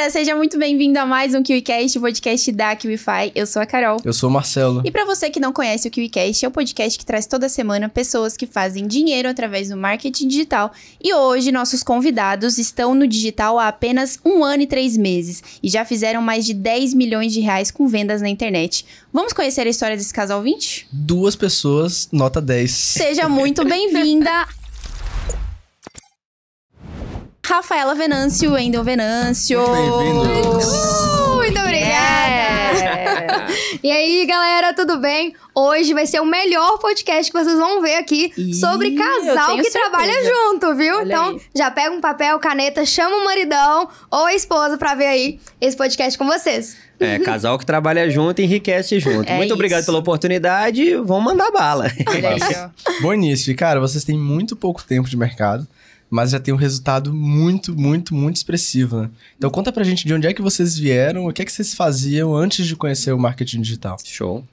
galera, seja muito bem-vindo a mais um KiwiCast, o podcast da KiwiFi. Eu sou a Carol. Eu sou o Marcelo. E para você que não conhece o KiwiCast, é o um podcast que traz toda semana pessoas que fazem dinheiro através do marketing digital. E hoje nossos convidados estão no digital há apenas um ano e três meses e já fizeram mais de 10 milhões de reais com vendas na internet. Vamos conhecer a história desse casal 20? Duas pessoas, nota 10. Seja muito bem-vinda Rafaela Venâncio, Endel Venâncio. muito obrigada. e aí, galera, tudo bem? Hoje vai ser o melhor podcast que vocês vão ver aqui Ih, sobre casal que certeza. trabalha junto, viu? Olha então, aí. já pega um papel, caneta, chama o maridão ou a esposa para ver aí esse podcast com vocês. É, casal que trabalha junto enriquece junto. É Muito isso. obrigado pela oportunidade. Vamos mandar bala. Bom início. Cara, vocês têm muito pouco tempo de mercado mas já tem um resultado muito, muito, muito expressivo, né? Então conta pra gente de onde é que vocês vieram, o que é que vocês faziam antes de conhecer o marketing digital. Show.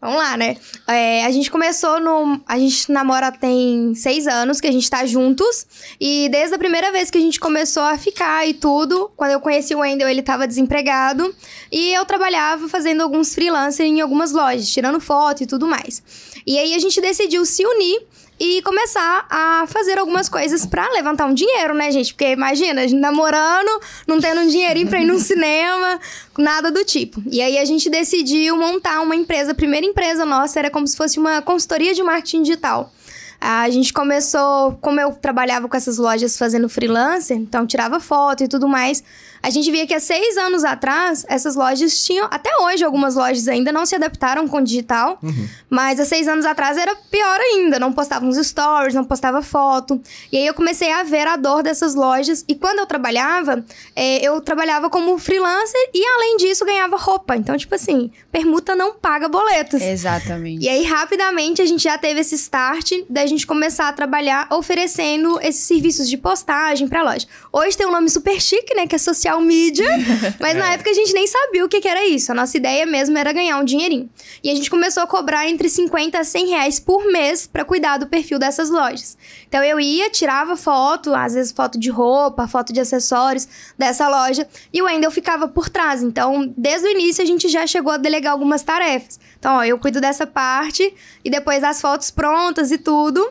Vamos lá, né? É, a gente começou no. A gente namora tem seis anos que a gente tá juntos. E desde a primeira vez que a gente começou a ficar e tudo, quando eu conheci o Wendel, ele tava desempregado. E eu trabalhava fazendo alguns freelancers em algumas lojas, tirando foto e tudo mais. E aí a gente decidiu se unir e começar a fazer algumas coisas para levantar um dinheiro, né, gente? Porque imagina, a gente namorando, não tendo um dinheirinho pra ir num cinema, nada do tipo. E aí a gente decidiu montar uma empresa. A primeira empresa nossa era como se fosse uma consultoria de marketing digital. A gente começou, como eu trabalhava com essas lojas fazendo freelancer, então tirava foto e tudo mais. A gente via que há seis anos atrás, essas lojas tinham. Até hoje, algumas lojas ainda não se adaptaram com o digital. Uhum. Mas há seis anos atrás era pior ainda. Não postavam os stories, não postava foto. E aí eu comecei a ver a dor dessas lojas. E quando eu trabalhava, é, eu trabalhava como freelancer e, além disso, ganhava roupa. Então, tipo assim, permuta não paga boletos. Exatamente. E aí, rapidamente, a gente já teve esse start da gente começar a trabalhar oferecendo esses serviços de postagem pra loja. Hoje tem um nome super chique, né? Que é social social media. Mas na é. época a gente nem sabia o que, que, era isso. A nossa ideia mesmo era ganhar um dinheirinho. E a gente começou a cobrar entre 50 a 100 reais por mês para cuidar do perfil dessas lojas. Então eu ia, tirava foto, às vezes foto de roupa, foto de acessórios dessa loja. E o Wendel ficava por trás. Então, desde o início a gente já chegou a delegar algumas tarefas. Então, ó, eu cuido dessa parte e depois as fotos prontas e tudo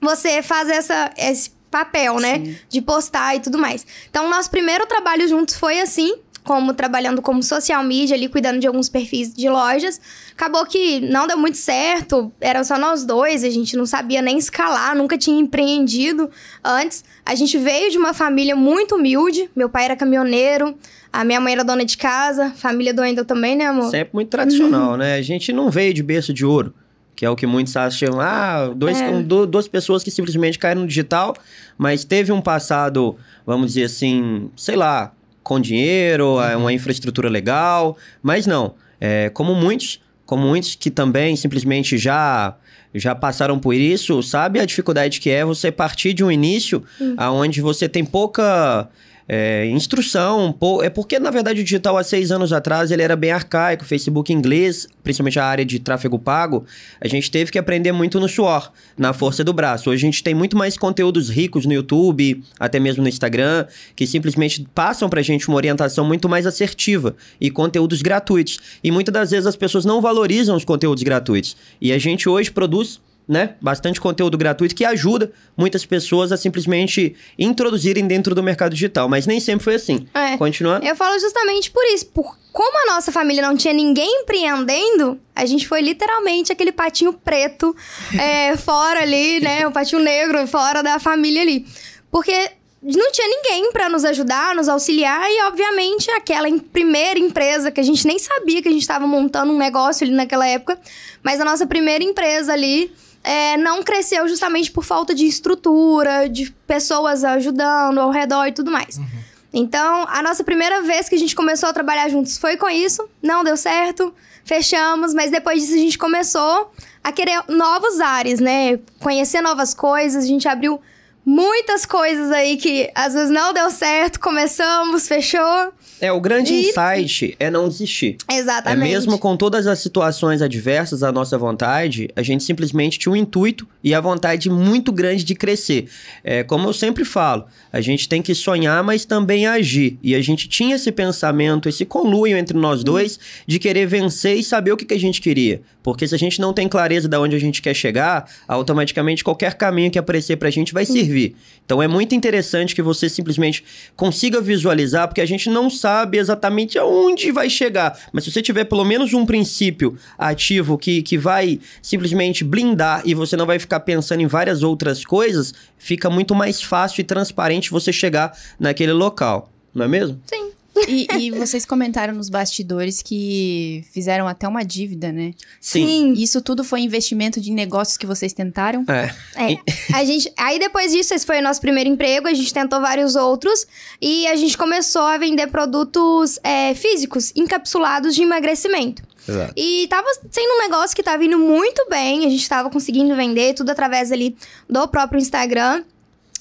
você faz essa, esse papel, né? Sim. De postar e tudo mais. Então, nosso primeiro trabalho juntos foi assim, como trabalhando como social media ali, cuidando de alguns perfis de lojas. Acabou que não deu muito certo, era só nós dois, a gente não sabia nem escalar, nunca tinha empreendido antes. A gente veio de uma família muito humilde, meu pai era caminhoneiro, a minha mãe era dona de casa, família do também, né, amor? Sempre muito tradicional, né? A gente não veio de berço de ouro que é o que muitos acham, ah, dois, é. um, duas pessoas que simplesmente caíram no digital, mas teve um passado, vamos dizer assim, sei lá, com dinheiro, é, uhum. uma infraestrutura legal, mas não. É, como muitos, como muitos que também simplesmente já já passaram por isso, sabe a dificuldade que é você partir de um início uhum. aonde você tem pouca é, instrução. Pô, é porque, na verdade, o digital há seis anos atrás ele era bem arcaico. Facebook inglês, principalmente a área de tráfego pago, a gente teve que aprender muito no suor, na força do braço. Hoje a gente tem muito mais conteúdos ricos no YouTube, até mesmo no Instagram, que simplesmente passam pra gente uma orientação muito mais assertiva e conteúdos gratuitos. E muitas das vezes as pessoas não valorizam os conteúdos gratuitos. E a gente hoje produz né? Bastante conteúdo gratuito que ajuda muitas pessoas a simplesmente introduzirem dentro do mercado digital. Mas nem sempre foi assim. É. Eu falo justamente por isso. Por como a nossa família não tinha ninguém empreendendo, a gente foi literalmente aquele patinho preto é, fora ali, né? O patinho negro fora da família ali. Porque não tinha ninguém para nos ajudar, nos auxiliar e obviamente aquela em primeira empresa que a gente nem sabia que a gente estava montando um negócio ali naquela época, mas a nossa primeira empresa ali é, não cresceu justamente por falta de estrutura, de pessoas ajudando ao redor e tudo mais. Uhum. Então, a nossa primeira vez que a gente começou a trabalhar juntos foi com isso, não deu certo, fechamos, mas depois disso a gente começou a querer novos ares, né? Conhecer novas coisas, a gente abriu muitas coisas aí que às vezes não deu certo, começamos, fechou. É, o grande e... insight é não desistir. Exatamente. É mesmo com todas as situações adversas à nossa vontade, a gente simplesmente tinha um intuito e a vontade muito grande de crescer. É, como eu sempre falo, a gente tem que sonhar, mas também agir. E a gente tinha esse pensamento, esse conluio entre nós uhum. dois de querer vencer e saber o que, que a gente queria. Porque se a gente não tem clareza de onde a gente quer chegar, automaticamente qualquer caminho que aparecer pra gente vai servir. Então é muito interessante que você simplesmente consiga visualizar, porque a gente não sabe exatamente aonde vai chegar. Mas se você tiver pelo menos um princípio ativo que, que vai simplesmente blindar e você não vai ficar ficar pensando em várias outras coisas, fica muito mais fácil e transparente você chegar naquele local, não é mesmo? Sim. e, e, vocês comentaram nos bastidores que fizeram até uma dívida, né? Sim. Isso tudo foi investimento de negócios que vocês tentaram? É. é. A gente, aí depois disso, esse foi o nosso primeiro emprego, a gente tentou vários outros e a gente começou a vender produtos é, físicos, encapsulados de emagrecimento. Exato. E tava sendo um negócio que tava indo muito bem, a gente tava conseguindo vender tudo através ali do próprio Instagram.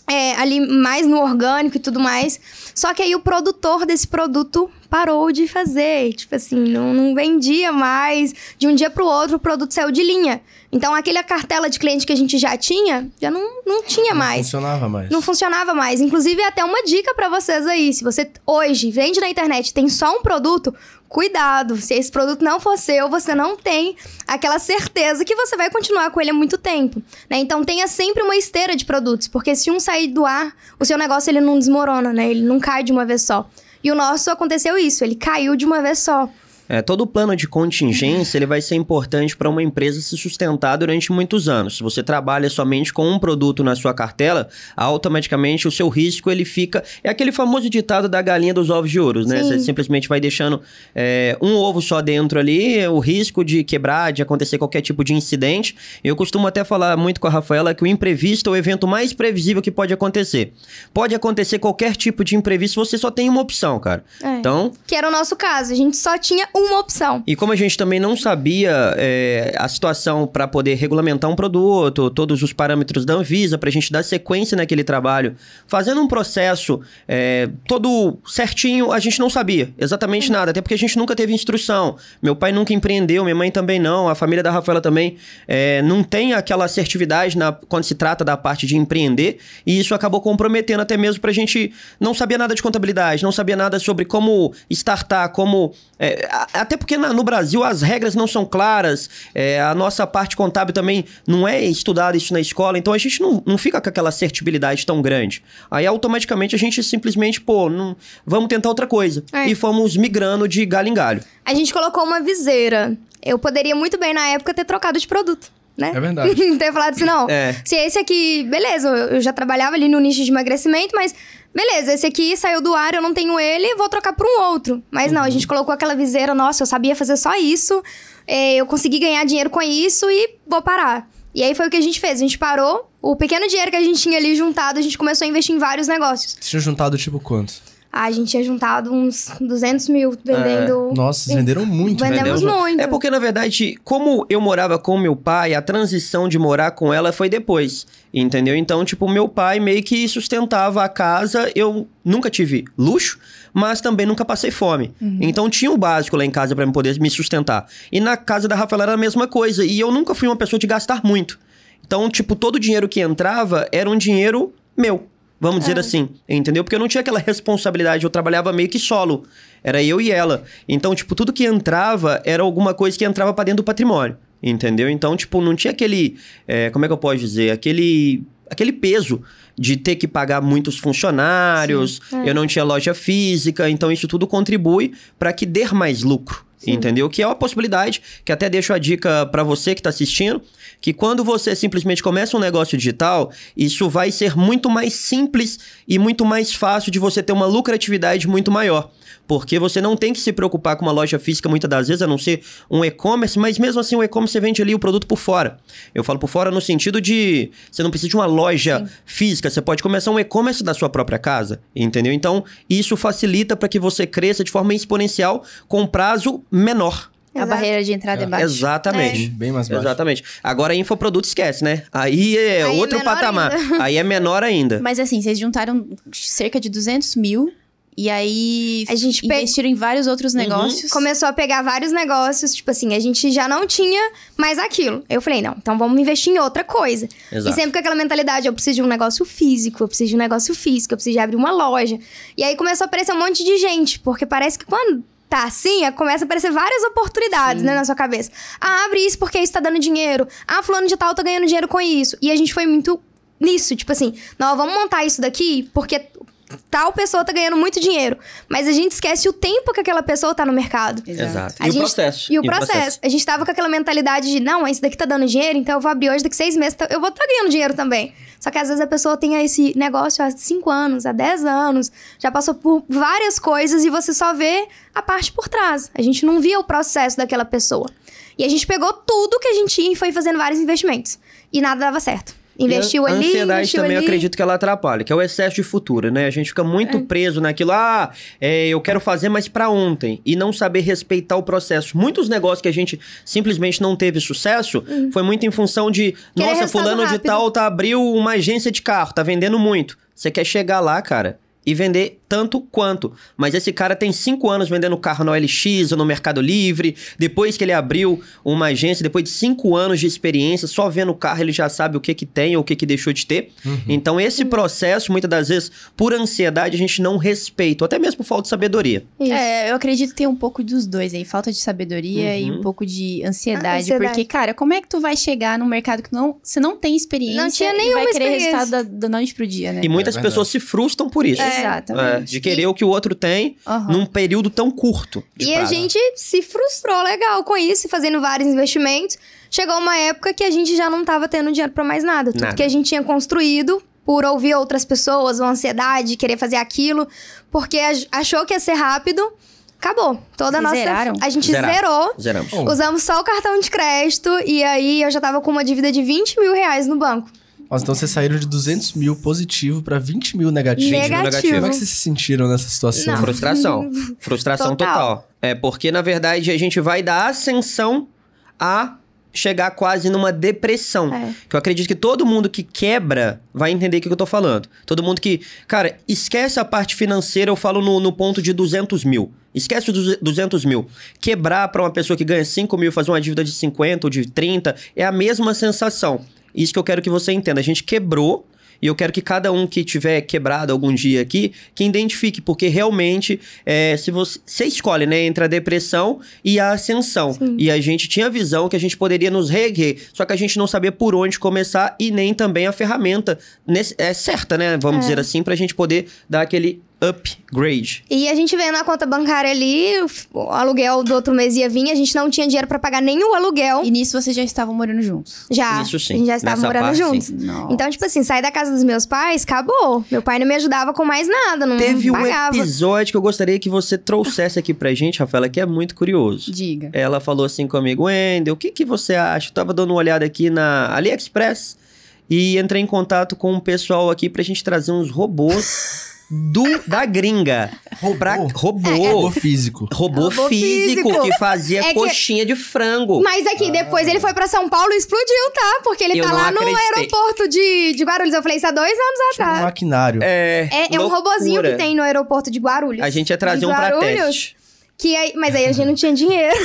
É, ali mais no orgânico e tudo mais. Só que aí o produtor desse produto parou de fazer. Tipo assim, não, não vendia mais. De um dia para o outro, o produto saiu de linha. Então, aquela cartela de cliente que a gente já tinha, já não, não tinha não mais. Não funcionava mais. Não funcionava mais. Inclusive, é até uma dica para vocês aí. Se você hoje vende na internet tem só um produto, cuidado. Se esse produto não for seu, você não tem aquela certeza que você vai continuar com ele há muito tempo. Né? Então tenha sempre uma esteira de produtos, porque se um sair do ar, o seu negócio ele não desmorona, né? Ele não cai de uma vez só. E o nosso aconteceu isso, ele caiu de uma vez só. É, todo o plano de contingência ele vai ser importante para uma empresa se sustentar durante muitos anos. Se você trabalha somente com um produto na sua cartela, automaticamente o seu risco ele fica. É aquele famoso ditado da galinha dos ovos de ouro, né? Sim. Você simplesmente vai deixando é, um ovo só dentro ali, o risco de quebrar, de acontecer qualquer tipo de incidente. Eu costumo até falar muito com a Rafaela que o imprevisto é o evento mais previsível que pode acontecer. Pode acontecer qualquer tipo de imprevisto, você só tem uma opção, cara. É. Então. Que era o nosso caso, a gente só tinha uma opção. E como a gente também não sabia é, a situação para poder regulamentar um produto, todos os parâmetros da Anvisa, para a gente dar sequência naquele trabalho, fazendo um processo é, todo certinho, a gente não sabia exatamente uhum. nada, até porque a gente nunca teve instrução. Meu pai nunca empreendeu, minha mãe também não, a família da Rafaela também é, não tem aquela assertividade na, quando se trata da parte de empreender, e isso acabou comprometendo até mesmo para a gente não sabia nada de contabilidade, não sabia nada sobre como startar, como. É, até porque na, no Brasil as regras não são claras, é, a nossa parte contábil também não é estudada isso na escola, então a gente não, não fica com aquela certibilidade tão grande. Aí automaticamente a gente simplesmente, pô, não, vamos tentar outra coisa. É. E fomos migrando de galho em galho. A gente colocou uma viseira. Eu poderia muito bem na época ter trocado de produto né? É verdade. não ter falado isso, não. É. Se esse aqui, beleza, eu já trabalhava ali no nicho de emagrecimento, mas beleza, esse aqui saiu do ar, eu não tenho ele, vou trocar por um outro. Mas uhum. não, a uhum. gente colocou aquela viseira, nossa, eu sabia fazer só isso, é, eu consegui ganhar dinheiro com isso e vou parar. E aí foi o que a gente fez, a gente parou, o pequeno dinheiro que a gente tinha ali juntado, a gente começou a investir em vários negócios. Você tinha juntado tipo quanto? A gente tinha juntado uns 200 mil vendendo. É. Nossa, venderam muito, né? Vendemos vendemos muito. É porque, na verdade, como eu morava com meu pai, a transição de morar com ela foi depois. Entendeu? Então, tipo, meu pai meio que sustentava a casa. Eu nunca tive luxo, mas também nunca passei fome. Uhum. Então tinha o um básico lá em casa para poder me sustentar. E na casa da Rafaela era a mesma coisa. E eu nunca fui uma pessoa de gastar muito. Então, tipo, todo o dinheiro que entrava era um dinheiro meu vamos é. dizer assim, entendeu? Porque eu não tinha aquela responsabilidade, eu trabalhava meio que solo. Era eu e ela. Então, tipo, tudo que entrava era alguma coisa que entrava para dentro do patrimônio, entendeu? Então, tipo, não tinha aquele. É, como é que eu posso dizer? Aquele aquele peso de ter que pagar muitos funcionários, Sim, é. eu não tinha loja física, então isso tudo contribui para que dê mais lucro. Sim. entendeu? Que é uma possibilidade, que até deixo a dica para você que está assistindo, que quando você simplesmente começa um negócio digital, isso vai ser muito mais simples e muito mais fácil de você ter uma lucratividade muito maior. Porque você não tem que se preocupar com uma loja física muitas das vezes, a não ser um e-commerce, mas mesmo assim o e-commerce você vende ali o produto por fora. Eu falo por fora no sentido de você não precisa de uma loja Sim. física, você pode começar um e-commerce da sua própria casa, entendeu? Então, isso facilita para que você cresça de forma exponencial com um prazo menor. A Exato. barreira de entrada é, é baixa. Exatamente. É. Bem mais baixa. Exatamente. Agora, infoproduto esquece, né? Aí é Aí é outro é patamar. Ainda. Aí é menor ainda. Mas assim, vocês juntaram cerca de 200 mil e aí a gente investiram pe... em vários outros uhum. negócios. Uhum. Começou a pegar vários negócios, tipo assim, a gente já não tinha mais aquilo. Eu falei, não, então vamos investir em outra coisa. Exato. E sempre com aquela mentalidade, eu preciso de um negócio físico, eu preciso de um negócio físico, eu preciso de abrir uma loja. E aí começou a aparecer um monte de gente, porque parece que quando tá assim, é, começa a aparecer várias oportunidades, né, na sua cabeça. Ah, abre isso porque isso tá dando dinheiro. Ah, fulano de tal tá ganhando dinheiro com isso. E a gente foi muito nisso, tipo assim, não vamos montar isso daqui porque tal pessoa tá ganhando muito dinheiro. Mas a gente esquece o tempo que aquela pessoa tá no mercado. Exato. A e gente, o processo. E o processo. processo. A gente tava com aquela mentalidade de, não, esse daqui tá dando dinheiro, então eu vou abrir hoje, daqui seis meses tá, eu vou estar tá ganhando dinheiro também. Só que às vezes a pessoa tem esse negócio há cinco anos, há dez anos, já passou por várias coisas e você só vê a parte por trás. A gente não via o processo daquela pessoa. E a gente pegou tudo que a gente tinha e foi fazendo vários investimentos. E nada dava certo. Investiu a, ali, A ansiedade investiu também ali. acredito que ela atrapalha, que é o excesso de futuro, né? A gente fica muito é. preso naquilo, ah, é, eu quero fazer, mas para ontem. E não saber respeitar o processo. Muitos negócios que a gente simplesmente não teve sucesso hum. foi muito em função de, nossa, fulano rápido. de tal tá abriu uma agência de carro, tá vendendo muito. Você quer chegar lá, cara, e vender tanto quanto. Mas esse cara tem cinco anos vendendo carro na OLX ou no Mercado Livre. Depois que ele abriu uma agência, depois de cinco anos de experiência, só vendo carro ele já sabe o que que tem ou o que que deixou de ter. Uhum. Então esse processo, muitas das vezes, por ansiedade, a gente não respeita, ou até mesmo por falta de sabedoria. Isso. É, eu acredito que tem um pouco dos dois aí, falta de sabedoria uhum. e um pouco de ansiedade, ah, ansiedade, porque cara, como é que tu vai chegar num mercado que não, você não tem experiência não tinha nenhuma e vai querer resultado da, da noite pro dia, né? E muitas é pessoas se frustram por isso. É, Exatamente. É. De querer e... o que o outro tem uhum. num período tão curto. e prazo. a gente se frustrou legal com isso, fazendo vários investimentos. Chegou uma época que a gente já não estava tendo dinheiro para mais nada. Tudo nada. que a gente tinha construído por ouvir outras pessoas, uma ansiedade, querer fazer aquilo, porque achou que ia ser rápido. Acabou. Toda a nossa. Zeraram? A gente Zerar. zerou. Zeramos. Usamos só o cartão de crédito. E aí eu já tava com uma dívida de 20 mil reais no banco. Nossa, então vocês saíram de 200 mil positivo para 20 mil negativo. negativo. negativo. Como é que vocês se sentiram nessa situação? Não. Frustração. Frustração total. total. É porque, na verdade, a gente vai da ascensão a chegar quase numa depressão. É. Que eu acredito que todo mundo que quebra vai entender o que eu tô falando. Todo mundo que. Cara, esquece a parte financeira, eu falo no, no ponto de 200 mil. Esquece os 200 mil. Quebrar para uma pessoa que ganha 5 mil, fazer uma dívida de 50 ou de 30, é a mesma sensação. Isso que eu quero que você entenda. A gente quebrou e eu quero que cada um que tiver quebrado algum dia aqui, que identifique, porque realmente é, se você, você escolhe, né, entre a depressão e a ascensão. Sim. E a gente tinha a visão que a gente poderia nos reerguer, só que a gente não sabia por onde começar e nem também a ferramenta nesse, é certa, né, vamos é. dizer assim, para a gente poder dar aquele upgrade. E a gente veio na conta bancária ali, o aluguel do outro mês ia vir, a gente não tinha dinheiro para pagar nenhum aluguel. E nisso vocês já estavam morando juntos? Já. Isso sim. A gente já estava Nessa morando parte, juntos. Então, tipo assim, sair da casa dos meus pais, acabou. Meu pai não me ajudava com mais nada, não Teve pagava. um episódio que eu gostaria que você trouxesse aqui pra gente, Rafaela, que é muito curioso. Diga. Ela falou assim comigo, Wendel, o que, que você acha? Eu tava dando uma olhada aqui na AliExpress e entrei em contato com o um pessoal aqui pra gente trazer uns robôs do da gringa. Robô. Pra, robô. É, é. físico. Robô, físico, que fazia é que... coxinha de frango. Mas aqui, é ah. depois ele foi para São Paulo e explodiu, tá? Porque ele eu tá lá acreditei. no aeroporto de, de Guarulhos. Eu falei isso há dois anos tipo atrás. Um maquinário. É, é. É, um robozinho que tem no aeroporto de Guarulhos. A gente ia trazer um pra teste. Que aí, mas aí a gente não tinha dinheiro.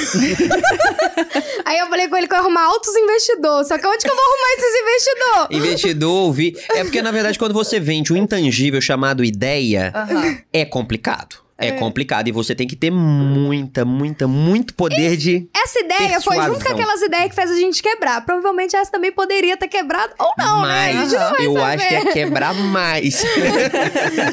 aí eu falei com ele que eu ia arrumar altos investidores. Só que onde que eu vou arrumar esses investidores? Investidor, ouvi. É porque, na verdade, quando você vende um intangível chamado ideia, é complicado. É, é complicado e você tem que ter muita, muita, muito poder e de. Essa ideia persuasão. foi junto com aquelas ideias que fez a gente quebrar. Provavelmente essa também poderia estar quebrado quebrada ou não, né? Mas, né? eu saber. acho que é quebrar mais.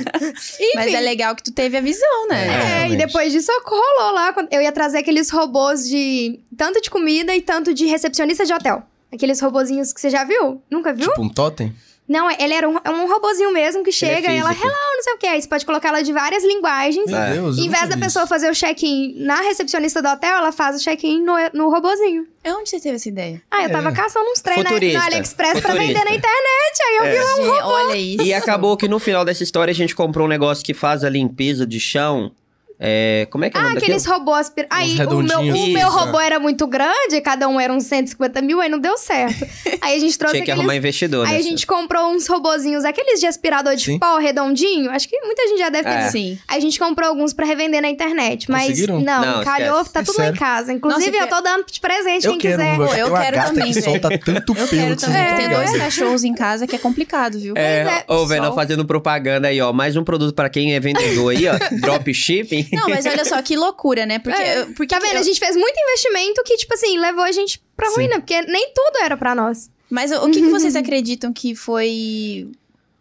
Mas é legal que tu teve a visão, né? É, é e depois disso rolou lá. Eu ia trazer aqueles robôs de. tanto de comida e tanto de recepcionista de hotel. Aqueles robozinhos que você já viu? Nunca viu? Tipo um totem? Não, ele era um, é um robozinho mesmo que é chega é e ela, hello, não sei o que. Aí você pode colocar ela de várias linguagens. Meu é. Deus, em vez da pessoa fazer o check-in na recepcionista do hotel, ela faz o check-in no, no robozinho. Onde você teve essa ideia? Ah, eu tava caçando uns treinos na, no AliExpress Futurista. pra vender na internet. Aí eu é. vi um robô. Olha isso. E acabou que no final dessa história a gente comprou um negócio que faz a limpeza de chão é, como é que é o Ah, aqueles robôs... aspir- Aí o meu, o meu robô era muito grande, cada um era uns 150 mil, aí não deu certo. aí a gente trouxe Tinha que aqueles... arrumar investidor, né, Aí né? a gente comprou uns robozinhos, aqueles de aspirador de Sim. pó redondinho. Acho que muita gente já deve ter É. visto. Sim. Aí a gente comprou alguns pra revender na internet, mas não, Não, calhou, esquece. tá é tudo lá em casa. Inclusive, Nossa, eu eu tô dando de presente Eu quem quero quiser. eu quero gata também, que velho. solta tanto pelo quero que vocês também. Tem dois cachorros em casa que é complicado, viu? É, é. ô, Venal fazendo propaganda aí, ó. Mais um produto pra quem é vendedor aí, ó. Dropshipping. Não, mas olha só, que loucura, né? Porque, é, porque tá vendo? Eu... A gente fez muito investimento que, tipo assim, levou a gente pra Sim. ruína, porque nem tudo era para nós. Mas o, o que, que vocês acreditam que foi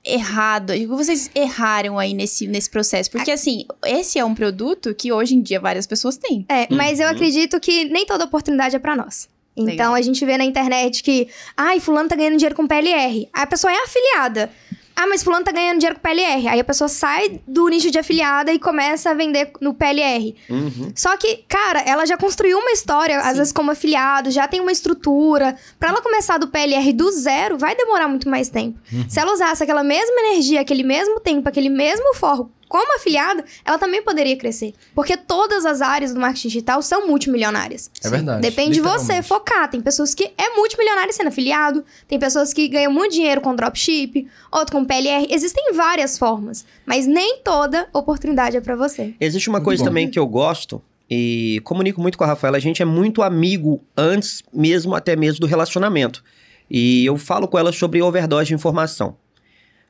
errado? O que vocês erraram aí nesse, nesse processo? Porque, assim, esse é um produto que hoje em dia várias pessoas têm. É, uhum. mas eu acredito que nem toda oportunidade é para nós. Então Legal. a gente vê na internet que, ai, fulano tá ganhando dinheiro com PLR. Aí a pessoa é afiliada. Ah, mas fulano tá ganhando dinheiro com PLR. Aí a pessoa sai do nicho de afiliada e começa a vender no PLR. Uhum. Só que, cara, ela já construiu uma história, Sim. às vezes como afiliado, já tem uma estrutura. Para ela começar do PLR do zero, vai demorar muito mais tempo. Uhum. Se ela usasse aquela mesma energia, aquele mesmo tempo, aquele mesmo foco, como afiliada, ela também poderia crescer. Porque todas as áreas do marketing digital são multimilionárias. É verdade. Depende de você focar. Tem pessoas que é multimilionária sendo afiliado, tem pessoas que ganham muito dinheiro com dropship, outro com PLR. Existem várias formas, mas nem toda oportunidade é para você. Existe uma muito coisa bom. também que eu gosto e comunico muito com a Rafaela, a gente é muito amigo antes mesmo até mesmo do relacionamento. E eu falo com ela sobre overdose de informação.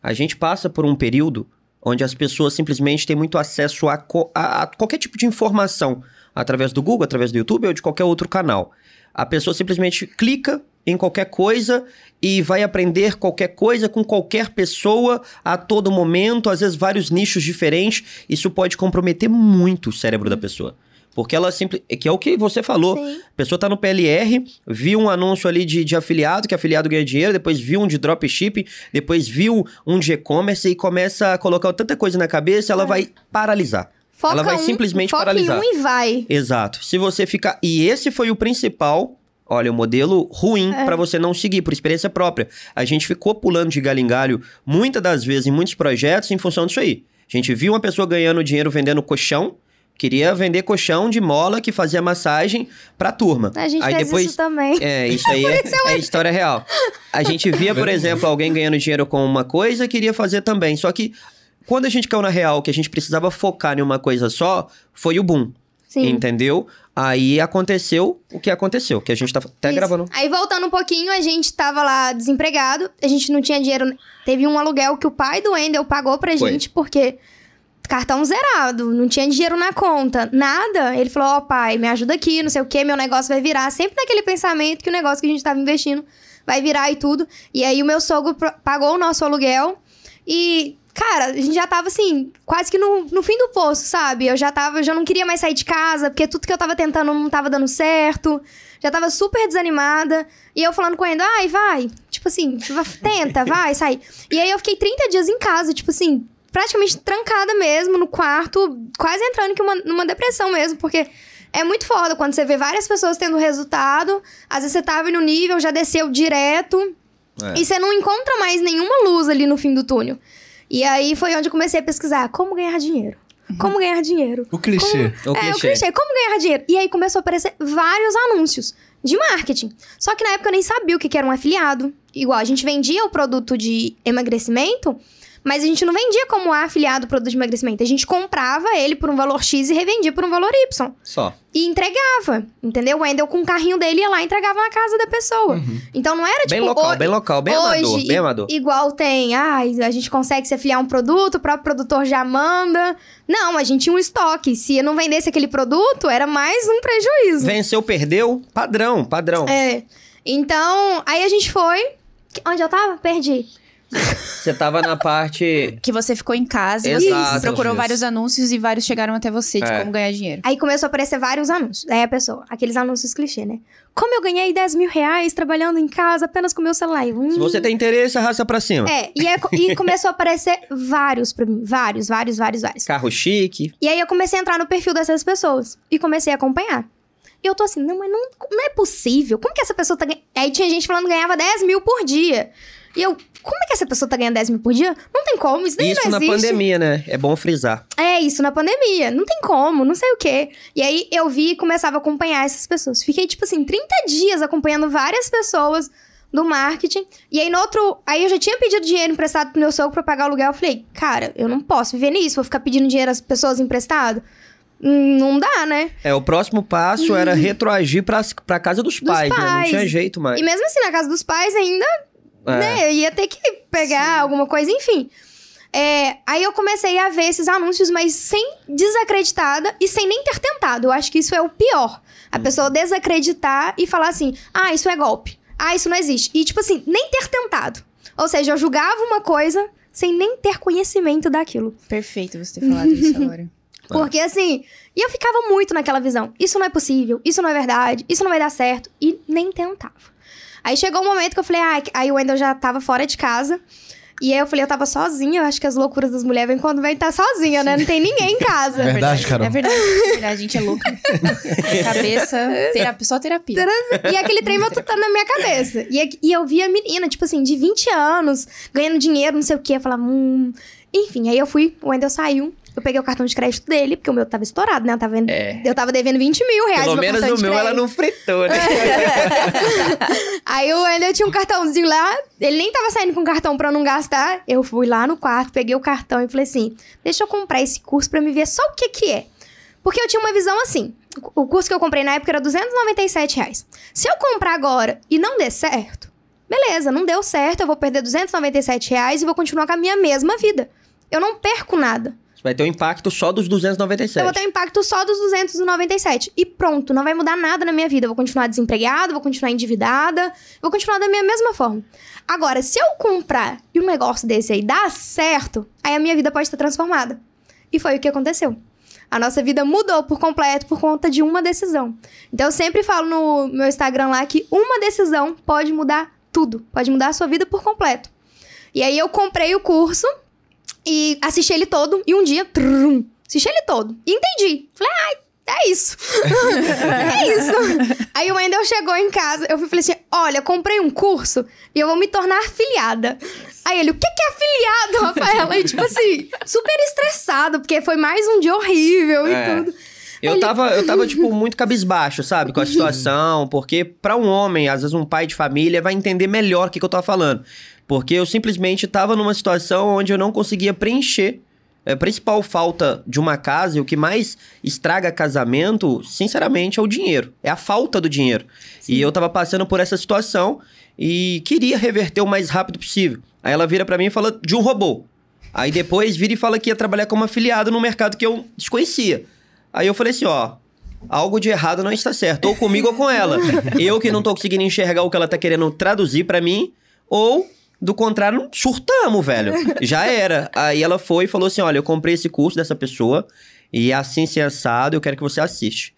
A gente passa por um período onde as pessoas simplesmente têm muito acesso a, co a, a qualquer tipo de informação, através do Google, através do YouTube ou de qualquer outro canal. A pessoa simplesmente clica em qualquer coisa e vai aprender qualquer coisa com qualquer pessoa a todo momento, às vezes vários nichos diferentes. Isso pode comprometer muito o cérebro da uhum. pessoa. Porque ela sempre. É que é o que você falou. Sim. A pessoa tá no PLR, viu um anúncio ali de, de afiliado, que afiliado ganha dinheiro, depois viu um de dropshipping, depois viu um de e-commerce e começa a colocar tanta coisa na cabeça, ela é. vai paralisar. Foca ela vai um, simplesmente foca paralisar. Em um e vai. Exato. Se você ficar. E esse foi o principal Olha, o um modelo ruim é. para você não seguir, por experiência própria. A gente ficou pulando de galho em galho muitas das vezes em muitos projetos em função disso aí. A gente viu uma pessoa ganhando dinheiro vendendo colchão, Queria vender colchão de mola que fazia massagem pra turma. A gente aí fez depois, isso também. É, isso aí é, é, é, história real. A gente via, por exemplo, alguém ganhando dinheiro com uma coisa, queria fazer também. Só que quando a gente caiu na real, que a gente precisava focar em uma coisa só, foi o boom. Sim. Entendeu? Aí aconteceu o que aconteceu, que a gente tá até Isso. gravando. Aí voltando um pouquinho, a gente tava lá desempregado, a gente não tinha dinheiro. Teve um aluguel que o pai do Wendel pagou pra Foi. gente, porque cartão zerado, não tinha dinheiro na conta, nada. Ele falou: Ó, oh, pai, me ajuda aqui, não sei o que, meu negócio vai virar. Sempre naquele pensamento que o negócio que a gente estava investindo vai virar e tudo. E aí o meu sogro pagou o nosso aluguel e. Cara, a gente já tava assim, quase que no, no fim do poço, sabe? Eu já tava, eu já não queria mais sair de casa, porque tudo que eu tava tentando não tava dando certo. Já tava super desanimada. E eu falando com ele, ai, vai. Tipo assim, tenta, vai, sai. E aí eu fiquei 30 dias em casa, tipo assim, praticamente trancada mesmo no quarto, quase entrando uma, numa depressão mesmo, porque é muito foda quando você vê várias pessoas tendo resultado, às vezes você tava tá no nível, já desceu direto, é. e você não encontra mais nenhuma luz ali no fim do túnel. E aí foi onde eu comecei a pesquisar como ganhar dinheiro. Uhum. Como ganhar dinheiro. O clichê. Como... O é, clichê. o clichê. Como ganhar dinheiro. E aí começou a aparecer vários anúncios de marketing. Só que na época eu nem sabia o que era um afiliado. Igual, a gente vendia o produto de emagrecimento mas a gente não vendia como afiliado o produto de emagrecimento. A gente comprava ele por um valor X e revendia por um valor Y. Só. E entregava, entendeu? O Wendel com o carrinho dele ia lá e entregava na casa da pessoa. Uhum. Então não era tipo. Bem local, o... bem local, bem hoje, amador, bem amador. Igual tem, ah, a gente consegue se afiliar um produto, o próprio produtor já manda. Não, a gente tinha um estoque. Se não vendesse aquele produto, era mais um prejuízo. Venceu, perdeu, padrão, padrão. É. Então, aí a gente foi. Onde eu tava? Perdi. Você tava na parte. que você ficou em casa e procurou isso. vários anúncios e vários chegaram até você de é. como ganhar dinheiro. Aí começou a aparecer vários anúncios. Aí é, a pessoa, aqueles anúncios clichê, né? Como eu ganhei 10 mil reais trabalhando em casa apenas com meu celular? Hum. Se você tem interesse, arrasta pra cima. É, e, e começou a aparecer vários pra mim. Vários, vários, vários, vários. Carro chique. E aí eu comecei a entrar no perfil dessas pessoas e comecei a acompanhar. E eu tô assim, não, mas não, não é possível. Como que essa pessoa tá ganhando? Aí tinha gente falando que ganhava 10 mil por dia. E eu, como é que essa pessoa tá ganhando 10 mil por dia? Não tem como, isso nem Isso na existe. pandemia, né? É bom frisar. É, isso na pandemia. Não tem como, não sei o quê. E aí eu vi e começava a acompanhar essas pessoas. Fiquei, tipo assim, 30 dias acompanhando várias pessoas do marketing. E aí no outro. Aí eu já tinha pedido dinheiro emprestado pro meu sogro pra pagar o aluguel. Eu falei, cara, eu não posso viver nisso, vou ficar pedindo dinheiro às pessoas emprestado. Hum, não dá, né? É, o próximo passo era uhum. retroagir pra, pra casa dos, dos pais, pais, né? Não tinha jeito mais. E mesmo assim, na casa dos pais ainda é. Né? Eu ia ter que pegar Sim. alguma coisa, enfim. É, aí eu comecei a ver esses anúncios, mas sem desacreditada e sem nem ter tentado. Eu acho que isso é o pior. A hum. pessoa desacreditar e falar assim: ah, isso é golpe. Ah, isso não existe. E, tipo assim, nem ter tentado. Ou seja, eu julgava uma coisa sem nem ter conhecimento daquilo. Perfeito você ter falado isso agora. Porque assim, e eu ficava muito naquela visão. Isso não é possível, isso não é verdade, isso não vai dar certo. E nem tentava. Aí chegou um momento que eu falei, ah, aí o Wendel já tava fora de casa. E aí eu falei, eu tava sozinha, eu acho que as loucuras das mulheres vêm quando vem tá sozinha, Sim. né? Não tem ninguém em casa. É verdade, é cara. É verdade, é verdade, a gente é louca. cabeça, terapia, só terapia. E aquele trem matutando na minha cabeça. E, e eu via a menina, tipo assim, de 20 anos, ganhando dinheiro, não sei o quê. Eu falava, hum... Enfim, aí eu fui, o Wendel saiu. Eu peguei o cartão de crédito dele, porque o meu tava estourado, né? Eu tava, é. eu tava devendo 20 mil reais. Pelo menos o meu ela não fritou, né? Aí eu ainda tinha um cartãozinho lá, ele nem tava saindo com cartão pra eu não gastar. Eu fui lá no quarto, peguei o cartão e falei assim: deixa eu comprar esse curso pra me ver só o que que é. Porque eu tinha uma visão assim. O curso que eu comprei na época era 297 reais. Se eu comprar agora e não der certo, beleza, não deu certo, eu vou perder 297 reais e vou continuar com a minha mesma vida. Eu não perco nada. Vai ter um impacto só dos 297. Eu vou ter um impacto só dos 297. E pronto, não vai mudar nada na minha vida. Eu vou continuar desempregada, vou continuar endividada, vou continuar da minha mesma forma. Agora, se eu comprar e um negócio desse aí dá certo, aí a minha vida pode estar transformada. E foi o que aconteceu. A nossa vida mudou por completo por conta de uma decisão. Então eu sempre falo no meu Instagram lá que uma decisão pode mudar tudo, pode mudar a sua vida por completo. E aí eu comprei o curso e assisti ele todo. E um dia, trum, assisti ele todo. E entendi. Falei, ai, é isso. é isso. Aí o Wendel chegou em casa, eu falei assim: olha, comprei um curso e eu vou me tornar afiliada. Aí ele, o que, que é afiliado, Rafaela? E tipo assim, super estressado, porque foi mais um dia horrível é. e tudo. Eu tava, eu tava, tipo, muito cabisbaixo, sabe? Com a uhum. situação, porque para um homem, às vezes um pai de família, vai entender melhor o que, que eu tava falando. Porque eu simplesmente estava numa situação onde eu não conseguia preencher. É, a principal falta de uma casa e o que mais estraga casamento, sinceramente, é o dinheiro. É a falta do dinheiro. Sim. E eu estava passando por essa situação e queria reverter o mais rápido possível. Aí ela vira para mim e fala de um robô. Aí depois vira e fala que ia trabalhar como afiliado no mercado que eu desconhecia. Aí eu falei assim, ó, algo de errado não está certo, ou comigo ou com ela. Eu que não tô conseguindo enxergar o que ela tá querendo traduzir para mim, ou do contrário, surtamos, velho. Já era. Aí ela foi e falou assim: olha, eu comprei esse curso dessa pessoa e é assim se assim, assado, eu quero que você assiste.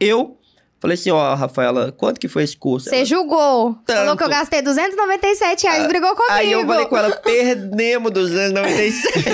Eu Falei assim, ó, Rafaela, quanto que foi esse curso? Você julgou. Tanto. Falou que eu gastei 297 reais, ah, brigou comigo. Aí eu falei com ela, perdemos 297.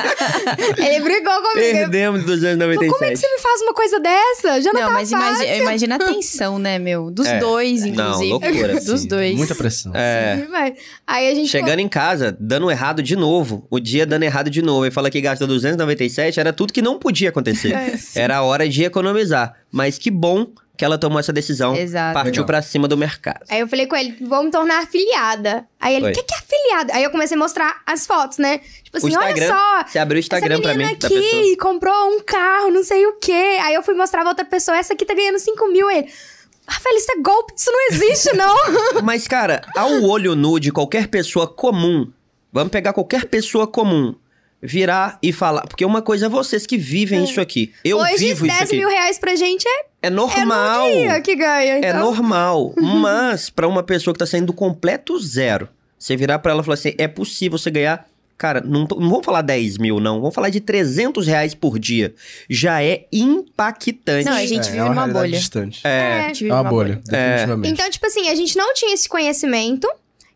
Ele brigou comigo. Perdemos 297. como é que você me faz uma coisa dessa? Já não, não tá mas fácil. Imagina, imagina a tensão, né, meu? Dos é, dois, inclusive. Não, loucura. Dos assim, dois. Muita pressão. É. Sim, aí a gente... Chegando em casa, dando errado de novo. O dia dando errado de novo. E fala que gastou 297, era tudo que não podia acontecer. É, era hora de economizar. Mas que bom que ela tomou essa decisão, Exato. partiu para cima do mercado. Aí eu falei com ele, vou me tornar afiliada. Aí ele, o que, que, é afiliada? Aí eu comecei a mostrar as fotos, né? Tipo assim, olha só. Você abriu o Instagram pra mim. Essa menina aqui comprou um carro, não sei o quê. Aí eu fui mostrar pra outra pessoa, essa aqui tá ganhando 5 mil. Ele, Rafael, ah, isso é golpe, isso não existe, não. Mas, cara, ao olho nu de qualquer pessoa comum, vamos pegar qualquer pessoa comum, virar e falar. Porque uma coisa é vocês que vivem é. isso aqui. Eu Hoje, vivo isso aqui. Hoje, 10 mil reais pra gente é. É normal. É, dia que ganha, é então. é normal. Uhum. mas, para uma pessoa que tá saindo do completo zero, você virar para ela e falar assim: é possível você ganhar. Cara, não, tô, não vamos falar 10 mil, não. Vamos falar de 300 reais por dia. Já é impactante. Não, a gente é, vive é uma numa bolha. Distante. É, é, é uma bolha, bolha. É. definitivamente. Então, tipo assim, a gente não tinha esse conhecimento.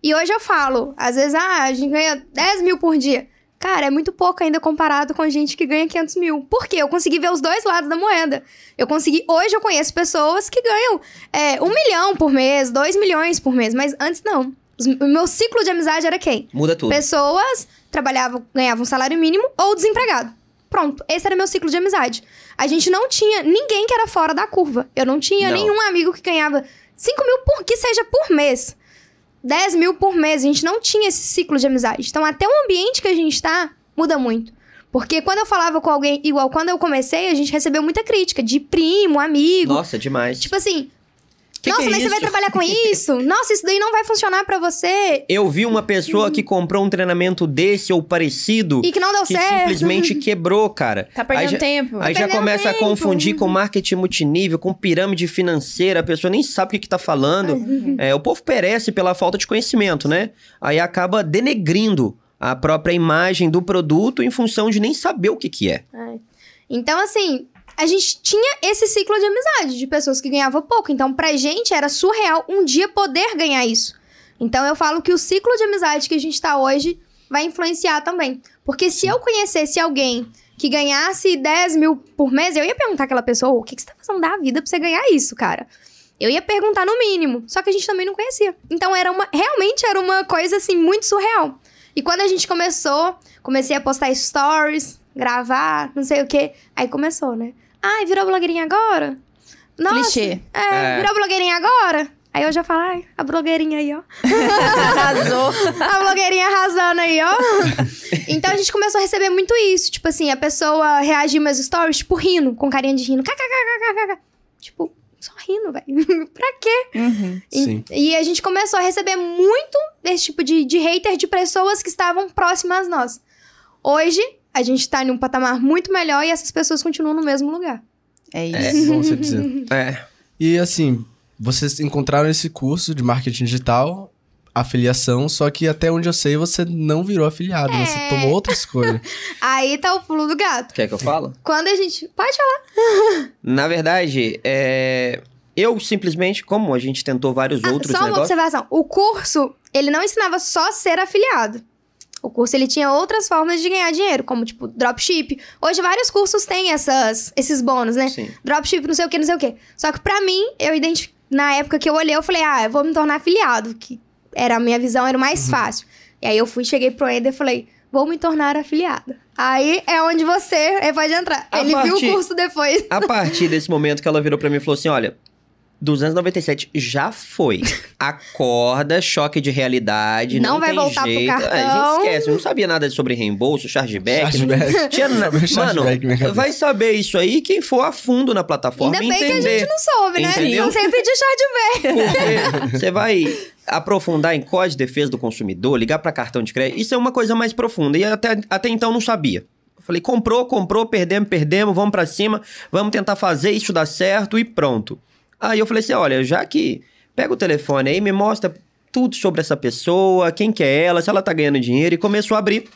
E hoje eu falo, às vezes, ah, a gente ganha 10 mil por dia. Cara, é muito pouco ainda comparado com a gente que ganha 500 mil. Por quê? Eu consegui ver os dois lados da moeda. Eu consegui. Hoje eu conheço pessoas que ganham é, um milhão por mês, dois milhões por mês, mas antes não. O meu ciclo de amizade era quem? Muda tudo. Pessoas trabalhavam, ganhavam um salário mínimo ou desempregado. Pronto, esse era meu ciclo de amizade. A gente não tinha ninguém que era fora da curva. Eu não tinha não. nenhum amigo que ganhava 5 mil por que seja por mês. 10 mil por mês. A gente não tinha esse ciclo de amizade. Então, até o ambiente que a gente está muda muito. Porque quando eu falava com alguém, igual quando eu comecei, a gente recebeu muita crítica de primo, amigo. Nossa, demais. Tipo assim, que Nossa, que é mas isso? você vai trabalhar com isso? Nossa, isso daí não vai funcionar para você. Eu vi uma pessoa que comprou um treinamento desse ou parecido. E que não deu que certo. simplesmente quebrou, cara. Tá perdendo aí tempo. Aí tá já começa tempo. a confundir com marketing multinível, com pirâmide financeira. A pessoa nem sabe o que, que tá falando. Uhum. É, o povo perece pela falta de conhecimento, né? Aí acaba denegrindo a própria imagem do produto em função de nem saber o que, que é. Então, assim, a gente tinha esse ciclo de amizade, de pessoas que ganhavam pouco. Então, pra gente era surreal um dia poder ganhar isso. Então, eu falo que o ciclo de amizade que a gente tá hoje vai influenciar também. Porque se eu conhecesse alguém que ganhasse 10 mil por mês, eu ia perguntar aquela pessoa: o que, que você tá fazendo da vida pra você ganhar isso, cara? Eu ia perguntar no mínimo, só que a gente também não conhecia. Então era uma, realmente era uma coisa assim muito surreal. E quando a gente começou, comecei a postar stories, gravar, não sei o quê, aí começou, né? Ai, virou blogueirinha agora? Nossa, Clichê. É, é, virou blogueirinha agora? Aí eu já falo, ai, a blogueirinha aí, ó. Arrasou. a blogueirinha arrasando aí, ó. Então a gente começou a receber muito isso. Tipo assim, a pessoa reagir meus stories, tipo, rindo, com carinha de rindo. Tipo, só rindo, velho. pra quê? Uhum, e, sim. e a gente começou a receber muito desse tipo de, de hater de pessoas que estavam próximas a nós. Hoje, a gente tá em um patamar muito melhor e essas pessoas continuam no mesmo lugar. É, é isso. É, você É. E assim, vocês encontraram esse curso de marketing digital afiliação, só que até onde eu sei você não virou afiliado, é. você tomou outra escolha. Aí tá o pulo do gato. Quer que eu falo? Quando a gente. Pode falar. Na verdade, é... eu simplesmente, como a gente tentou vários ah, outros só negócios. Só uma observação: o curso, ele não ensinava só ser afiliado. O curso ele tinha outras formas de ganhar dinheiro, como tipo dropship. Hoje vários cursos têm essas, esses bônus, né? Sim. Dropship, não sei o que, não sei o que. Só que para mim, eu identifiquei, na época que eu olhei, eu falei: "Ah, eu vou me tornar afiliado", que era a minha visão, era o mais uhum. fácil. E aí eu fui, cheguei pro Ender e falei: "Vou me tornar afiliada". Aí é onde você é, pode entrar. A ele partir, viu o curso depois. A partir desse momento que ela virou para mim e falou assim: "Olha, 297 já foi. Acorda, choque de realidade. Não, não vai voltar jeito. pro é, cartão. Ah, esquece, eu não sabia nada sobre reembolso, chargeback. chargeback. Não... Tinha... Mano, vai saber isso aí quem for a fundo na plataforma. Ainda bem entender. que a gente não soube, né? Entendeu? Não sempre de chargeback. você vai aprofundar em código de defesa do consumidor, ligar para cartão de crédito, isso é uma coisa mais profunda. E até, até então não sabia. Falei, comprou, comprou, perdemos, perdemos, vamos para cima, vamos tentar fazer isso dar certo e pronto. Aí eu falei assim: olha, já que pega o telefone aí, me mostra tudo sobre essa pessoa, quem que é ela, se ela tá ganhando dinheiro, e começou a abrir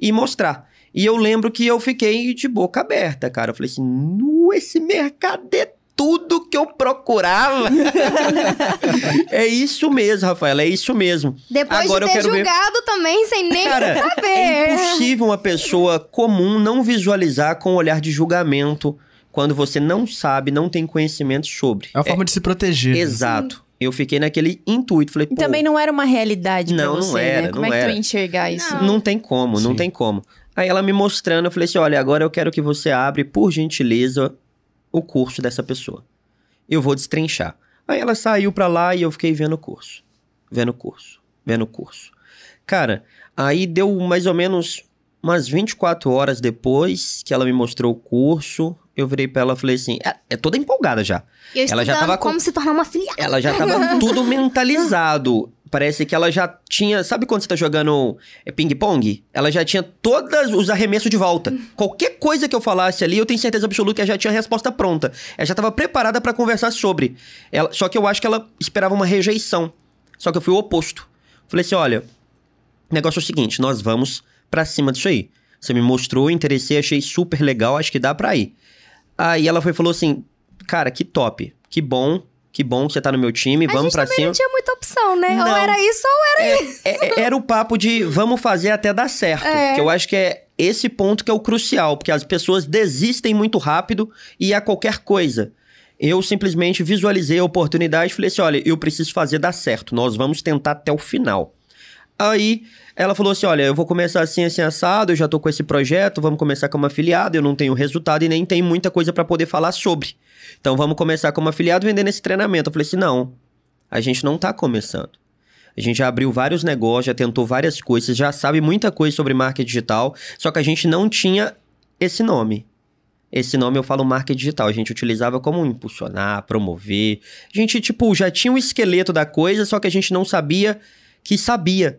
e mostrar. E eu lembro que eu fiquei de boca aberta, cara. Eu falei assim, nu, esse mercado é tudo que eu procurava. é isso mesmo, Rafaela, é isso mesmo. Depois Agora de ter eu quero julgado ver... também, sem nem cara, saber. É impossível uma pessoa comum não visualizar com o olhar de julgamento quando você não sabe, não tem conhecimento sobre. É uma forma de se proteger. Né? Exato. Eu fiquei naquele intuito, falei, Também não era uma realidade não, você, não né? era, né? Como não é que era. tu ia enxergar isso? Não, não tem como, Sim. não tem como. Aí ela me mostrando, eu falei assim, olha, agora eu quero que você abre, por gentileza, o curso dessa pessoa. Eu vou destrinchar. Aí ela saiu pra lá e eu fiquei vendo o curso. Vendo o curso, vendo o curso. Cara, aí deu mais ou menos umas 24 horas depois que ela me mostrou o curso, eu virei pra ela e falei assim, é, é toda empolgada já. Eu ela já tava como se tornar uma filha Ela já tava tudo mentalizado. Parece que ela já tinha, sabe quando você tá jogando é, ping-pong? Ela já tinha todos os arremessos de volta. Qualquer coisa que eu falasse ali, eu tenho certeza absoluta que ela já tinha a resposta pronta. Ela já tava preparada para conversar sobre. Ela, só que eu acho que ela esperava uma rejeição. Só que eu fui o oposto. Falei assim, olha, o negócio é o seguinte, nós vamos para cima disso aí. Você me mostrou, interessei, achei super legal, acho que dá pra ir. Aí ela foi falou assim: Cara, que top, que bom, que bom que você tá no meu time, vamos para cima. não tinha muita opção, né? Não. Ou era isso ou era é, isso. É, é, era o papo de vamos fazer até dar certo. É. Que eu acho que é esse ponto que é o crucial, porque as pessoas desistem muito rápido e a qualquer coisa. Eu simplesmente visualizei a oportunidade e falei assim: olha, eu preciso fazer dar certo, nós vamos tentar até o final. Aí ela falou assim: olha, eu vou começar assim, assim, assado, eu já tô com esse projeto, vamos começar como afiliado, eu não tenho resultado e nem tem muita coisa para poder falar sobre. Então vamos começar como afiliado vendendo esse treinamento. Eu falei assim: não, a gente não tá começando. A gente já abriu vários negócios, já tentou várias coisas, já sabe muita coisa sobre marketing digital, só que a gente não tinha esse nome. Esse nome eu falo marketing digital. A gente utilizava como impulsionar, promover. A gente, tipo, já tinha um esqueleto da coisa, só que a gente não sabia que sabia.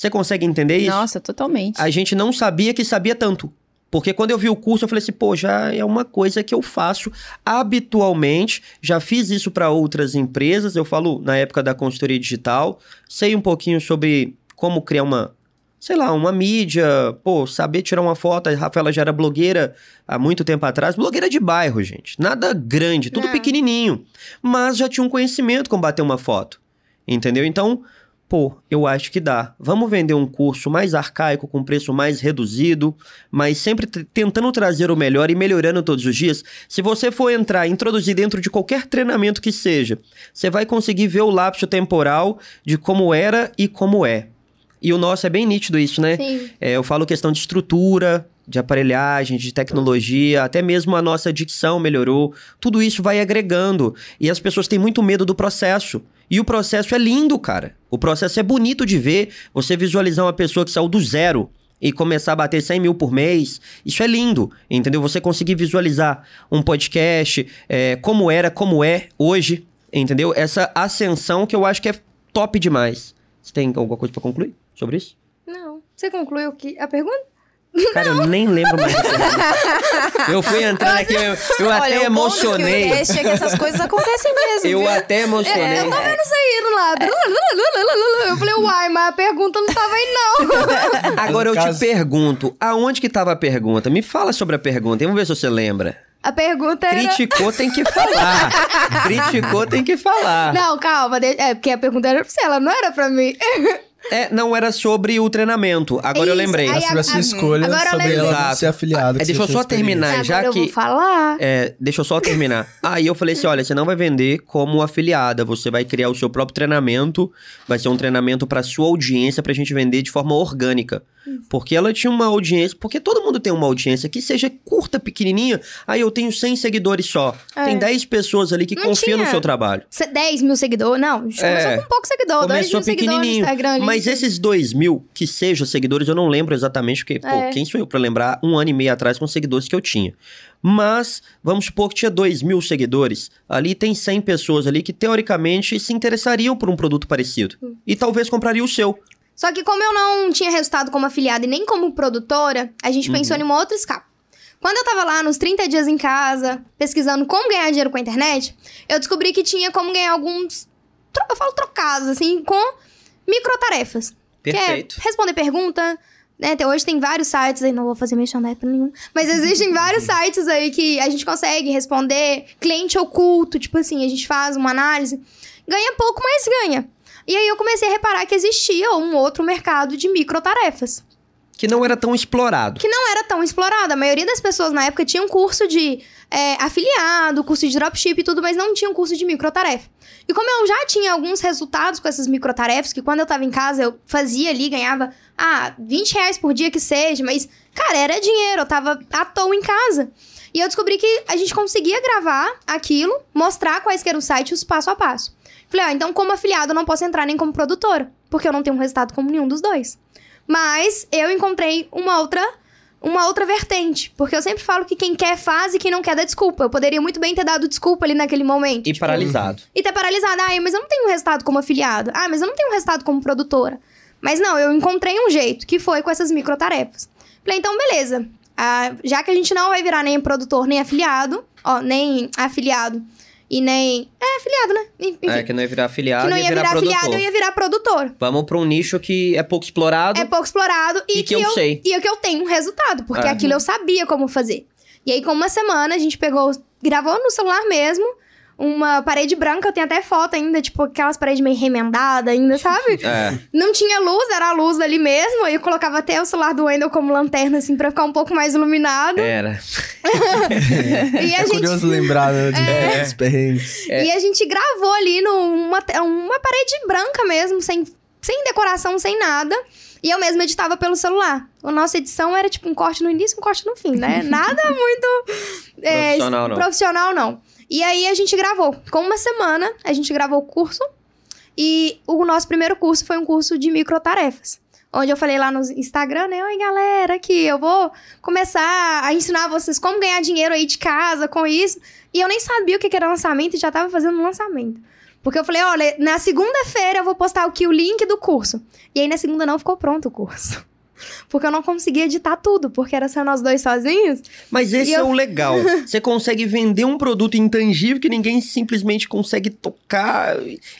Você consegue entender isso? Nossa, totalmente. A gente não sabia que sabia tanto. Porque quando eu vi o curso, eu falei assim, pô, já é uma coisa que eu faço habitualmente, já fiz isso para outras empresas. Eu falo na época da consultoria digital, sei um pouquinho sobre como criar uma, sei lá, uma mídia, pô, saber tirar uma foto. A Rafaela já era blogueira há muito tempo atrás, blogueira de bairro, gente. Nada grande, tudo é. pequenininho, mas já tinha um conhecimento como bater uma foto. Entendeu? Então, Pô, eu acho que dá. Vamos vender um curso mais arcaico, com preço mais reduzido, mas sempre tentando trazer o melhor e melhorando todos os dias. Se você for entrar, introduzir dentro de qualquer treinamento que seja, você vai conseguir ver o lapso temporal de como era e como é. E o nosso é bem nítido isso, né? Sim. É, eu falo questão de estrutura, de aparelhagem, de tecnologia, até mesmo a nossa dicção melhorou. Tudo isso vai agregando. E as pessoas têm muito medo do processo. E o processo é lindo, cara. O processo é bonito de ver. Você visualizar uma pessoa que saiu do zero e começar a bater 100 mil por mês. Isso é lindo, entendeu? Você conseguir visualizar um podcast, é, como era, como é hoje, entendeu? Essa ascensão que eu acho que é top demais. Você tem alguma coisa para concluir sobre isso? Não. Você concluiu que a pergunta? Cara, não. eu nem lembro mais. eu fui entrando aqui, eu, eu Olha, até emocionei. O é que essas coisas acontecem mesmo. Eu viu? até emocionei. Eu, é, eu tava vendo isso aí lado. É. Eu falei, uai, mas a pergunta não tava aí, não. Agora eu te pergunto: aonde que tava a pergunta? Me fala sobre a pergunta, vamos ver se você lembra. A pergunta é. Criticou, tem que falar. Criticou, tem que falar. Não, calma. É, porque a pergunta era pra você, ela não era pra mim. É, não, era sobre o treinamento. Agora Isso, eu lembrei. Era sobre a, a sua escolha agora sobre ela ser é afiliada. É, deixa eu só terminar, já agora que... eu vou falar. É, deixa eu só terminar. aí eu falei assim, olha, você não vai vender como afiliada. Você vai criar o seu próprio treinamento. Vai ser um treinamento para sua audiência, pra gente vender de forma orgânica. Porque ela tinha uma audiência, porque todo mundo tem uma audiência que seja curta, pequenininha. Aí eu tenho 100 seguidores só. É. Tem 10 pessoas ali que não confiam tinha. no seu trabalho. 10 mil seguidores, não. Começou é. com pouco seguidor, 2 mil seguidores no Instagram. Mas esses 2 mil que sejam seguidores, eu não lembro exatamente, porque, é. pô, quem sou eu pra lembrar um ano e meio atrás com os seguidores que eu tinha. Mas, vamos supor que tinha 2 mil seguidores. Ali tem 100 pessoas ali que, teoricamente, se interessariam por um produto parecido. Hum. E talvez comprariam o seu. Só que como eu não tinha resultado como afiliada e nem como produtora, a gente uhum. pensou em uma outra escapa. Quando eu tava lá nos 30 dias em casa, pesquisando como ganhar dinheiro com a internet, eu descobri que tinha como ganhar alguns. Eu falo trocados, assim, com microtarefas. Perfeito. Que é responder pergunta. Né? Hoje tem vários sites aí, não vou fazer merchandising pra nenhum. Mas existem vários sites aí que a gente consegue responder. Cliente oculto, tipo assim, a gente faz uma análise. Ganha pouco, mas ganha. E aí eu comecei a reparar que existia um outro mercado de micro tarefas. Que não era tão explorado. Que não era tão explorado. A maioria das pessoas na época tinha um curso de é, afiliado, curso de dropship e tudo, mas não tinha um curso de microtarefa. E como eu já tinha alguns resultados com essas microtarefas, que quando eu tava em casa eu fazia ali, ganhava, ah, 20 reais por dia que seja, mas, cara, era dinheiro, eu tava à toa em casa. E eu descobri que a gente conseguia gravar aquilo, mostrar quais que eram os sites passo a passo. Falei, ah, então como afiliado eu não posso entrar nem como produtora, porque eu não tenho um resultado como nenhum dos dois. Mas eu encontrei uma outra uma outra vertente, porque eu sempre falo que quem quer faz e quem não quer dá desculpa. Eu poderia muito bem ter dado desculpa ali naquele momento. E tipo, paralisado. E ter paralisado. Ah, mas eu não tenho um resultado como afiliado. Ah, mas eu não tenho um resultado como produtora. Mas não, eu encontrei um jeito, que foi com essas micro tarefas. Falei, então beleza. Ah, já que a gente não vai virar nem produtor nem afiliado, ó, nem afiliado, e nem. É afiliado, né? É, enfim, é, que não ia virar afiliado. Que não ia, ia virar, virar afiliado, produtor. eu ia virar produtor. Vamos pra um nicho que é pouco explorado. É pouco explorado e, e que, que, eu, eu sei. E que eu tenho um resultado, porque é. aquilo eu sabia como fazer. E aí, com uma semana, a gente pegou, gravou no celular mesmo uma parede branca, eu tenho até foto ainda, tipo, aquelas paredes meio remendada ainda, sabe? É. Não tinha luz, era a luz ali mesmo, e eu colocava até o celular do Wendel como lanterna, assim, pra ficar um pouco mais iluminado. Era. e a é gente... curioso lembrar, né, de é. É. E a gente gravou ali numa uma parede branca mesmo, sem, sem decoração, sem nada. E eu mesma editava pelo celular. A nossa edição era tipo um corte no início, um corte no fim, né? Nada muito é, profissional, não. profissional, não. E aí a gente gravou. Com uma semana, a gente gravou o curso. E o nosso primeiro curso foi um curso de microtarefas. Onde eu falei lá no Instagram, né? Oi, galera, aqui eu vou começar a ensinar vocês como ganhar dinheiro aí de casa com isso. E eu nem sabia o que era lançamento e já tava fazendo um lançamento. Porque eu falei, olha, na segunda-feira eu vou postar aqui o link do curso. E aí na segunda não ficou pronto o curso. Porque eu não conseguia editar tudo, porque era só nós dois sozinhos. Mas esse é o legal. Você consegue vender um produto intangível que ninguém simplesmente consegue tocar.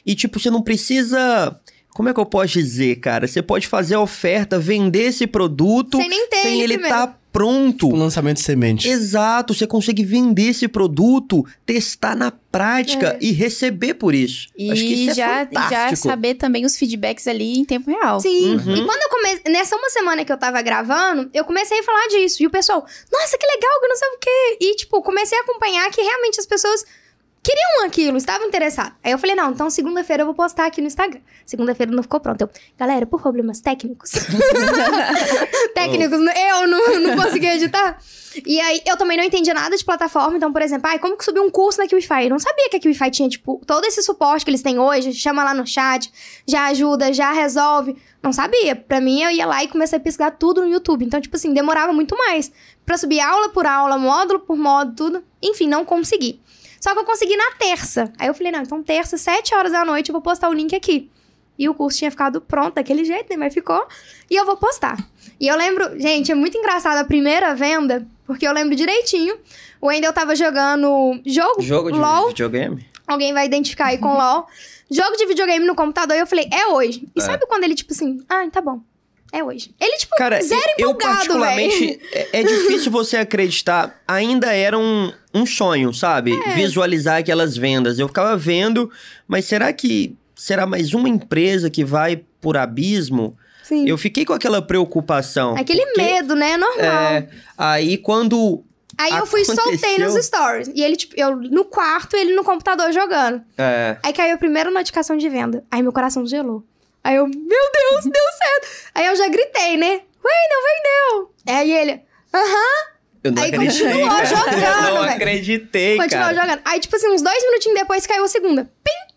E, tipo, você não precisa. Como é que eu posso dizer, cara? Você pode fazer a oferta, vender esse produto sem, sem ele estar tá pronto. Tipo, lançamento de semente. Exato, você consegue vender esse produto, testar na prática é. e receber por isso. E Acho que isso já, é já saber também os feedbacks ali em tempo real. Sim. Uhum. uhum. E quando eu comecei, nessa uma semana que eu tava gravando, eu comecei a falar disso. E o pessoal, nossa, que legal, que não sei o quê. E, tipo, comecei a acompanhar que realmente as pessoas queriam aquilo, estavam interessados. Aí eu falei, não, então segunda-feira eu vou postar aqui no Instagram. Segunda-feira não ficou pronto. Eu, galera, por problemas técnicos. técnicos, né? eu não, não consegui editar. E aí, eu também não entendia nada de plataforma. Então, por exemplo, ai, como que subiu um curso na Qify? Eu não sabia que a Qify tinha, tipo, todo esse suporte que eles têm hoje. Chama lá no chat, já ajuda, já resolve. Não sabia. Pra mim, eu ia lá e comecei a pesquisar tudo no YouTube. Então, tipo assim, demorava muito mais. Pra subir aula por aula, módulo por módulo, tudo. Enfim, não consegui. Só que eu consegui na terça. Aí eu falei, não, então terça, sete horas da noite, eu vou postar o link aqui. E o curso tinha ficado pronto daquele jeito, né? Mas ficou. E eu vou postar. E eu lembro, gente, é muito engraçado a primeira venda, porque eu lembro direitinho. O Wendel tava jogando jogo. Jogo de LOL. videogame? Alguém vai identificar aí com LOL. Jogo de videogame no computador. E eu falei, é hoje. E é. sabe quando ele, tipo assim, ah, tá bom. É hoje. Ele, tipo, Cara, zero eu, empolgado, Eu, particularmente, é, é, difícil você acreditar. Ainda era um, um sonho, sabe? É. Visualizar aquelas vendas. Eu ficava vendo, mas será que será mais uma empresa que vai por abismo? Sim. Eu fiquei com aquela preocupação. Aquele porque, medo, né? Normal. É, aí quando Aí eu fui e soltei nos stories. E ele, tipo, eu no quarto, ele no computador jogando. É. Aí caiu a primeira notificação de venda. Aí meu coração gelou. Aí eu, meu Deus, deu certo. Aí eu já gritei, né? Ué, não vendeu. Aí ele, aham. Eu não aí acreditei. Continuou cara. jogando. Eu não acreditei, acreditei, continuou cara. jogando. Aí, tipo assim, uns dois minutinhos depois caiu a segunda. Pim!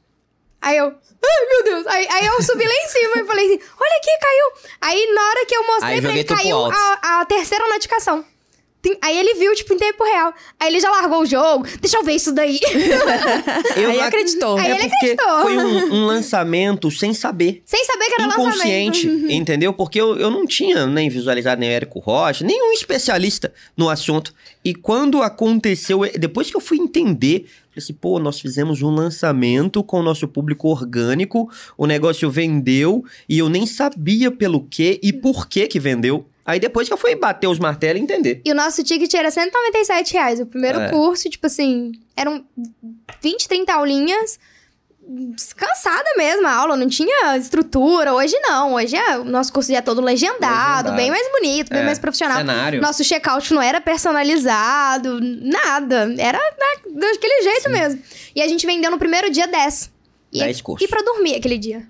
Aí eu, ai meu Deus! Aí, aí eu subi lá em cima e falei assim: olha aqui, caiu. Aí na hora que eu mostrei aí, pra ele, caiu a, a terceira notificação. Tem... Aí ele viu, tipo, em tempo real. Aí ele já largou o jogo. Deixa eu ver isso daí. eu aí acreditou. É aí é ele acreditou. Foi um, um, lançamento sem saber. Sem saber que era Inconsciente, lançamento. Inconsciente, uhum. entendeu? Porque eu, eu não tinha nem visualizado nem o Érico Rocha, nenhum especialista no assunto. E quando aconteceu, é, depois que eu fui entender Falei assim, pô, nós fizemos um lançamento com o nosso público orgânico, o negócio vendeu e eu nem sabia pelo que e por que que vendeu. Aí depois que eu fui bater os martelos e entender. E o nosso ticket era 197 reais. O primeiro é. curso, tipo assim, eram 20, 30 aulinhas. Cansada mesmo a aula, não tinha estrutura. Hoje não. Hoje é, o nosso curso já é todo legendado, legendado. bem mais bonito, bem é. mais profissional. Cenário. Nosso check-out não era personalizado, nada. Era né, daquele jeito Sim. mesmo. E a gente vendeu no primeiro dia 10. 10 cursos. E pra dormir aquele dia?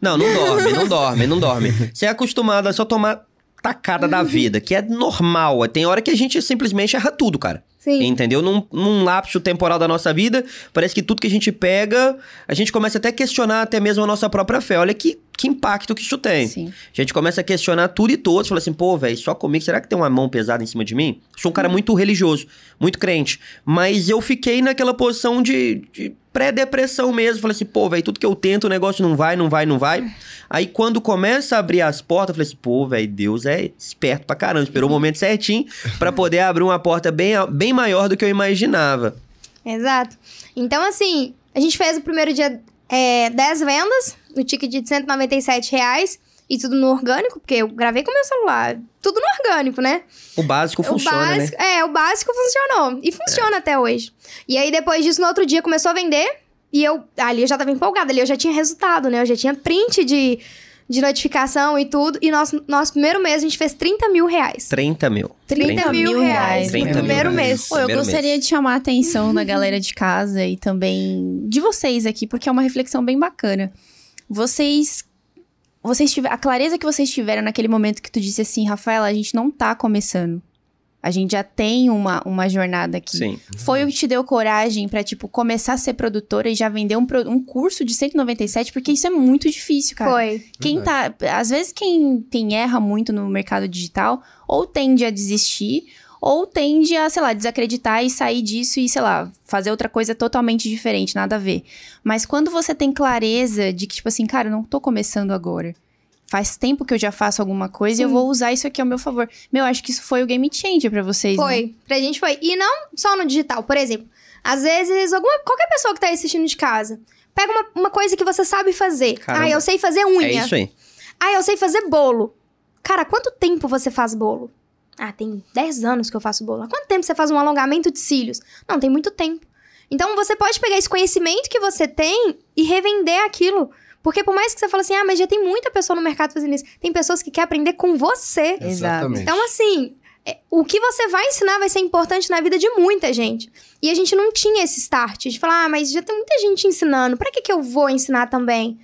Não, não dorme, não dorme, não dorme. Você é acostumado a só tomar tacada da uhum. vida, que é normal. Tem hora que a gente simplesmente erra tudo, cara. Sim. Entendeu? Num, num lapso temporal da nossa vida, parece que tudo que a gente pega, a gente começa até a questionar até mesmo a nossa própria fé. Olha que que impacto que isso tem. Sim. A gente começa a questionar tudo e todos, fala assim, pô, velho, só comigo, será que tem uma mão pesada em cima de mim? Sou um cara hum. muito religioso, muito crente, mas eu fiquei naquela posição de, de pré-depressão mesmo. Falei assim, pô, velho, tudo que eu tento, o negócio não vai, não vai, não vai. Aí quando começa a abrir as portas, eu falei assim, pô, velho, Deus é esperto pra caramba. Esperou o momento certinho para poder abrir uma porta bem, bem maior do que eu imaginava. Exato. Então, assim, a gente fez o primeiro dia é, 10 vendas, no ticket de 197 reais. E tudo no orgânico, porque eu gravei com meu celular. Tudo no orgânico, né? O básico o né? básico, né? É, o básico funcionou. E funciona é. até hoje. E aí, depois disso, no outro dia, começou a vender. E eu... Ali eu já tava empolgada. Ali eu já tinha resultado, né? Eu já tinha print de de notificação e tudo. E nosso, nosso primeiro mês a gente fez 30 mil reais. 30 mil. 30, 30 mil reais 30 no primeiro mil mês. Pô, eu primeiro gostaria mês. de chamar a atenção da galera de casa e também de vocês aqui, porque é uma reflexão bem bacana. Vocês vocês tiver, a clareza que vocês tiveram naquele momento que tu disse assim, Rafaela, a gente não tá começando. A gente já tem uma, uma jornada aqui. Sim. Foi o que te deu coragem para tipo, começar a ser produtora e já vender um, um curso de 197, porque isso é muito difícil, cara. Foi. Quem tá. Às vezes quem tem erra muito no mercado digital, ou tende a desistir, ou tende a, sei lá, desacreditar e sair disso e, sei lá, fazer outra coisa totalmente diferente, nada a ver. Mas quando você tem clareza de que, tipo assim, cara, eu não tô começando agora faz tempo que eu já faço alguma coisa Sim. e eu vou usar isso aqui ao meu favor. Meu, acho que isso foi o game changer para vocês, Foi, né? pra gente foi. E não só no digital, por exemplo. Às vezes, alguma, qualquer pessoa que tá assistindo de casa, pega uma, uma coisa que você sabe fazer. Caramba. Ah, eu sei fazer unha. É isso aí. Ah, eu sei fazer bolo. Cara, quanto tempo você faz bolo? Ah, tem 10 anos que eu faço bolo. Há quanto tempo você faz um alongamento de cílios? Não, tem muito tempo. Então, você pode pegar esse conhecimento que você tem e revender aquilo porque por mais que você fale assim, ah, mas já tem muita pessoa no mercado fazendo isso, tem pessoas que querem aprender com você. Exatamente. Então, assim, é, o que você vai ensinar vai ser importante na vida de muita gente. E a gente não tinha esse start de falar, ah, mas já tem muita gente ensinando, para que, que eu vou ensinar também?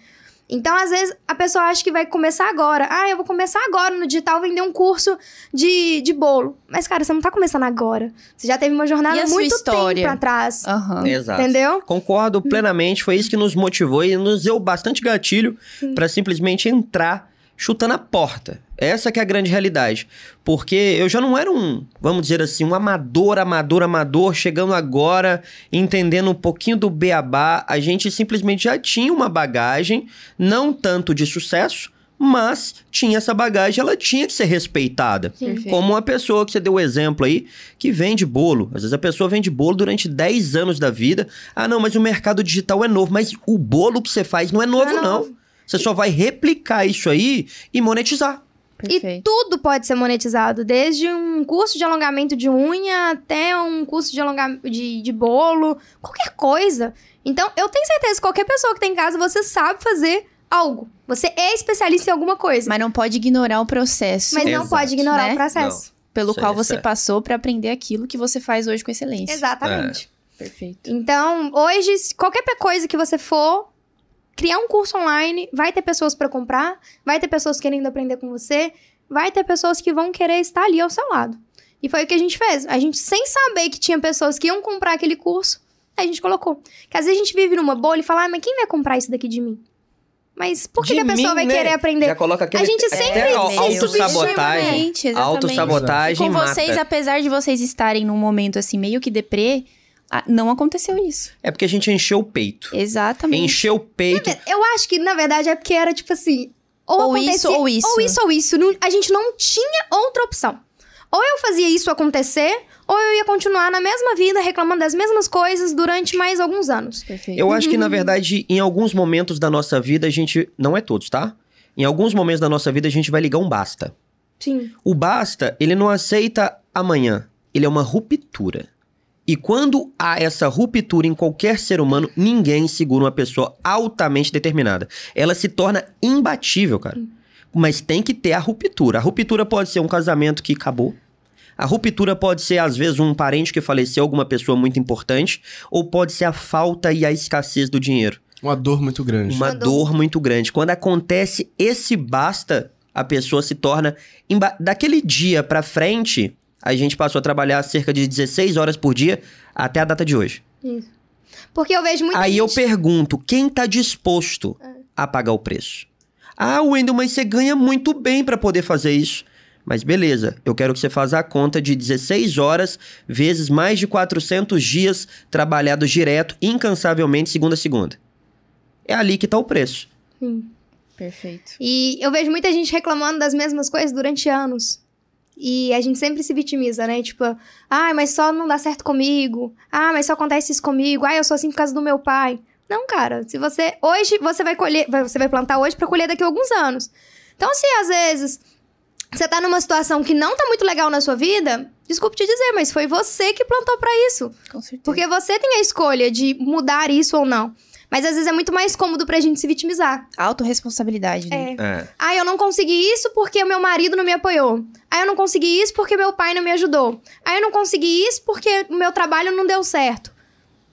Então, às vezes, a pessoa acha que vai começar agora. Ah, eu vou começar agora no digital, vender um curso de, de bolo. Mas, cara, você não tá começando agora. Você já teve uma jornada muito história? tempo trás. Uhum. Exato. Entendeu? Concordo hum. plenamente. Foi isso que nos motivou e nos deu bastante gatilho para simplesmente entrar chutando a porta. Essa que é a grande realidade. Porque eu já não era um, vamos dizer assim, um amador, amador, amador, chegando agora, entendendo um pouquinho do beabá. A gente simplesmente já tinha uma bagagem, não tanto de sucesso, mas tinha essa bagagem, ela tinha que ser respeitada. Sim, Como uma pessoa que você deu o um exemplo aí, que vende bolo. Às vezes a pessoa vende bolo durante 10 anos da vida. Ah, não, mas o mercado digital é novo. Mas o bolo que você faz não é novo, não. É não. Você só vai replicar isso aí e monetizar. Perfeito. E tudo pode ser monetizado, desde um curso de alongamento de unha até um curso de alonga de, de bolo, qualquer coisa. Então, eu tenho certeza que qualquer pessoa que tem em casa, você sabe fazer algo. Você é especialista em alguma coisa. Mas não pode ignorar o processo. Mas Exato. não pode ignorar né? o processo. Não. Pelo Isso qual é você certo. passou para aprender aquilo que você faz hoje com excelência. Exatamente. É. Perfeito. Então, hoje, qualquer coisa que você for, criar um curso online, vai ter pessoas para comprar, vai ter pessoas querendo aprender com você, vai ter pessoas que vão querer estar ali ao seu lado. E foi o que a gente fez. A gente, sem saber que tinha pessoas que iam comprar aquele curso, a gente colocou. Porque às vezes a gente vive numa bolha e fala, ah, mas quem vai comprar isso daqui de mim? Mas por que, que a pessoa mim, vai né? querer aprender? Já coloca aquele... A gente sempre é, autossabotagem. Autossabotagem. Com mata. vocês, apesar de vocês estarem num momento assim meio que deprê, não aconteceu isso. É porque a gente encheu o peito. Exatamente. Encheu o peito. Eu acho que, na verdade, é porque era tipo assim. Ou, ou isso, ou isso. Ou isso, ou isso. a gente não tinha outra opção. Ou eu fazia isso acontecer, ou eu ia continuar na mesma vida, reclamando das mesmas coisas durante mais alguns anos. Perfeito. Eu acho que, na uhum. verdade, em alguns momentos da nossa vida, a gente. Não é todos, tá? Em alguns momentos da nossa vida, a gente vai ligar um basta. Sim. O basta, ele não aceita amanhã. Ele é uma ruptura. E quando há essa ruptura em qualquer ser humano, ninguém segura uma pessoa altamente determinada. Ela se torna imbatível, cara. Mas tem que ter a ruptura. A ruptura pode ser um casamento que acabou. A ruptura pode ser, às vezes, um parente que faleceu, alguma pessoa muito importante, ou pode ser a falta e a escassez do dinheiro. Uma dor muito grande. Uma, Uma dor... dor muito grande. Quando acontece esse basta, a pessoa se torna. Daquele dia pra frente, a gente passou a trabalhar cerca de 16 horas por dia até a data de hoje. Isso. Porque eu vejo muito. Aí gente... eu pergunto: quem tá disposto é. a pagar o preço? Ah, Wendel, mas você ganha muito bem para poder fazer isso. Mas beleza, eu quero que você faça a conta de 16 horas vezes mais de 400 dias trabalhados direto, incansavelmente, segunda a segunda. É ali que está o preço. Sim. Perfeito. E eu vejo muita gente reclamando das mesmas coisas durante anos. E a gente sempre se vitimiza, né? Tipo, ah, mas só não dá certo comigo. Ah, mas só acontece isso comigo. Ah, eu sou assim por causa do meu pai. Não, cara. Se você hoje você vai colher, você vai plantar hoje para colher daqui a alguns anos. Então, se às vezes você tá numa situação que não tá muito legal na sua vida, desculpe te dizer, mas foi você que plantou para isso. Com certeza. Porque você tem a escolha de mudar isso ou não. Mas às vezes é muito mais cômodo pra gente se vitimizar. Autoresponsabilidade, né? É. é. Ah, eu não consegui isso porque meu marido não me apoiou. Ah, eu não consegui isso porque meu pai não me ajudou. Ah, eu não consegui isso porque o meu trabalho não deu certo.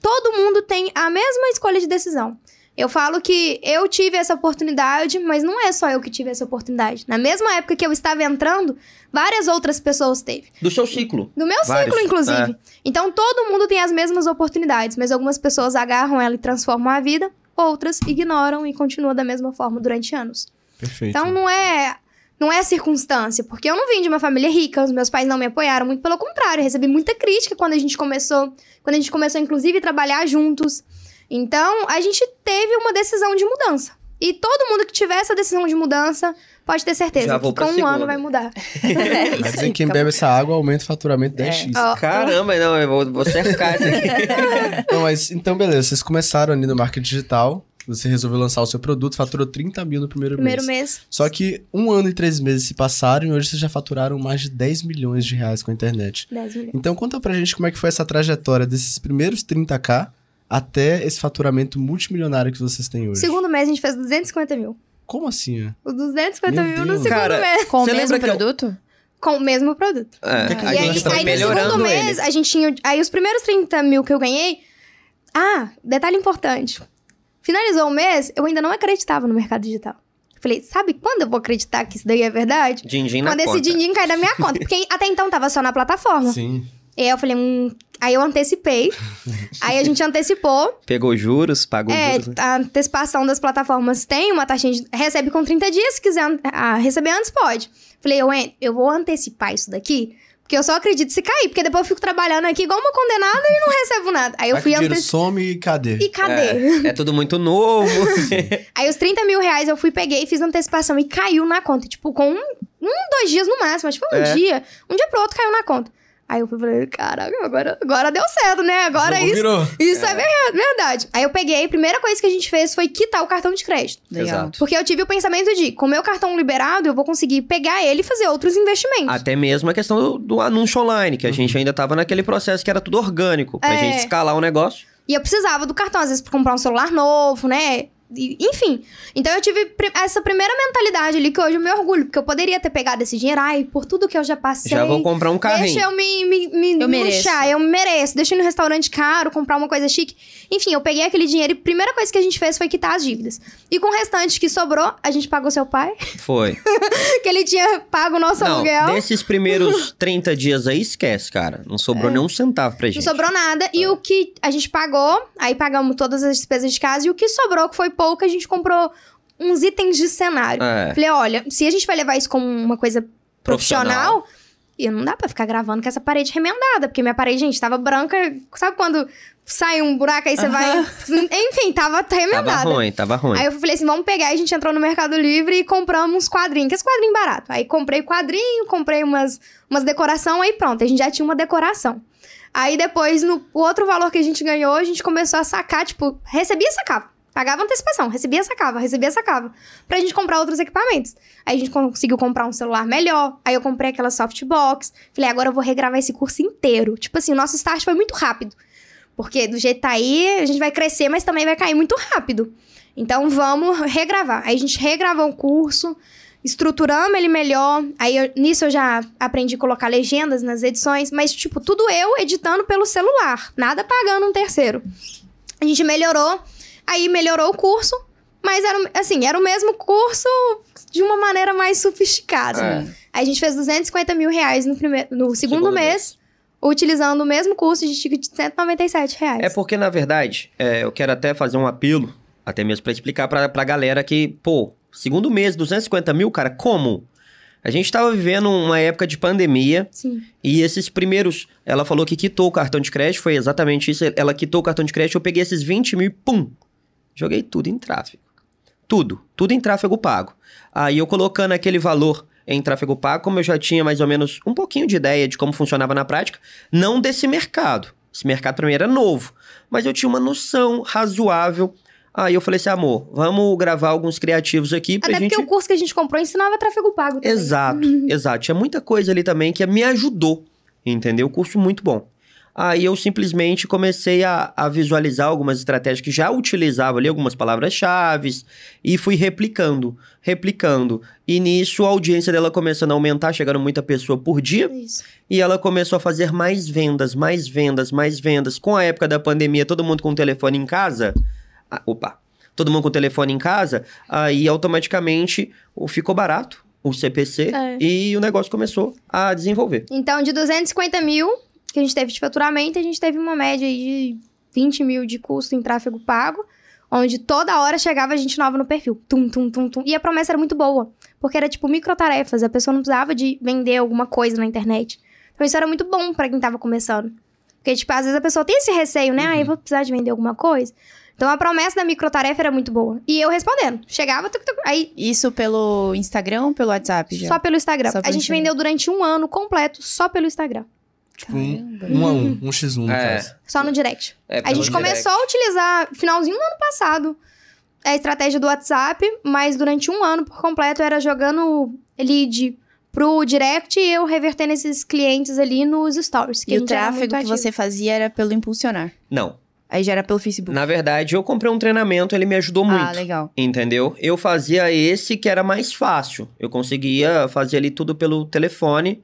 Todo mundo tem a mesma escolha de decisão. Eu falo que eu tive essa oportunidade, mas não é só eu que tive essa oportunidade. Na mesma época que eu estava entrando, várias outras pessoas teve. Do seu ciclo. Do meu ciclo, inclusive. É. Então todo mundo tem as mesmas oportunidades, mas algumas pessoas agarram ela e transformam a vida, outras ignoram e continuam da mesma forma durante anos. Perfeito. Então não é não é circunstância, porque eu não vim de uma família rica, os meus pais não me apoiaram, muito pelo contrário, eu recebi muita crítica quando a gente começou, quando a gente começou inclusive a trabalhar juntos. Então, a gente teve uma decisão de mudança. E todo mundo que tiver essa decisão de mudança Pode ter certeza Já vou que com segunda. um ano vai mudar. é, Quer quem bebe essa água aumenta o faturamento 10x. É. Oh, Caramba, oh. não, eu vou, vou cercar isso aqui. não, mas então, beleza, vocês começaram ali no marketing digital, você resolveu lançar o seu produto, faturou 30 mil no primeiro, primeiro mês. mês. Só que um ano e três meses se passaram e hoje vocês já faturaram mais de 10 milhões de reais com a internet. 10 milhões. Então conta pra gente como é que foi essa trajetória desses primeiros 30k até esse faturamento multimilionário que vocês têm hoje. Segundo mês a gente fez 250 mil. Como assim? É? Os 250 Meu mil Deus. no segundo Cara, mês. Com o mesmo produto? Eu... Com o mesmo produto. É, e aí, gente tá aí, no segundo mês, ele. a gente tinha. Aí os primeiros 30 mil que eu ganhei. Ah, detalhe importante. Finalizou o mês, eu ainda não acreditava no mercado digital. Falei, sabe quando eu vou acreditar que isso daí é verdade? Din -din quando esse din-din cai da minha conta. Porque até então tava só na plataforma. Sim. E é, aí eu falei, hum. Aí eu antecipei. aí a gente antecipou. Pegou juros, pagou é, juros. Né? A antecipação das plataformas tem uma taxa de. Recebe com 30 dias, se quiser ah, receber antes, pode. Falei, eu, eu vou antecipar isso daqui, porque eu só acredito se cair, porque depois eu fico trabalhando aqui igual uma condenada e não recebo nada. Aí eu Vai fui antecipar. some e cadê? E cadê? É, é tudo muito novo. aí os 30 mil reais eu fui, peguei, fiz antecipação e caiu na conta. Tipo, com um, um dois dias no máximo. Tipo, um é. dia. Um dia pro outro caiu na conta. Aí eu falei, caraca, agora, agora deu certo, né? Agora isso. Virou. Isso é. é. verdade. Aí eu peguei, a primeira coisa que a gente fez foi quitar o cartão de crédito. Legal. Exato. Porque eu tive o pensamento de, com o meu cartão liberado, eu vou conseguir pegar ele e fazer outros investimentos. Até mesmo a questão do, do anúncio online, que a uhum. gente ainda tava naquele processo que era tudo orgânico, pra é. gente escalar o negócio. E eu precisava do cartão, às vezes, pra comprar um celular novo, né? enfim. Então eu tive essa primeira mentalidade ali que hoje eu me orgulho, porque eu poderia ter pegado esse dinheiro, ai, por tudo que eu já passei. Já vou comprar um carrinho. Deixa eu me, me, me eu mereço. eu mereço. Deixa eu ir no restaurante caro, comprar uma coisa chique. Enfim, eu peguei aquele dinheiro e a primeira coisa que a gente fez foi quitar as dívidas. E com o restante que sobrou, a gente pagou seu pai. Foi. que ele tinha pago o nosso Não, aluguel. Nesses primeiros 30 dias aí, esquece, cara. Não sobrou é. nem um centavo pra gente. Não sobrou nada. Ah. E tá. o que a gente pagou, aí pagamos todas as despesas de casa, e o que sobrou que foi pouco, a gente comprou uns itens de cenário. É. Falei, olha, se a gente vai levar isso como uma coisa profissional, profissional e não dá para ficar gravando com essa parede remendada, porque minha parede, gente, tava branca. Sabe quando sai um buraco aí você vai. Enfim, tava remendada. Tava ruim, tava ruim. Aí eu falei assim: vamos pegar. E a gente entrou no Mercado Livre e compramos uns quadrinhos, que é esse quadrinho é barato. Aí comprei quadrinho, comprei umas, umas decoração, aí pronto, a gente já tinha uma decoração. Aí depois, no outro valor que a gente ganhou, a gente começou a sacar, tipo, recebia e sacava. Pagava antecipação, recebia, sacava, recebia, sacava. Pra gente comprar outros equipamentos. Aí a gente conseguiu comprar um celular melhor. Aí eu comprei aquela softbox. Falei, agora eu vou regravar esse curso inteiro. Tipo assim, o nosso start foi muito rápido. Porque do jeito que tá aí, a gente vai crescer, mas também vai cair muito rápido. Então vamos regravar. Aí a gente regravou um curso, estruturamos ele melhor. Aí eu, nisso eu já aprendi a colocar legendas nas edições, mas tipo, tudo eu editando pelo celular, nada pagando um terceiro. A gente melhorou Aí melhorou o curso, mas era, assim, era o mesmo curso de uma maneira mais sofisticada. É. Aí a gente fez 250 mil reais no, primeiro, no segundo, segundo mês, mês, utilizando o mesmo curso de ticket de 197 reais. É porque, na verdade, é, eu quero até fazer um apelo, até mesmo para explicar pra, pra galera que, pô, segundo mês, 250 mil, cara, como? A gente estava vivendo uma época de pandemia. Sim. E esses primeiros. Ela falou que quitou o cartão de crédito, foi exatamente isso. Ela quitou o cartão de crédito, eu peguei esses 20 mil e pum! Joguei tudo em tráfego. Tudo, tudo em tráfego pago. Aí eu colocando aquele valor em tráfego pago, como eu já tinha mais ou menos um pouquinho de ideia de como funcionava na prática, não desse mercado. Esse mercado para mim era novo, mas eu tinha uma noção razoável. Aí eu falei assim, amor, vamos gravar alguns criativos aqui pra Até gente... porque o curso que a gente comprou ensinava tráfego pago. Também. Exato, exato. Tinha muita coisa ali também que me ajudou, entendeu? O curso muito bom. Aí eu simplesmente comecei a, a visualizar algumas estratégias que já utilizava ali, algumas palavras-chave, e fui replicando, replicando. E nisso a audiência dela começando a aumentar, chegando muita pessoa por dia. Isso. E ela começou a fazer mais vendas, mais vendas, mais vendas. Com a época da pandemia, todo mundo com o telefone em casa. Ah, opa! Todo mundo com o telefone em casa, aí automaticamente ficou barato o CPC é. e o negócio começou a desenvolver. Então, de 250 mil que a gente teve de faturamento, a gente teve uma média de 20 mil de custo em tráfego pago, onde toda hora chegava gente nova no perfil. Tum, tum, tum, tum. E a promessa era muito boa, porque era tipo micro tarefas, a pessoa não precisava de vender alguma coisa na internet. Então isso era muito bom para quem tava começando. Porque, tipo, às vezes a pessoa tem esse receio, né? Uhum. Ah, eu vou precisar de vender alguma coisa. Então a promessa da micro tarefa era muito boa. E eu respondendo. Chegava, tuc, tuc, aí. Isso pelo Instagram ou pelo WhatsApp? Já? Só pelo Instagram. Só a gente Instagram. vendeu durante um ano completo só pelo Instagram. Tipo, um, um, a um, um x1 é. Só no direct. É, a gente direct. começou a utilizar finalzinho do ano passado é a estratégia do WhatsApp, mas durante um ano por completo era jogando lead pro direct e eu revertendo esses clientes ali nos stories. e o tráfego que você fazia era pelo impulsionar? Não. Aí já era pelo Facebook. Na verdade, eu comprei um treinamento, ele me ajudou ah, muito. Ah, legal. Entendeu? Eu fazia esse que era mais fácil. Eu conseguia fazer ali tudo pelo telefone.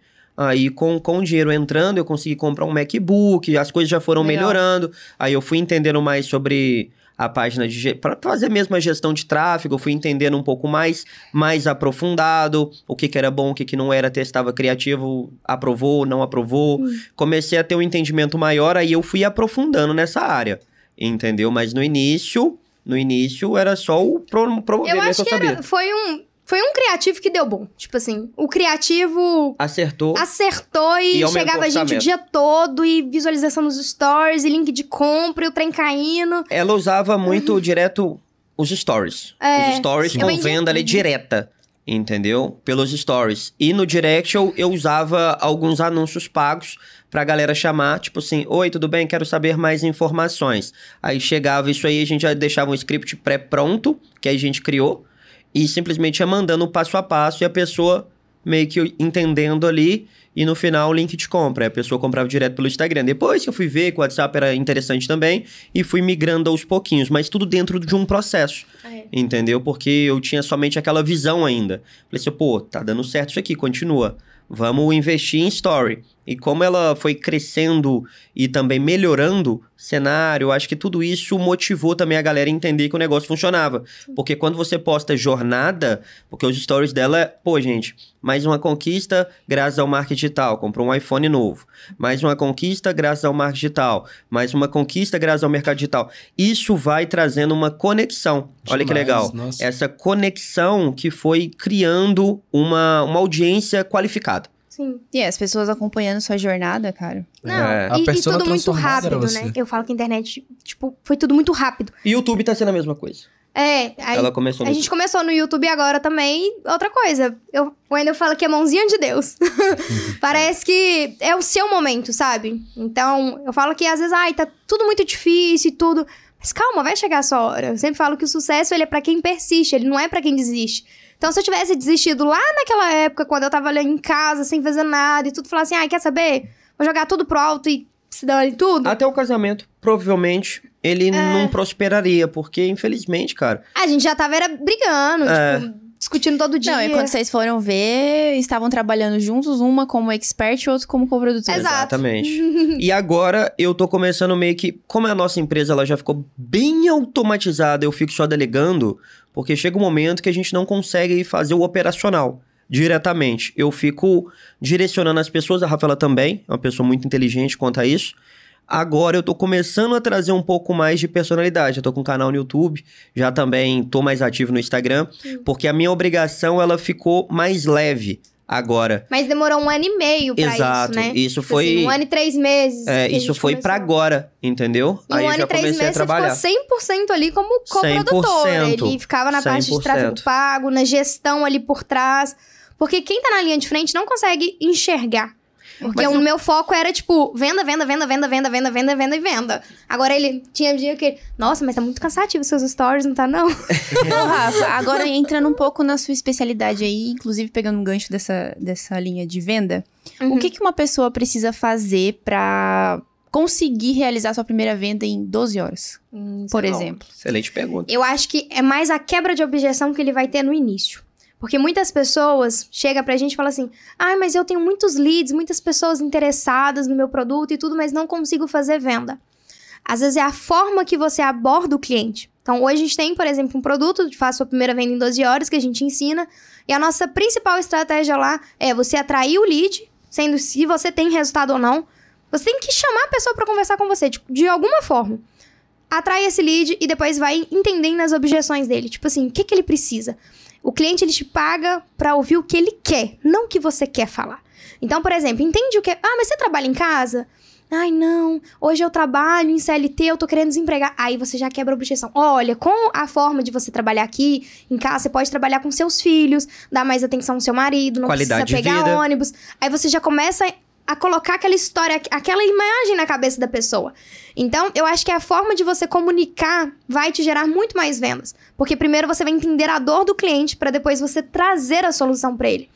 Aí com, com o dinheiro entrando, eu consegui comprar um MacBook, as coisas já foram melhorando. Aí eu fui entendendo mais sobre a página de para fazer mesmo a gestão de tráfego, eu fui entendendo um pouco mais, mais aprofundado, o que, que era bom, o que, que não era, testava criativo, aprovou, não aprovou. Uhum. Comecei a ter um entendimento maior, aí eu fui aprofundando nessa área. Entendeu? Mas no início, no início era só o pro, promover eu acho que, eu sabia. Era, foi um foi um criativo que deu bom. Tipo assim, o criativo. Acertou. Acertou e, e chegava gente o dia todo e visualização nos stories e link de compra e o trem caindo. Ela usava muito uhum. direto os stories. É, os stories com venda ali direta. Entendeu? Pelos stories. E no direct eu, eu usava alguns anúncios pagos pra galera chamar, tipo assim, oi, tudo bem? Quero saber mais informações. Aí chegava isso aí, a gente já deixava um script pré-pronto, que a gente criou e simplesmente é mandando passo a passo e a pessoa meio que entendendo ali e no final o link de compra. A pessoa comprava direto pelo Instagram. Depois que eu fui ver que o WhatsApp era interessante também e fui migrando aos pouquinhos, mas tudo dentro de um processo. Ah, é. Entendeu? Porque eu tinha somente aquela visão ainda. Falei assim, pô, tá dando certo isso aqui, continua. Vamos investir em story. E como ela foi crescendo e também melhorando cenário, acho que tudo isso motivou também a galera a entender que o negócio funcionava. Porque quando você posta jornada, porque os stories dela é, pô, gente, mais uma conquista graças ao marketing digital, comprou um iPhone novo. Mais uma conquista graças ao marketing digital. Mais uma conquista graças ao mercado digital. Isso vai trazendo uma conexão. Demais, Olha que legal. Nossa. Essa conexão que foi criando uma, uma audiência qualificada. Sim. E as pessoas acompanhando sua jornada, cara. Não, é. e, e tudo muito rápido, né? Eu falo que a internet, tipo, foi tudo muito rápido. E o YouTube tá sendo a mesma coisa. É, aí, ela começou a gente começou no YouTube agora também. Outra coisa, eu, quando eu falo que é mãozinha de Deus. Parece que é o seu momento, sabe? Então, eu falo que às vezes, ai, tá tudo muito difícil e tudo. Mas calma, vai chegar a sua hora. Eu sempre falo que o sucesso ele é para quem persiste, ele não é para quem desiste. Então, se eu tivesse desistido lá naquela época, quando eu tava ali em casa, sem fazer nada e tudo, falar assim, ai, ah, quer saber? Vou jogar tudo pro alto e se dane tudo. Até o casamento, provavelmente, ele é... não prosperaria, porque, infelizmente, cara... A gente já tava era brigando, é... tipo discutindo todo dia. Não, e quando vocês foram ver, estavam trabalhando juntos, uma como expert e outra como coprodutora. Exatamente. e agora eu tô começando meio que, como é a nossa empresa ela já ficou bem automatizada, eu fico só delegando, porque chega um momento que a gente não consegue fazer o operacional diretamente. Eu fico direcionando as pessoas, a Rafaela também, é uma pessoa muito inteligente quanto a isso. Agora eu tô começando a trazer um pouco mais de personalidade. Eu tô com um canal no YouTube, já também tô mais ativo no Instagram, porque a minha obrigação ela ficou mais leve agora. Mas demorou um ano e meio pra Exato. isso, né? Isso tipo assim, foi. Assim, um ano e três meses. É, isso foi para pra agora, entendeu? um ano já e três comecei meses a trabalhar. Você ficou 100% ali como co-produtor. coprodutor. Né? Ele ficava na parte de de tráfego pago, na gestão ali por trás. Porque quem tá na linha de frente não consegue enxergar porque o meu foco era, tipo, venda, venda, venda, venda, venda, venda, venda, venda e venda. Agora ele tinha um dia que nossa, mas tá muito cansativo seus stories, não tá não? não, Rafa, agora entrando um pouco na sua especialidade aí, inclusive pegando um gancho dessa, dessa linha de venda, uhum. o que, que uma pessoa precisa fazer pra conseguir realizar sua primeira venda em 12 horas, hum, por é exemplo? Excelente pergunta. Eu acho que é mais a quebra de objeção que ele vai ter no início. Porque muitas pessoas chegam pra gente e falam assim: ai, ah, mas eu tenho muitos leads, muitas pessoas interessadas no meu produto e tudo, mas não consigo fazer venda. Às vezes é a forma que você aborda o cliente. Então, hoje a gente tem, por exemplo, um produto de faça a primeira venda em 12 horas que a gente ensina. E a nossa principal estratégia lá é você atrair o lead, sendo se você tem resultado ou não. Você tem que chamar a pessoa para conversar com você, de, tipo, de, alguma forma. Atrai esse lead e depois vai entendendo as objeções dele. Tipo assim, o que, que ele precisa? O cliente ele te paga para ouvir o que ele quer, não o que você quer falar. Então, por exemplo, entende o que é. Ah, mas você trabalha em casa? Ai, não, hoje eu trabalho em CLT, eu tô querendo desempregar. Aí você já quebra a objeção. Olha, com a forma de você trabalhar aqui, em casa, você pode trabalhar com seus filhos, dar mais atenção ao seu marido, não Qualidade precisa pegar ônibus. Aí você já começa a colocar aquela história, aquela imagem na cabeça da pessoa. Então, eu acho que a forma de você comunicar vai te gerar muito mais vendas, porque primeiro você vai entender a dor do cliente para depois você trazer a solução para ele.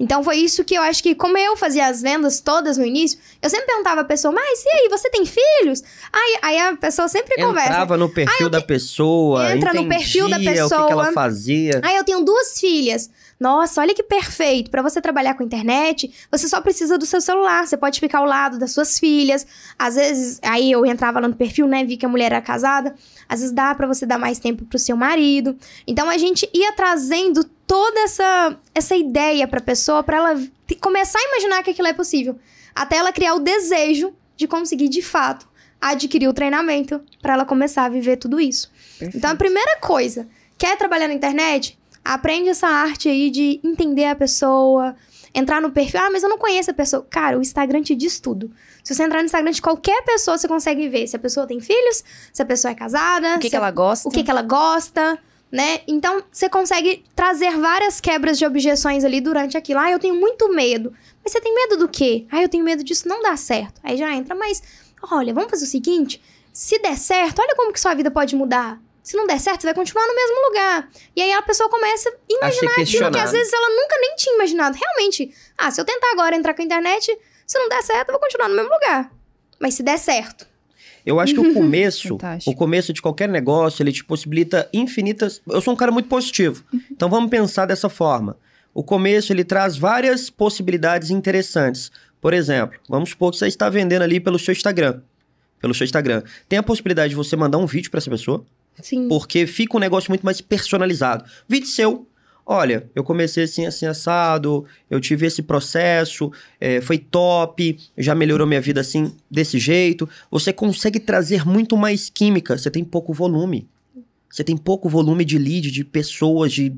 Então foi isso que eu acho que, como eu fazia as vendas todas no início, eu sempre perguntava a pessoa, mas e aí, você tem filhos? Aí, aí a pessoa sempre Entrava conversa. Entrava no perfil te... da pessoa, entra no perfil da pessoa. O que, que ela fazia. Aí eu tenho duas filhas. Nossa, olha que perfeito! Para você trabalhar com internet, você só precisa do seu celular. Você pode ficar ao lado das suas filhas. Às vezes, aí eu entrava lá no perfil, né? Vi que a mulher era casada. Às vezes dá para você dar mais tempo pro seu marido. Então a gente ia trazendo toda essa essa ideia para pessoa para ela começar a imaginar que aquilo é possível, até ela criar o desejo de conseguir de fato adquirir o treinamento para ela começar a viver tudo isso. Perfeito. Então a primeira coisa, quer trabalhar na internet? Aprende essa arte aí de entender a pessoa, entrar no perfil. Ah, mas eu não conheço a pessoa. Cara, o Instagram te diz tudo. Se você entrar no Instagram de qualquer pessoa, você consegue ver se a pessoa tem filhos, se a pessoa é casada, o que, que ela gosta. O que, que ela gosta. Né? Então, você consegue trazer várias quebras de objeções ali durante aquilo. Ah, eu tenho muito medo. Mas você tem medo do quê? Ah, eu tenho medo disso não dar certo. Aí já entra, mas olha, vamos fazer o seguinte: se der certo, olha como que sua vida pode mudar. Se não der certo, você vai continuar no mesmo lugar. E aí a pessoa começa a imaginar aquilo que às vezes ela nunca nem tinha imaginado. Realmente, ah, se eu tentar agora entrar com a internet, se não der certo, eu vou continuar no mesmo lugar. Mas se der certo. Eu acho que o começo, o começo de qualquer negócio, ele te possibilita infinitas. Eu sou um cara muito positivo. Uhum. Então vamos pensar dessa forma. O começo ele traz várias possibilidades interessantes. Por exemplo, vamos supor que você está vendendo ali pelo seu Instagram. Pelo seu Instagram. Tem a possibilidade de você mandar um vídeo para essa pessoa. Sim. Porque fica um negócio muito mais personalizado. Vídeo seu. Olha, eu comecei assim, assim, assado, eu tive esse processo, é, foi top, já melhorou minha vida assim, desse jeito. Você consegue trazer muito mais química, você tem pouco volume. Você tem pouco volume de lead, de pessoas, de.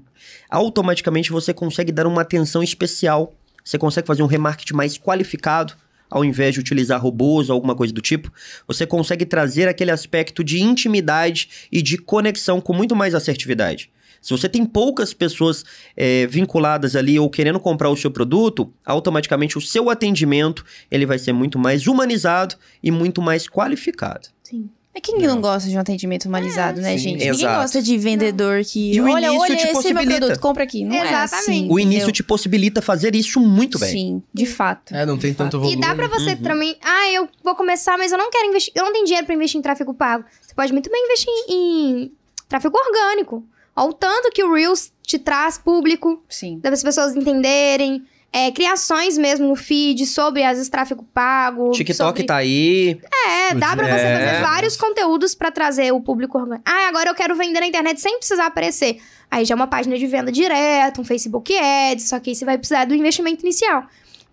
Automaticamente você consegue dar uma atenção especial. Você consegue fazer um remarketing mais qualificado ao invés de utilizar robôs ou alguma coisa do tipo, você consegue trazer aquele aspecto de intimidade e de conexão com muito mais assertividade. Se você tem poucas pessoas é, vinculadas ali ou querendo comprar o seu produto, automaticamente o seu atendimento ele vai ser muito mais humanizado e muito mais qualificado. Sim. É quem não. não. gosta de um atendimento humanizado, é, né, sim, gente? Exato. Ninguém gosta de vendedor não. que. E o olha, olha, te esse é meu produto, compra aqui. Não Exatamente. É assim, o início entendeu? te possibilita fazer isso muito bem. Sim, de fato. É, não tem tanto fato. volume. E dá né? pra você uhum. também. Ah, eu vou começar, mas eu não quero investir. Eu não tenho dinheiro pra investir em tráfego pago. Você pode muito bem investir em tráfego orgânico. Olha o tanto que o Reels te traz público. Sim. pra as pessoas entenderem é, criações mesmo no feed sobre as vezes tráfego pago. TikTok sobre... tá aí. É, dá pra você fazer é. vários conteúdos para trazer o público orgânico. Ah, agora eu quero vender na internet sem precisar aparecer. Aí já é uma página de venda direta, um Facebook Ads, só que aí você vai precisar do investimento inicial.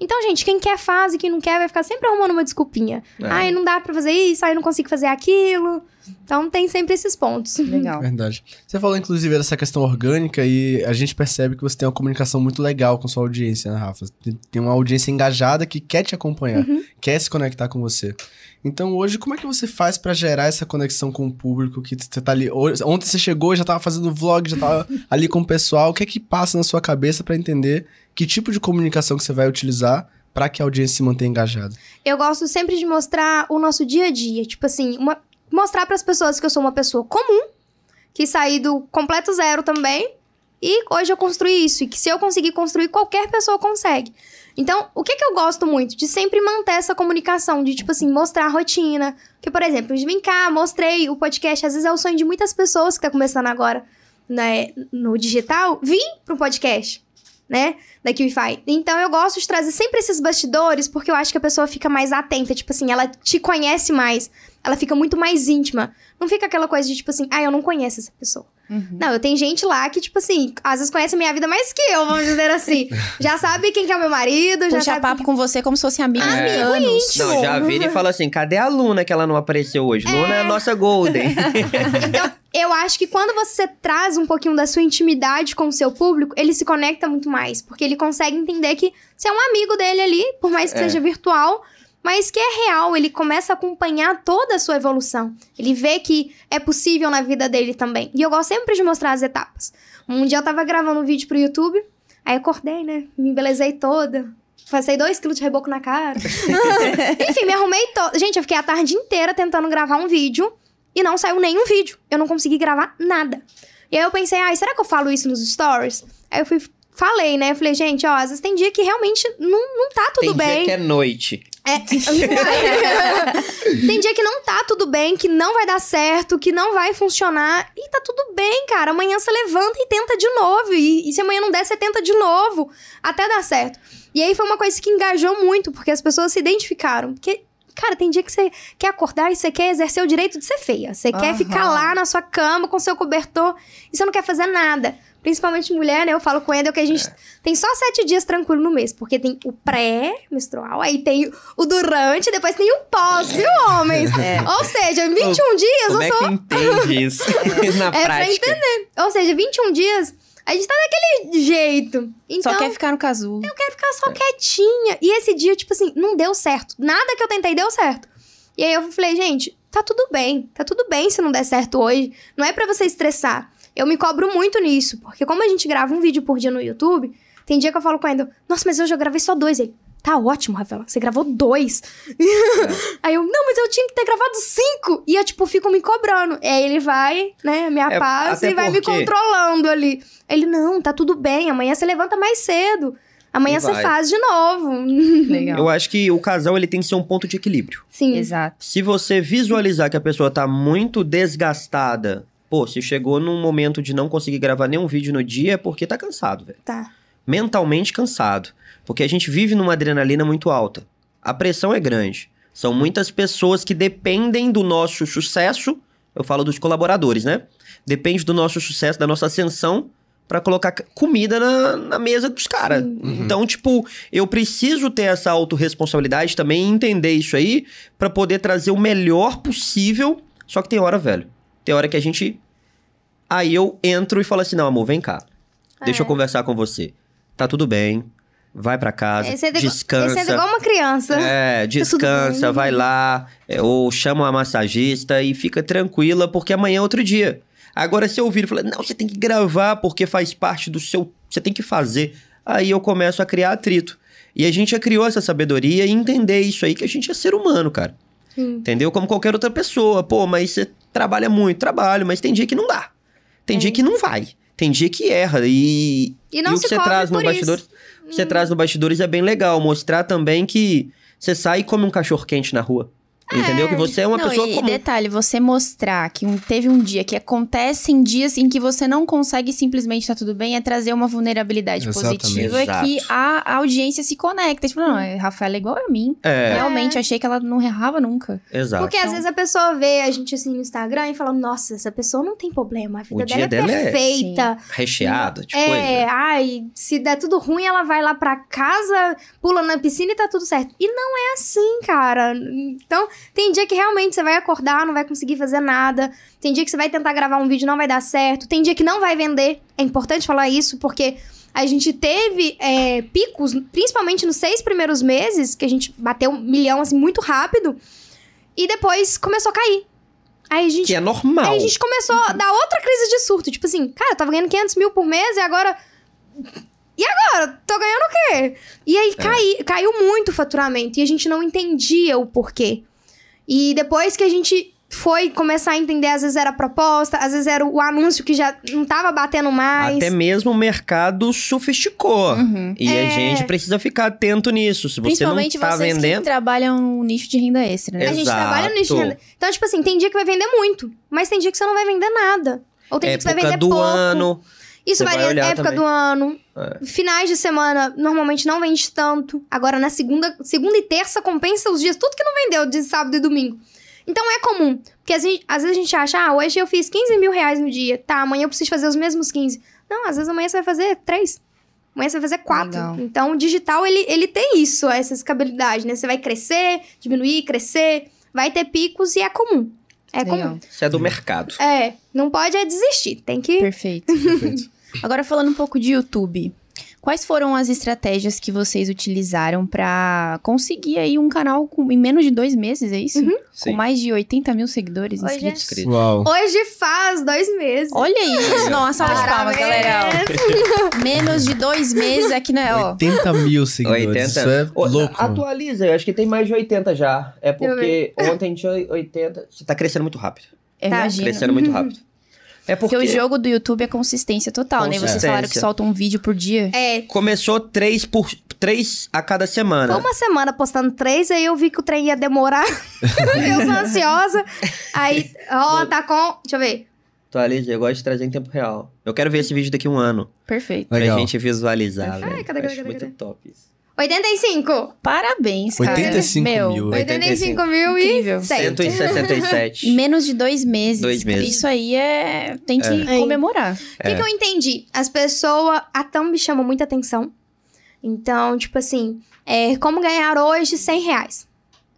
Então, gente, quem quer faz e quem não quer vai ficar sempre arrumando uma desculpinha. É. Ai, não dá para fazer isso, ai, não consigo fazer aquilo. Então, tem sempre esses pontos. Legal. Verdade. Você falou, inclusive, dessa questão orgânica e a gente percebe que você tem uma comunicação muito legal com sua audiência, né, Rafa? Tem uma audiência engajada que quer te acompanhar, uhum. quer se conectar com você. Então, hoje, como é que você faz para gerar essa conexão com o público que você tá ali? Ontem você chegou, já tava fazendo vlog, já tava ali com o pessoal. O que é que passa na sua cabeça para entender que tipo de comunicação que você vai utilizar para que a audiência se mantenha engajada? Eu gosto sempre de mostrar o nosso dia a dia, tipo assim, uma, mostrar para as pessoas que eu sou uma pessoa comum, que saí do completo zero também, e hoje eu construí isso, e que se eu conseguir construir, qualquer pessoa consegue. Então, o que, que eu gosto muito? De sempre manter essa comunicação, de, tipo assim, mostrar a rotina. Que, por exemplo, de vim cá, mostrei o podcast, às vezes é o sonho de muitas pessoas que tá começando agora né, no digital, vim um podcast né? Da QIFI. Então eu gosto de trazer sempre esses bastidores, porque eu acho que a pessoa fica mais atenta. Tipo assim, ela te conhece mais ela fica muito mais íntima. Não fica aquela coisa de, tipo assim, ah, eu não conheço essa pessoa. Uhum. Não, eu tenho gente lá que, tipo assim, às vezes conhece a minha vida mais que eu, vamos dizer assim. já sabe quem que é o meu marido, já Puxa sabe... papo com você como se fosse amigo. É. Amigo íntimo. Não, já vira e fala assim, cadê a Luna que ela não apareceu hoje? É. Luna é a nossa Golden. então, eu acho que quando você traz um pouquinho da sua intimidade com o seu público, ele se conecta muito mais. Porque ele consegue entender que você é um amigo dele ali, por mais que é. seja virtual mas que é real, ele começa a acompanhar toda a sua evolução. Ele vê que é possível na vida dele também. E eu gosto sempre de mostrar as etapas. Um dia eu tava gravando um vídeo pro YouTube, aí acordei, né? Me embelezei toda. Passei dois quilos de reboco na cara. Enfim, me arrumei toda. Gente, eu fiquei a tarde inteira tentando gravar um vídeo e não saiu nenhum vídeo. Eu não consegui gravar nada. E aí eu pensei, ai, ah, será que eu falo isso nos stories? Aí eu fui falei, né? Falei, gente, ó, às vezes tem dia que realmente não, não tá tudo tem bem. Tem dia que é noite. É. tem dia que não tá tudo bem, que não vai dar certo, que não vai funcionar. E tá tudo bem, cara. Amanhã você levanta e tenta de novo. E, e se amanhã não der, você tenta de novo. Até dar certo. E aí foi uma coisa que engajou muito, porque as pessoas se identificaram. Porque Cara, tem dia que você quer acordar e você quer exercer o direito de ser feia. Você uhum. quer ficar lá na sua cama com seu cobertor e você não quer fazer nada principalmente mulher, né? Eu falo com o Ender que a gente é. tem só sete dias tranquilo no mês, porque tem o pré-menstrual, aí tem o durante, depois tem o pós, é. viu, homens? É. Ou seja, 21 o, dias como eu é sou. Que entende isso é na é prática. pra entender. Ou seja, 21 dias. A gente tá daquele jeito. Então, só quer ficar no casulo. Eu quero ficar só é. quietinha. E esse dia, tipo assim, não deu certo. Nada que eu tentei deu certo. E aí eu falei, gente, tá tudo bem. Tá tudo bem se não der certo hoje. Não é para você estressar. Eu me cobro muito nisso, porque como a gente grava um vídeo por dia no YouTube, tem dia que eu falo com a Ender: nossa, mas eu já gravei só dois. Ele, tá ótimo, Rafaela, você gravou dois. É. Aí eu, não, mas eu tinha que ter gravado cinco. E eu, tipo, fico me cobrando. E aí ele vai, né, me apassa é, e vai porque... me controlando ali. Ele, não, tá tudo bem, amanhã você levanta mais cedo. Amanhã você faz de novo. Legal. Eu acho que o casal ele tem que ser um ponto de equilíbrio. Sim. Exato. Se você visualizar que a pessoa tá muito desgastada Pô, se chegou num momento de não conseguir gravar nenhum vídeo no dia é porque tá cansado, velho. Tá. Mentalmente cansado. Porque a gente vive numa adrenalina muito alta. A pressão é grande. São muitas pessoas que dependem do nosso sucesso. Eu falo dos colaboradores, né? Depende do nosso sucesso, da nossa ascensão, para colocar comida na, na mesa dos caras. Uhum. Então, tipo, eu preciso ter essa autorresponsabilidade também entender isso aí para poder trazer o melhor possível. Só que tem hora, velho. Tem hora que a gente. Aí eu entro e falo assim: não, amor, vem cá. É. Deixa eu conversar com você. Tá tudo bem. Vai para casa, esse é de, descansa. é igual uma criança. É, tá descansa, tá vai lá, é, ou chama uma massagista e fica tranquila, porque amanhã é outro dia. Agora, se eu ouvir e falar, não, você tem que gravar porque faz parte do seu. Você tem que fazer. Aí eu começo a criar atrito. E a gente já criou essa sabedoria e entender isso aí, que a gente é ser humano, cara. Sim. Entendeu? Como qualquer outra pessoa. Pô, mas você trabalha muito, trabalho, mas tem dia que não dá. Tem é. dia que não vai. Tem dia que erra. E, e, não e o que você traz no bastidor Hum. você traz no bastidores é bem legal. Mostrar também que você sai e come um cachorro quente na rua. É, entendeu? Que é. você é uma não, pessoa e comum. detalhe, você mostrar que um, teve um dia que acontecem dias em que você não consegue simplesmente estar tá tudo bem é trazer uma vulnerabilidade Exatamente. positiva Exato. que a, a, audiência se conecta. Tipo, não, a hum. Rafaela é igual a mim. É. Realmente, é. achei que ela não errava nunca. Exato. Porque então, às vezes a pessoa vê a gente assim no Instagram e fala, nossa, essa pessoa não tem problema, a vida dela, é dela, é perfeita. É, recheada, tipo. É, coisa. ai, se der tudo ruim, ela vai lá pra casa, pula na piscina e tá tudo certo. E não é assim, cara. Então, tem dia que realmente você vai acordar, não vai conseguir fazer nada. Tem dia que você vai tentar gravar um vídeo, não vai dar certo. Tem dia que não vai vender. É importante falar isso, porque a gente teve é, picos, principalmente nos seis primeiros meses, que a gente bateu um milhão assim muito rápido. E depois começou a cair. Aí a gente, que é normal. Aí a gente começou a dar outra crise de surto. Tipo assim, cara, eu tava ganhando 500 mil por mês e agora. E agora? Tô ganhando o quê? E aí é. cai, caiu muito o faturamento e a gente não entendia o porquê. E depois que a gente foi começar a entender, às vezes era a proposta, às vezes era o anúncio que já não estava batendo mais. Até mesmo o mercado sofisticou. Uhum. E é... a gente precisa ficar atento nisso. Se você não tá vocês vendendo... que trabalham no nicho de renda extra, né? Exato. A gente trabalha no nicho de renda. Então, tipo assim, tem dia que vai vender muito, mas tem dia que você não vai vender nada. Ou tem é dia que você vai vender do pouco. ano. Isso varia época também. do ano. É. Finais de semana normalmente não vende tanto. Agora na segunda, segunda e terça compensa os dias, tudo que não vendeu de sábado e domingo. Então é comum. Porque às vezes, às vezes a gente acha, ah, hoje eu fiz 15 mil reais no dia. Tá, amanhã eu preciso fazer os mesmos 15. Não, às vezes amanhã você vai fazer 3. Amanhã você vai fazer 4. Legal. Então o digital, ele, ele tem isso, essa escabilidade, né? Você vai crescer, diminuir, crescer. Vai ter picos e é comum. É como Isso é do mercado. É, não pode é desistir, tem que. Perfeito. Perfeito. Agora falando um pouco de YouTube. Quais foram as estratégias que vocês utilizaram para conseguir aí um canal com, em menos de dois meses, é isso? Uhum. Com mais de 80 mil seguidores Hoje inscritos. É... Uau. Hoje faz dois meses. Olha isso! Nossa, salva de palmas, galera. menos de dois meses aqui na... Né, 80 mil seguidores, 80. isso é louco. Atualiza, eu acho que tem mais de 80 já. É porque ontem tinha 80... Você tá crescendo muito rápido. tá, imagino. Crescendo muito rápido. É porque... porque... o jogo do YouTube é consistência total, consistência. né? Vocês falaram que soltam um vídeo por dia. É. Começou três, por... três a cada semana. Foi uma semana postando três, aí eu vi que o trem ia demorar. eu sou ansiosa. Aí, ó, oh, tá com... Deixa eu ver. Atualiza, eu gosto de trazer em tempo real. Eu quero ver esse vídeo daqui a um ano. Perfeito. Legal. Pra gente visualizar, Ai, velho. Cadê, cadê, Acho cadê, muito top isso. 85! Parabéns, cara. 85 Meu, mil. 85 mil e... 167. Menos de dois meses. Dois meses. Isso aí é... Tem que é. comemorar. O é. que, que, é. eu entendi? As pessoas... A Thumb chamou muita atenção. Então, tipo assim... É, como ganhar hoje 100 reais?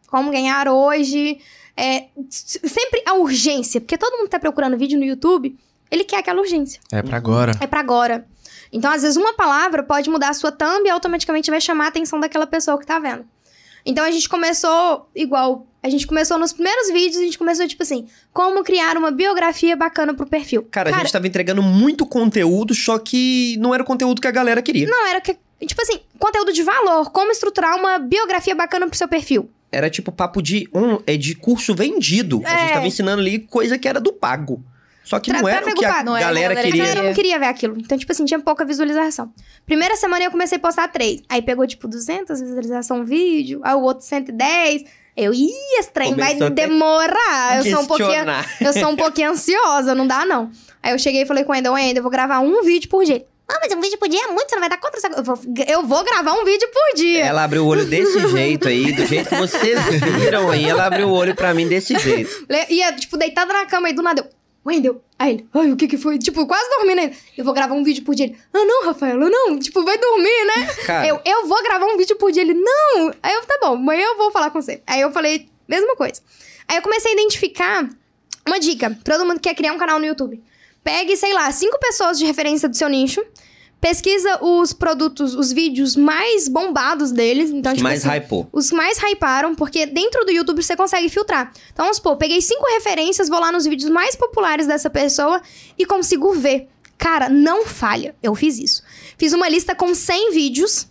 Como ganhar hoje... É, sempre a urgência. Porque todo mundo tá procurando vídeo no YouTube... Ele quer aquela urgência. É para agora. É para agora. Então, às vezes, uma palavra pode mudar a sua thumb e automaticamente vai chamar a atenção daquela pessoa que tá vendo. Então, a gente começou igual. A gente começou nos primeiros vídeos, a gente começou tipo assim: como criar uma biografia bacana pro perfil. Cara, Cara a gente tava entregando muito conteúdo, só que não era o conteúdo que a galera queria. Não, era que. Tipo assim, conteúdo de valor, como estruturar uma biografia bacana pro seu perfil era tipo papo de um é de curso vendido. É. A gente é. tava ensinando ali coisa que era do pago. Só que não era o que a, não galera, queria. A galera não queria ver aquilo. Então, tipo assim, tinha pouca visualização. Primeira semana eu comecei a postar três. Aí pegou, tipo, 200 visualizações um vídeo. Aí o outro 110. Eu, ih, esse trem vai demorar. Eu sou, um pouquinho, eu sou um pouquinho ansiosa, não dá não. Aí eu cheguei e falei com o Endel, Endel, eu vou gravar um vídeo por dia. Ah, mas um vídeo por dia é muito, você não vai dar conta eu vou, eu vou gravar um vídeo por dia. Ela abriu o olho desse jeito aí, do jeito que vocês viram aí. Ela abriu o olho pra mim desse jeito. E, tipo, deitada na cama aí, do nada eu... Wendel. Aí ele, ai, o que que foi? Tipo, quase dormindo ainda. Eu vou gravar um vídeo por dia. Ele, ah, não, Rafael, não. Tipo, vai dormir, né? Cara. Eu, eu vou gravar um vídeo por dia. Ele, não. Aí eu, tá bom, amanhã eu vou falar com você. Aí eu falei, mesma coisa. Aí eu comecei a identificar uma dica pra todo mundo que quer criar um canal no YouTube. Pegue, sei lá, cinco pessoas de referência do seu nicho pesquisa os produtos, os vídeos mais bombados deles. Então, os tipo mais assim, hypou. Os mais hyparam, porque dentro do YouTube você consegue filtrar. Então, vamos supor, peguei cinco referências, vou lá nos vídeos mais populares dessa pessoa e consigo ver. Cara, não falha. Eu fiz isso. Fiz uma lista com 100 vídeos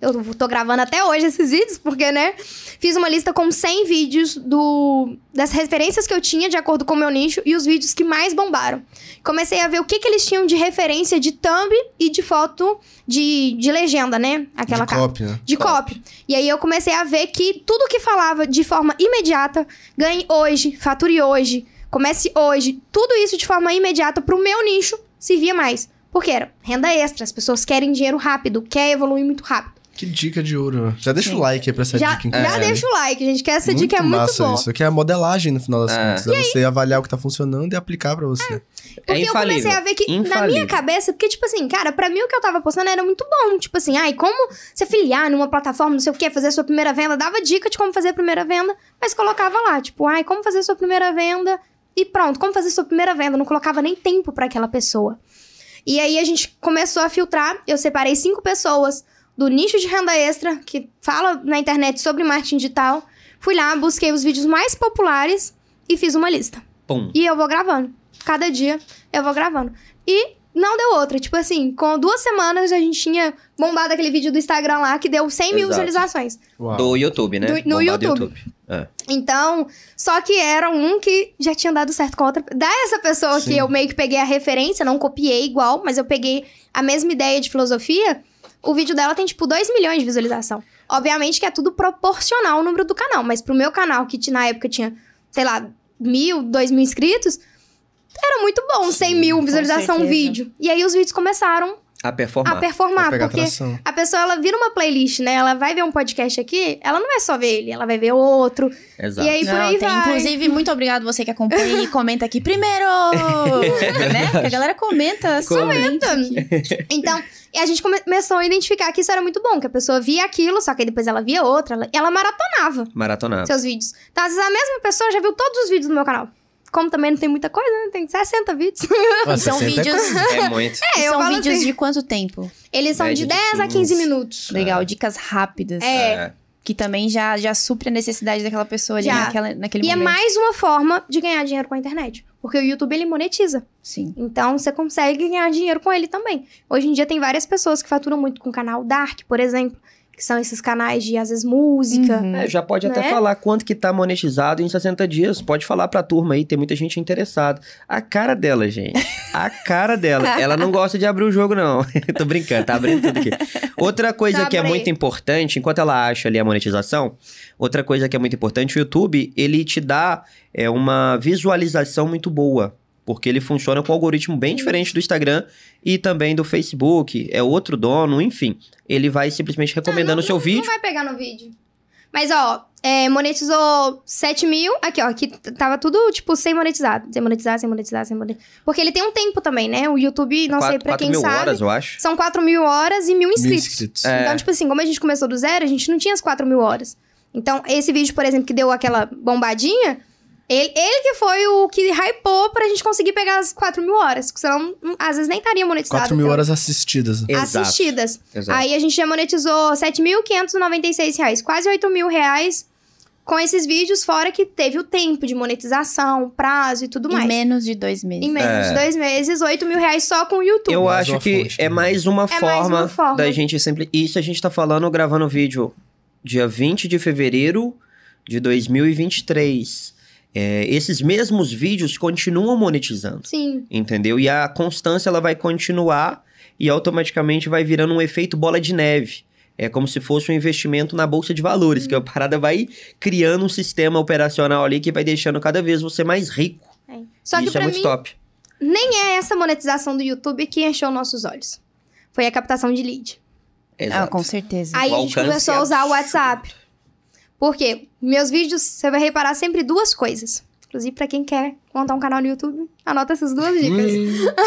eu tô gravando até hoje esses vídeos, porque, né? Fiz uma lista com 100 vídeos do, das referências que eu tinha, de acordo com o meu nicho, e os vídeos que mais bombaram. Comecei a ver o que, que eles tinham de referência de thumb e de foto de, de legenda, né? Aquela de cópia. Né? De cópia. E aí eu comecei a ver que tudo que falava de forma imediata, ganhe hoje, fature hoje, comece hoje, tudo isso de forma imediata pro meu nicho servia mais. Porque era renda extra, as pessoas querem dinheiro rápido, quer evoluir muito rápido. Que dica de ouro. Né? Já deixa Sim. o like aí pra essa já, dica. Inclusive. Já deixa o like, gente, que essa muito dica é muito massa boa. isso, que é a modelagem no final das é. contas. É você avaliar o que tá funcionando e aplicar pra você. É. é porque é eu comecei a ver que, infalível. na minha cabeça, porque, tipo assim, cara, pra mim o que eu tava postando era muito bom. Tipo assim, ai, como se afiliar numa plataforma, não sei o quê, fazer a sua primeira venda. Dava dica de como fazer a primeira venda, mas colocava lá, tipo, ai, como fazer a sua primeira venda. E pronto, como fazer a sua primeira venda? Não colocava nem tempo para aquela pessoa. E aí a gente começou a filtrar. Eu separei cinco pessoas do nicho de renda extra, que fala na internet sobre marketing digital. Fui lá, busquei os vídeos mais populares e fiz uma lista. Pum. E eu vou gravando. Cada dia eu vou gravando. E não deu outra. Tipo assim, com duas semanas a gente tinha bombado aquele vídeo do Instagram lá que deu 100 mil visualizações. Uau. Do YouTube, né? Do, no YouTube. YouTube. É. Então, só que era um que já tinha dado certo com outra. Da essa pessoa Sim. que eu meio que peguei a referência, não copiei igual, mas eu peguei a mesma ideia de filosofia. O vídeo dela tem tipo 2 milhões de visualização. Obviamente que é tudo proporcional ao número do canal, mas pro meu canal, que na época tinha, sei lá, mil, dois mil inscritos, era muito bom, Sim, 100 mil visualização um vídeo. E aí os vídeos começaram a performar. A performar, porque atração. a pessoa ela vira uma playlist, né? Ela vai ver um podcast aqui, ela não vai é só ver ele, ela vai ver outro. Exato. E aí não, por aí tem, vai. Inclusive, muito obrigado você que acompanha e comenta aqui primeiro! né? Porque a galera comenta, comenta. Então, Então, a gente começou a identificar que isso era muito bom, que a pessoa via aquilo, só que depois ela via outra, ela, ela maratonava. Maratonava. Seus vídeos. Então, às vezes a mesma pessoa já viu todos os vídeos do meu canal como também não tem muita coisa, né? Tem 60 vídeos. Nossa, são 60 é vídeos. É, muito. É, são vídeos assim. de quanto tempo? Eles são Média de 10 de a 15 minutos. Legal, dicas rápidas. É. é que também já, já supre a necessidade daquela pessoa ali naquela, naquele e é momento. E é mais uma forma de ganhar dinheiro com a internet. Porque o YouTube, ele monetiza. Sim. Então, você consegue ganhar dinheiro com ele também. Hoje em dia, tem várias pessoas que faturam muito com o canal Dark, por exemplo que são esses canais de, às vezes, música. Uhum. É, já pode até né? falar quanto que tá monetizado em 60 dias. Pode falar pra turma aí, tem muita gente interessada. A cara dela, gente. A cara dela. ela não gosta de abrir o jogo, não. Tô brincando, tá abrindo tudo aqui. Outra coisa tá que é muito importante, enquanto ela acha ali a monetização, outra coisa que é muito importante, o YouTube, ele te dá é, uma visualização muito boa porque ele funciona com um algoritmo bem diferente do Instagram e também do Facebook, é outro dono, enfim. Ele vai simplesmente recomendando o seu não, vídeo. Não vai pegar no vídeo. Mas, ó, é, monetizou 7 mil. Aqui, ó, que tava tudo, tipo, sem monetizar. Sem monetizar, sem monetizar, sem monetizar. Porque ele tem um tempo também, né? O YouTube, não quatro, sei, pra quatro 4 mil Horas, eu acho. São 4 mil horas e mil inscritos. Mil inscritos. É. Então, tipo assim, como a gente começou do zero, a gente não tinha as 4 mil horas. Então, esse vídeo, por exemplo, que deu aquela bombadinha, ele, ele que foi o que hypou pra gente conseguir pegar as 4 mil horas. Porque senão, hum, às vezes, nem estaria monetizado. 4 mil então. horas assistidas. Né? Exato. Assistidas. Exato. Aí a gente já monetizou 7.596 reais. Quase 8 mil reais com esses vídeos, fora que teve o tempo de monetização, prazo e tudo mais. Em menos de dois meses. Em menos é. de dois meses, 8 mil reais só com o YouTube. Eu mais acho que fonte, é, mais uma, é mais uma forma da gente sempre. Isso a gente tá falando gravando vídeo dia 20 de fevereiro de 2023 é, esses mesmos vídeos continuam monetizando. Sim. Entendeu? E a constância ela vai continuar e automaticamente vai virando um efeito bola de neve. É como se fosse um investimento na bolsa de valores, uhum. que a parada vai criando um sistema operacional ali que vai deixando cada vez você mais rico. É. Só que Isso é muito mim, top. Nem é essa monetização do YouTube que encheu nossos olhos. Foi a captação de lead. Exato. Ah, com certeza. Aí o a gente começou a usar o WhatsApp. Porque meus vídeos, você vai reparar sempre duas coisas. Inclusive, para quem quer montar um canal no YouTube, anota essas duas dicas.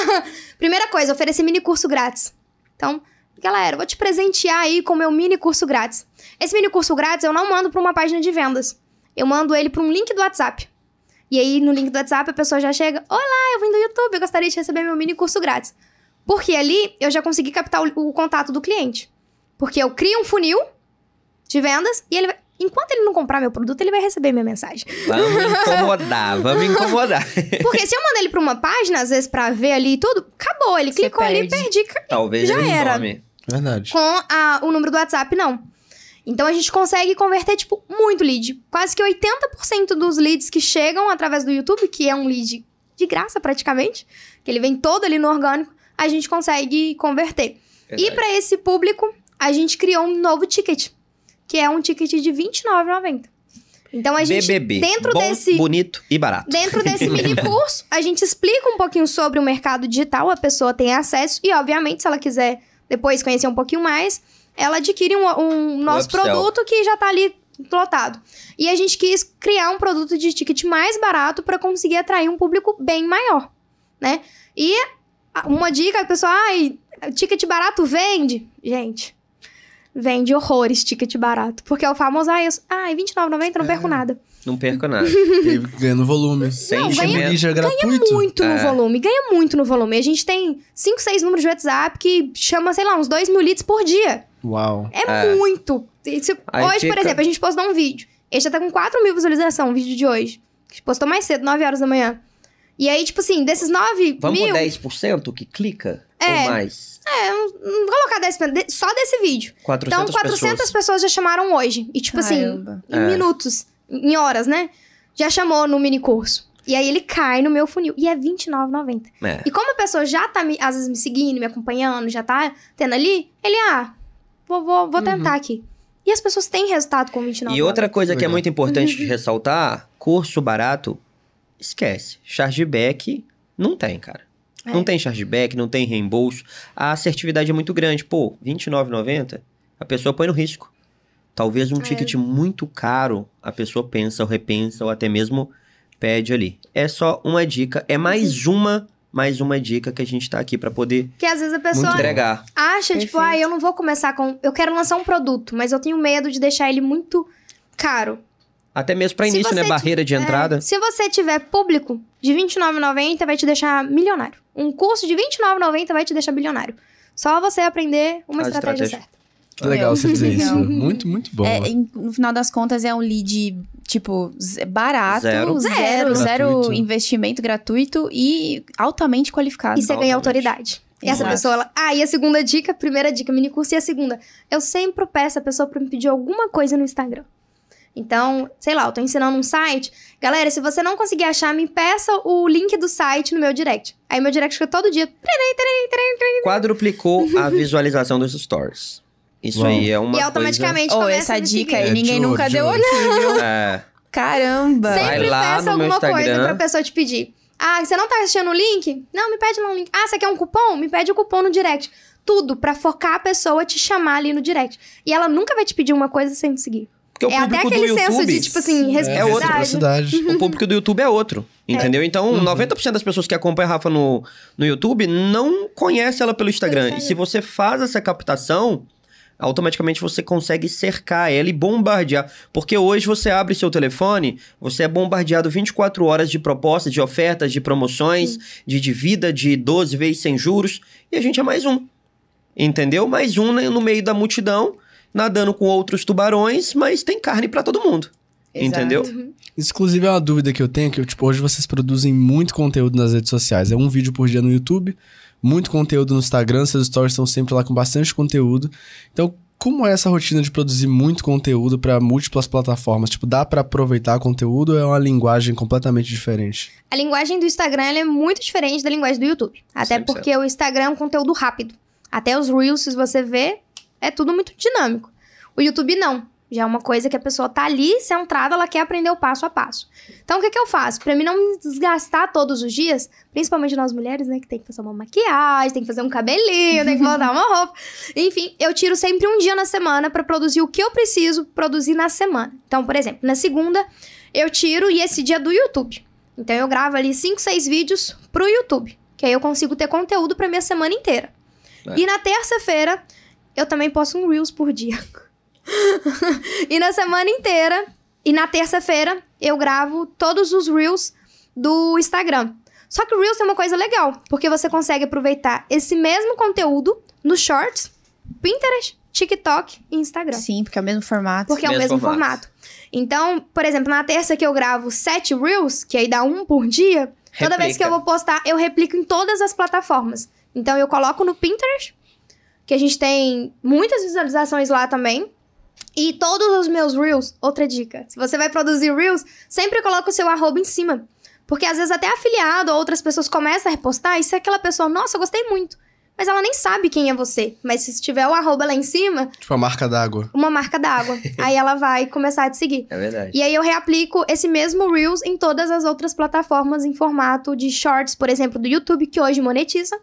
Primeira coisa, oferecer mini curso grátis. Então, galera, vou te presentear aí com o meu mini curso grátis. Esse mini curso grátis eu não mando para uma página de vendas. Eu mando ele para um link do WhatsApp. E aí, no link do WhatsApp, a pessoa já chega: Olá, eu vim do YouTube, eu gostaria de receber meu mini curso grátis. Porque ali eu já consegui captar o, o contato do cliente. Porque eu crio um funil de vendas e ele vai enquanto ele não comprar meu produto, ele vai receber minha mensagem. Vamos incomodar, vamos incomodar. Porque se eu mandar ele pra uma página, às vezes pra ver ali tudo, acabou. Ele Você clicou perde. ali, perdi, Talvez já ele era. Nome. Verdade. Com a, o número do WhatsApp, não. Então a gente consegue converter, tipo, muito lead. Quase que 80% dos leads que chegam através do YouTube, que é um lead de graça praticamente, que ele vem todo ali no orgânico, a gente consegue converter. Verdade. E para esse público, a gente criou um novo ticket que é um ticket de R$29,90. Então a gente BBB, dentro bom, desse bonito e barato. Dentro desse mini curso, a gente explica um pouquinho sobre o mercado digital, a pessoa tem acesso e obviamente se ela quiser depois conhecer um pouquinho mais, ela adquire um, um nosso Upsell. produto que já está ali lotado. E a gente quis criar um produto de ticket mais barato para conseguir atrair um público bem maior, né? E uma dica, pessoal, ai, ticket barato vende? Gente, vende horrores ticket barato. Porque é o famoso, ah, eu, ah, é R$29,90, não perco é. nada. Não perco nada. ganha no volume. Sem não, ganha, é ganha gratuito. muito é. no volume. Ganha muito no volume. A gente tem 5, 6 números de WhatsApp que chama, sei lá, uns 2 mil litros por dia. Uau. É, é. muito. hoje, fica... por exemplo, a gente postou um vídeo. Ele já tá com 4 mil visualizações, o vídeo de hoje. A gente postou mais cedo, 9 horas da manhã. E aí, tipo assim, desses 9 Vamos mil... Vamos 10% que clica? É. Ou mais. É, um, colocar 10 só desse vídeo. 400 então, 400 pessoas. pessoas já chamaram hoje. E, tipo assim, Caramba. assim, em é. minutos, em horas, né? Já chamou no mini curso. E aí ele cai no meu funil. E é R$29,90. É. E como a pessoa já tá, me, às vezes, me seguindo, me acompanhando, já tá tendo ali, ele, ah, vou, vou, vou uhum. tentar uhum. aqui. E as pessoas têm resultado com 29 E outra coisa que é muito importante de uhum. ressaltar: curso barato, esquece. Chargeback não tem, cara. É. Não tem chargeback, não tem reembolso. A assertividade é muito grande. Pô, R$29,90, a pessoa põe no risco. Talvez um é. ticket muito caro, a pessoa pensa ou repensa ou até mesmo pede ali. É só uma dica, é mais uma mais uma dica que a gente tá aqui para poder que às vezes a pessoa entregar. acha tipo, Perfeito. tipo ah eu não vou começar com eu quero lançar um produto mas eu tenho medo de deixar ele muito caro até mesmo para início, né? Barreira de é, entrada. É, se você tiver público de R$29,90 vai te deixar milionário. Um curso de R$29,90 vai te deixar bilionário. Só você aprender uma ah, estratégia, estratégia, certa. Que legal você dizer isso. Uhum. Muito, muito bom. É, no final das contas, é um lead, tipo, barato, zero, zero, zero, investimento gratuito e altamente qualificado. E você ganha autoridade. E essa Nossa. pessoa, ela... Ah, e a segunda dica, primeira dica, mini curso. E a segunda, eu sempre peço a pessoa pra me pedir alguma coisa no Instagram. Então, sei lá, eu tô ensinando um site. Galera, se você não conseguir achar, me peça o link do site no meu direct. Aí meu direct fica todo dia. Quadruplicou a visualização dos stories. Isso Bom. aí é uma E automaticamente coisa... Oh, essa dica aí, é, ninguém nunca deu olhada. É. Caramba. Sempre peça alguma coisa pra pessoa te pedir. Ah, você não tá achando o link? Não, me pede lá um link. Ah, você quer um cupom? Me pede o um cupom no direct. Tudo pra focar a pessoa te chamar ali no direct. E ela nunca vai te pedir uma coisa sem te seguir. Porque o é público até aquele do YouTube, senso de, tipo assim, é reciprocidade. É, o público do YouTube é outro, é. entendeu? É. Então, uhum. 90% das pessoas que acompanham a Rafa no, no YouTube não conhece ela pelo Instagram. E se você faz essa captação, automaticamente você consegue cercar ela e bombardear. Porque hoje você abre seu telefone, você é bombardeado 24 horas de propostas, de ofertas, de promoções, de dívida, de 12 vezes sem juros, e a gente é mais um. Entendeu? Mais um né, no meio da multidão nadando com outros tubarões, mas tem carne para todo mundo. Exato. Entendeu? Isso, inclusive, é uma dúvida que eu tenho, que tipo, hoje vocês produzem muito conteúdo nas redes sociais. É um vídeo por dia no YouTube, muito conteúdo no Instagram, seus stories estão sempre lá com bastante conteúdo. Então, como é essa rotina de produzir muito conteúdo para múltiplas plataformas? Tipo, dá para aproveitar conteúdo ou é uma linguagem completamente diferente? A linguagem do Instagram é muito diferente da linguagem do YouTube. Até porque o Instagram é um conteúdo rápido. Até os Reels, se você vê, é tudo muito dinâmico. O YouTube não. Já é uma coisa que a pessoa tá ali centrada, ela quer aprender o passo a passo. Então, o que, que eu faço? Para mim não me desgastar todos os dias, principalmente nós mulheres, né? Que tem que fazer uma maquiagem, tem que fazer um cabelinho, tem que botar uma roupa. Enfim, eu tiro sempre um dia na semana para produzir o que eu preciso produzir na semana. Então, por exemplo, na segunda, eu tiro e esse dia é do YouTube. Então, eu gravo ali 5, 6 vídeos pro YouTube. Que aí eu consigo ter conteúdo pra minha semana inteira. É. E na terça-feira, eu também posto um Reels por dia. e na semana inteira, e na terça-feira, eu gravo todos os Reels do Instagram. Só que o Reels tem uma coisa legal, porque você consegue aproveitar esse mesmo conteúdo nos Shorts, Pinterest, TikTok e Instagram. Sim, porque é o mesmo formato. Porque é o mesmo, mesmo formato. formato. Então, por exemplo, na terça que eu gravo sete Reels, que aí dá um por dia, Replica. toda vez que eu vou postar, eu replico em todas as plataformas. Então, eu coloco no Pinterest, que a gente tem muitas visualizações lá também. E todos os meus Reels, outra dica, se você vai produzir Reels, sempre coloca o seu arroba em cima. Porque às vezes até afiliado ou outras pessoas começam a repostar e se aquela pessoa, nossa, eu gostei muito. Mas ela nem sabe quem é você. Mas se tiver o arroba lá em cima... Tipo a marca d'água. Uma marca d'água. aí ela vai começar a te seguir. É verdade. E aí eu reaplico esse mesmo Reels em todas as outras plataformas em formato de Shorts, por exemplo, do YouTube, que hoje monetiza.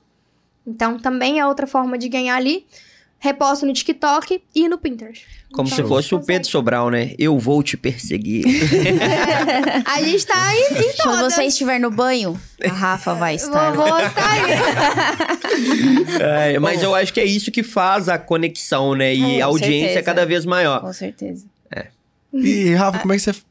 Então também é outra forma de ganhar ali. Reposto no TikTok e no Pinterest. Como então, se fosse o Pedro Sobral, né? Eu vou te perseguir. a gente tá em, em todas. Quando você estiver no banho, a Rafa vai estar. Vou, vou estar é, mas eu acho que é isso que faz a conexão, né? E é, a audiência certeza. é cada vez maior. Com certeza. É. E, Rafa, como é que você...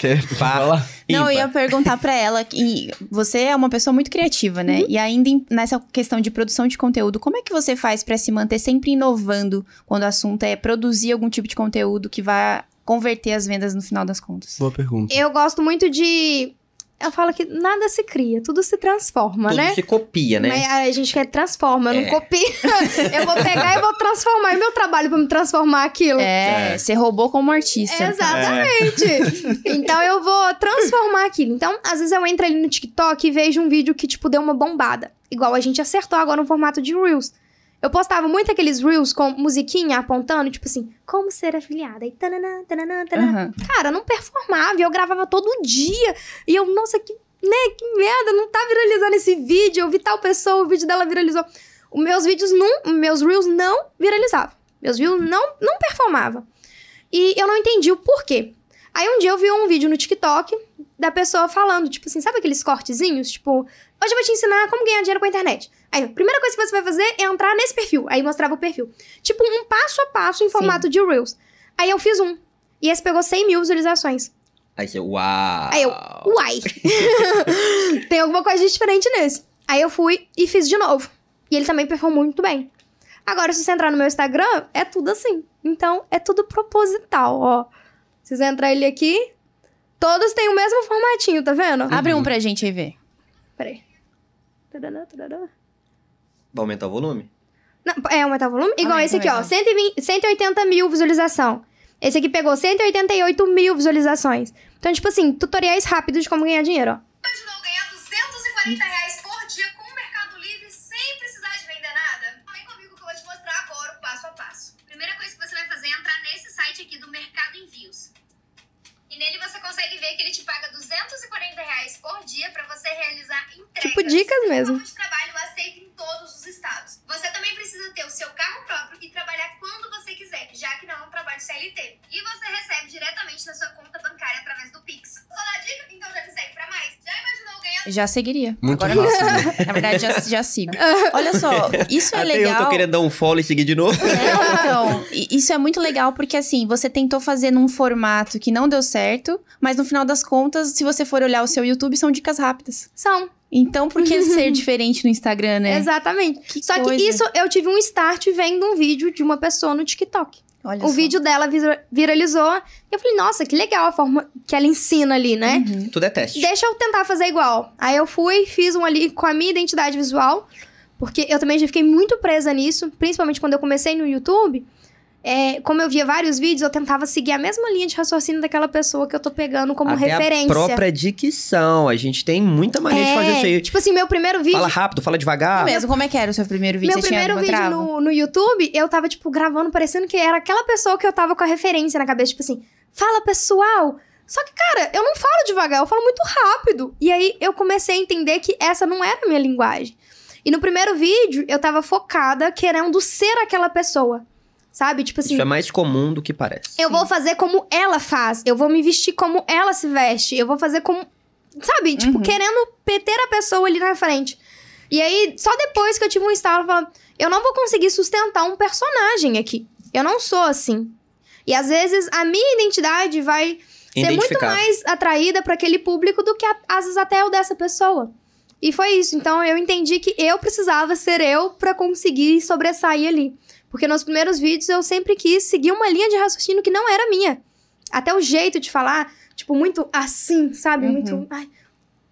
Quer falar? Não, eu ia perguntar para ela. E você é uma pessoa muito criativa, né? Uhum. E ainda nessa questão de produção de conteúdo, como é que você faz para se manter sempre inovando quando o assunto é produzir algum tipo de conteúdo que vá converter as vendas no final das contas? Boa pergunta. Eu gosto muito de eu falo que nada se cria, tudo se transforma, tudo né? Tudo se copia, né? Mas a gente quer transforma, é. não copia. eu vou pegar e vou transformar. É meu trabalho para me transformar aquilo. É, é, você roubou como artista. Exatamente. É. Então eu vou transformar aquilo. Então, às vezes eu entro ali no TikTok e vejo um vídeo que, tipo, deu uma bombada. Igual a gente acertou agora no formato de Reels. Eu postava muito aqueles reels com musiquinha apontando, tipo assim, como ser afiliada. E tananã, tananã, tananã. Uhum. Cara, não performava, eu gravava todo dia. E eu, nossa, que, né, que merda, não tá viralizando esse vídeo. Eu vi tal pessoa, o vídeo dela viralizou. Os meus vídeos não, meus reels não viralizavam. Meus reels não, não performavam. E eu não entendi o porquê. Aí um dia eu vi um vídeo no TikTok da pessoa falando, tipo assim, sabe aqueles cortezinhos? Tipo, hoje eu vou te ensinar como ganhar dinheiro com a internet. Aí, a primeira coisa que você vai fazer é entrar nesse perfil. Aí mostrava o perfil. Tipo, um passo a passo em formato Sim. de Reels. Aí eu fiz um. E esse pegou 100 mil visualizações. Aí você, uau! Aí eu, uai! Tem alguma coisa diferente nesse. Aí eu fui e fiz de novo. E ele também performou muito bem. Agora, se você entrar no meu Instagram, é tudo assim. Então, é tudo proposital, ó. Se você entrar ele aqui, todos têm o mesmo formatinho, tá vendo? Uhum. Abre um pra gente aí ver. Peraí. Tadadá, Vai aumentar o volume? Não, é, aumentar o volume? Igual ah, esse aqui, ó. 120, 180 mil visualização. Esse aqui pegou 188 mil visualizações. Então, tipo assim, tutoriais rápidos de como ganhar dinheiro, ó. Pode ganhar 240 reais por dia com o Mercado Livre sem precisar de vender nada? Vem comigo que eu vou te mostrar agora o passo a passo. Primeira coisa que você vai fazer é entrar nesse site aqui do Mercado Envios. E nele você consegue ver que ele te paga 240 reais por dia pra você realizar entregas. Tipo dicas mesmo. De trabalho aceito todos os estados. Você também precisa ter o seu carro próprio e trabalhar quando você quiser, já que não é um trabalho CLT. E você recebe diretamente na sua conta bancária através Já seguiria. Muito Agora fácil. Né? Na verdade, já, já sigo. Olha só, isso é Até legal. Eu tô querendo dar um follow e seguir de novo. É, então, isso é muito legal porque assim, você tentou fazer num formato que não deu certo, mas no final das contas, se você for olhar o seu YouTube, são dicas rápidas. São. Então, por que ser diferente no Instagram, né? Exatamente. Que Só coisa. que isso, eu tive um start vendo um vídeo de uma pessoa no TikTok. Olha o só. vídeo dela viralizou. E eu falei, nossa, que legal a forma que ela ensina ali, né? Uhum. Tudo é teste. Deixa eu tentar fazer igual. Aí eu fui, fiz um ali com a minha identidade visual, porque eu também já fiquei muito presa nisso, principalmente quando eu comecei no YouTube é, como eu via vários vídeos, eu tentava seguir a mesma linha de raciocínio daquela pessoa que eu tô pegando como Até referência. A própria dicção. A gente tem muita maneira é, de fazer é, isso aí. Tipo assim, meu primeiro vídeo. Fala rápido, fala devagar. É mesmo, como é que era o seu primeiro vídeo? Meu primeiro vídeo no, no YouTube, eu tava, tipo, gravando, parecendo que era aquela pessoa que eu tava com a referência na cabeça. Tipo assim, fala pessoal. Só que, cara, eu não falo devagar, eu falo muito rápido. E aí eu comecei a entender que essa não era a minha linguagem. E no primeiro vídeo, eu tava focada querendo ser aquela pessoa. Sabe? Tipo assim. Isso é mais comum do que parece. Eu vou fazer como ela faz. Eu vou me vestir como ela se veste. Eu vou fazer como. Sabe? Tipo, uhum. querendo peter a pessoa ali na frente. E aí, só depois que eu tive um estalo, eu falo, eu não vou conseguir sustentar um personagem aqui. Eu não sou assim. E às vezes a minha identidade vai ser muito mais atraída para aquele público do que a, às vezes até o dessa pessoa. E foi isso. Então eu entendi que eu precisava ser eu para conseguir sobressair ali. Porque nos primeiros vídeos eu sempre quis seguir uma linha de raciocínio que não era minha. Até o jeito de falar, tipo, muito assim, sabe? Uhum. Muito. Ai.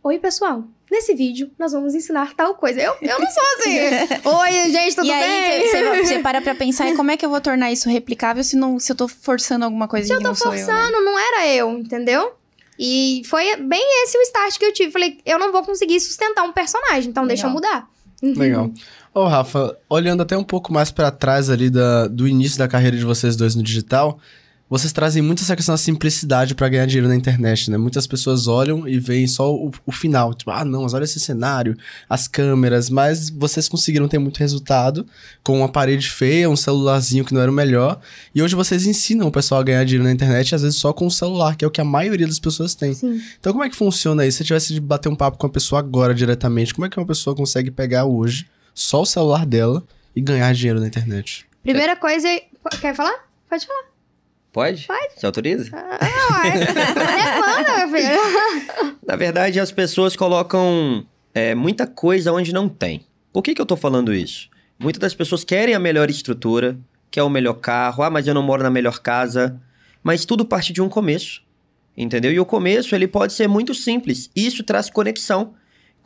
Oi, pessoal. Nesse vídeo, nós vamos ensinar tal coisa. Eu, eu não sou assim. Oi, gente, tudo e bem? você para pra pensar, e como é que eu vou tornar isso replicável se, não, se eu tô forçando alguma coisa se que não sou eu, Se eu tô forçando, né? não era eu, entendeu? E foi bem esse o start que eu tive. Falei, eu não vou conseguir sustentar um personagem, então Legal. deixa eu mudar. Uhum. Legal. Ô, oh, Rafa, olhando até um pouco mais para trás ali da, do início da carreira de vocês dois no digital, vocês trazem muito essa questão da simplicidade para ganhar dinheiro na internet, né? Muitas pessoas olham e veem só o, o, final. Tipo, ah, não, mas olha esse cenário, as câmeras. Mas vocês conseguiram ter muito resultado com uma parede feia, um celularzinho que não era o melhor. E hoje vocês ensinam o pessoal a ganhar dinheiro na internet, às vezes só com o celular, que é o que a maioria das pessoas tem. Sim. Então, como é que funciona isso? Se você tivesse de bater um papo com a pessoa agora diretamente, como é que uma pessoa consegue pegar hoje só o celular dela e ganhar dinheiro na internet. Primeira coisa. É, quer falar? Pode falar. Pode? Pode. Você autoriza? Ah, não, é, meu filho. Na verdade, as pessoas colocam é, muita coisa onde não tem. Por que, que eu tô falando isso? Muitas das pessoas querem a melhor estrutura, quer o melhor carro, ah, mas eu não moro na melhor casa. Mas tudo parte de um começo, entendeu? E o começo, ele pode ser muito simples. Isso traz conexão.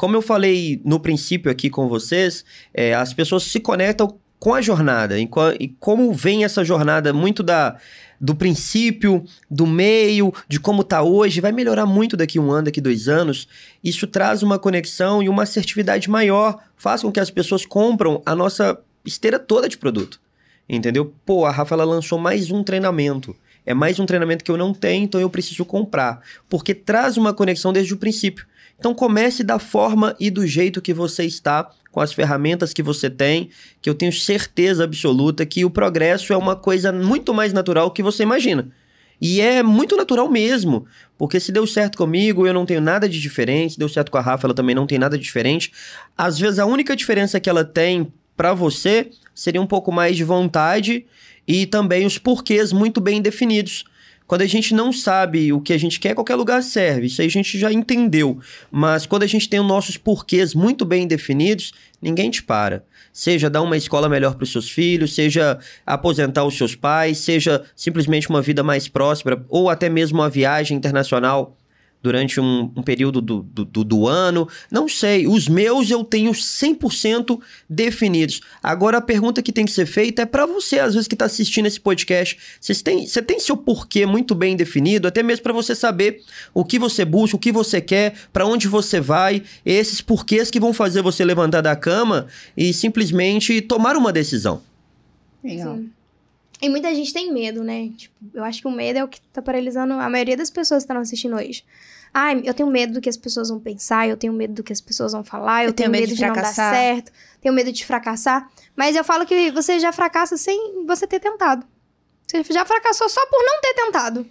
Como eu falei no princípio aqui com vocês, é, as pessoas se conectam com a jornada e, e como vem essa jornada muito da do princípio, do meio, de como tá hoje, vai melhorar muito daqui um ano, daqui dois anos. Isso traz uma conexão e uma assertividade maior, faz com que as pessoas compram a nossa esteira toda de produto. Entendeu? Pô, a Rafa ela lançou mais um treinamento. É mais um treinamento que eu não tenho, então eu preciso comprar. Porque traz uma conexão desde o princípio. Então comece da forma e do jeito que você está, com as ferramentas que você tem, que eu tenho certeza absoluta que o progresso é uma coisa muito mais natural que você imagina. E é muito natural mesmo, porque se deu certo comigo, eu não tenho nada de diferente, se deu certo com a Rafa, ela também não tem nada de diferente. Às vezes a única diferença que ela tem para você seria um pouco mais de vontade e também os porquês muito bem definidos. Quando a gente não sabe o que a gente quer, qualquer lugar serve. Isso aí a gente já entendeu. Mas quando a gente tem os nossos porquês muito bem definidos, ninguém te para. Seja dar uma escola melhor para os seus filhos, seja aposentar os seus pais, seja simplesmente uma vida mais próspera, ou até mesmo uma viagem internacional durante um, um período do, do, do, ano, não sei. Os meus eu tenho 100% definidos. Agora a pergunta que tem que ser feita é para você, às vezes que está assistindo esse podcast, você tem, você tem seu porquê muito bem definido, até mesmo para você saber o que você busca, o que você quer, para onde você vai, esses porquês que vão fazer você levantar da cama e simplesmente tomar uma decisão. Legal. Sim. E muita gente tem medo, né? Tipo, eu acho que o medo é o que tá paralisando a maioria das pessoas que estão assistindo hoje. Ai, eu tenho medo do que as pessoas vão pensar, eu tenho medo do que as pessoas vão falar, eu, eu tenho, medo, medo de, de, não dar certo, tenho medo de fracassar. Mas eu falo que você já fracassa sem você ter tentado. Você já fracassou só por não ter tentado.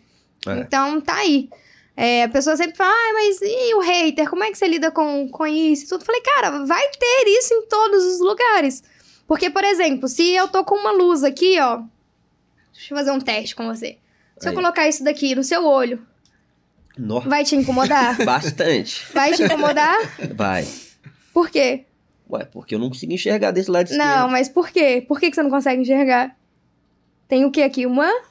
É. Então, tá aí. É, a pessoa sempre fala, ah, mas e o hater? Como é que você lida com, com isso? Tudo. Falei, cara, vai ter isso em todos os lugares. Porque, por exemplo, se eu tô com uma luz aqui, ó, Deixa eu fazer um teste com você. Se Aí. eu colocar isso daqui no seu olho, vai te incomodar? Bastante. Vai te incomodar? Vai. Por quê? Ué, porque eu não consigo enxergar desse lado esquerdo. Não, mas por quê? Por que, que você não consegue enxergar? Tem o que aqui? Uma? O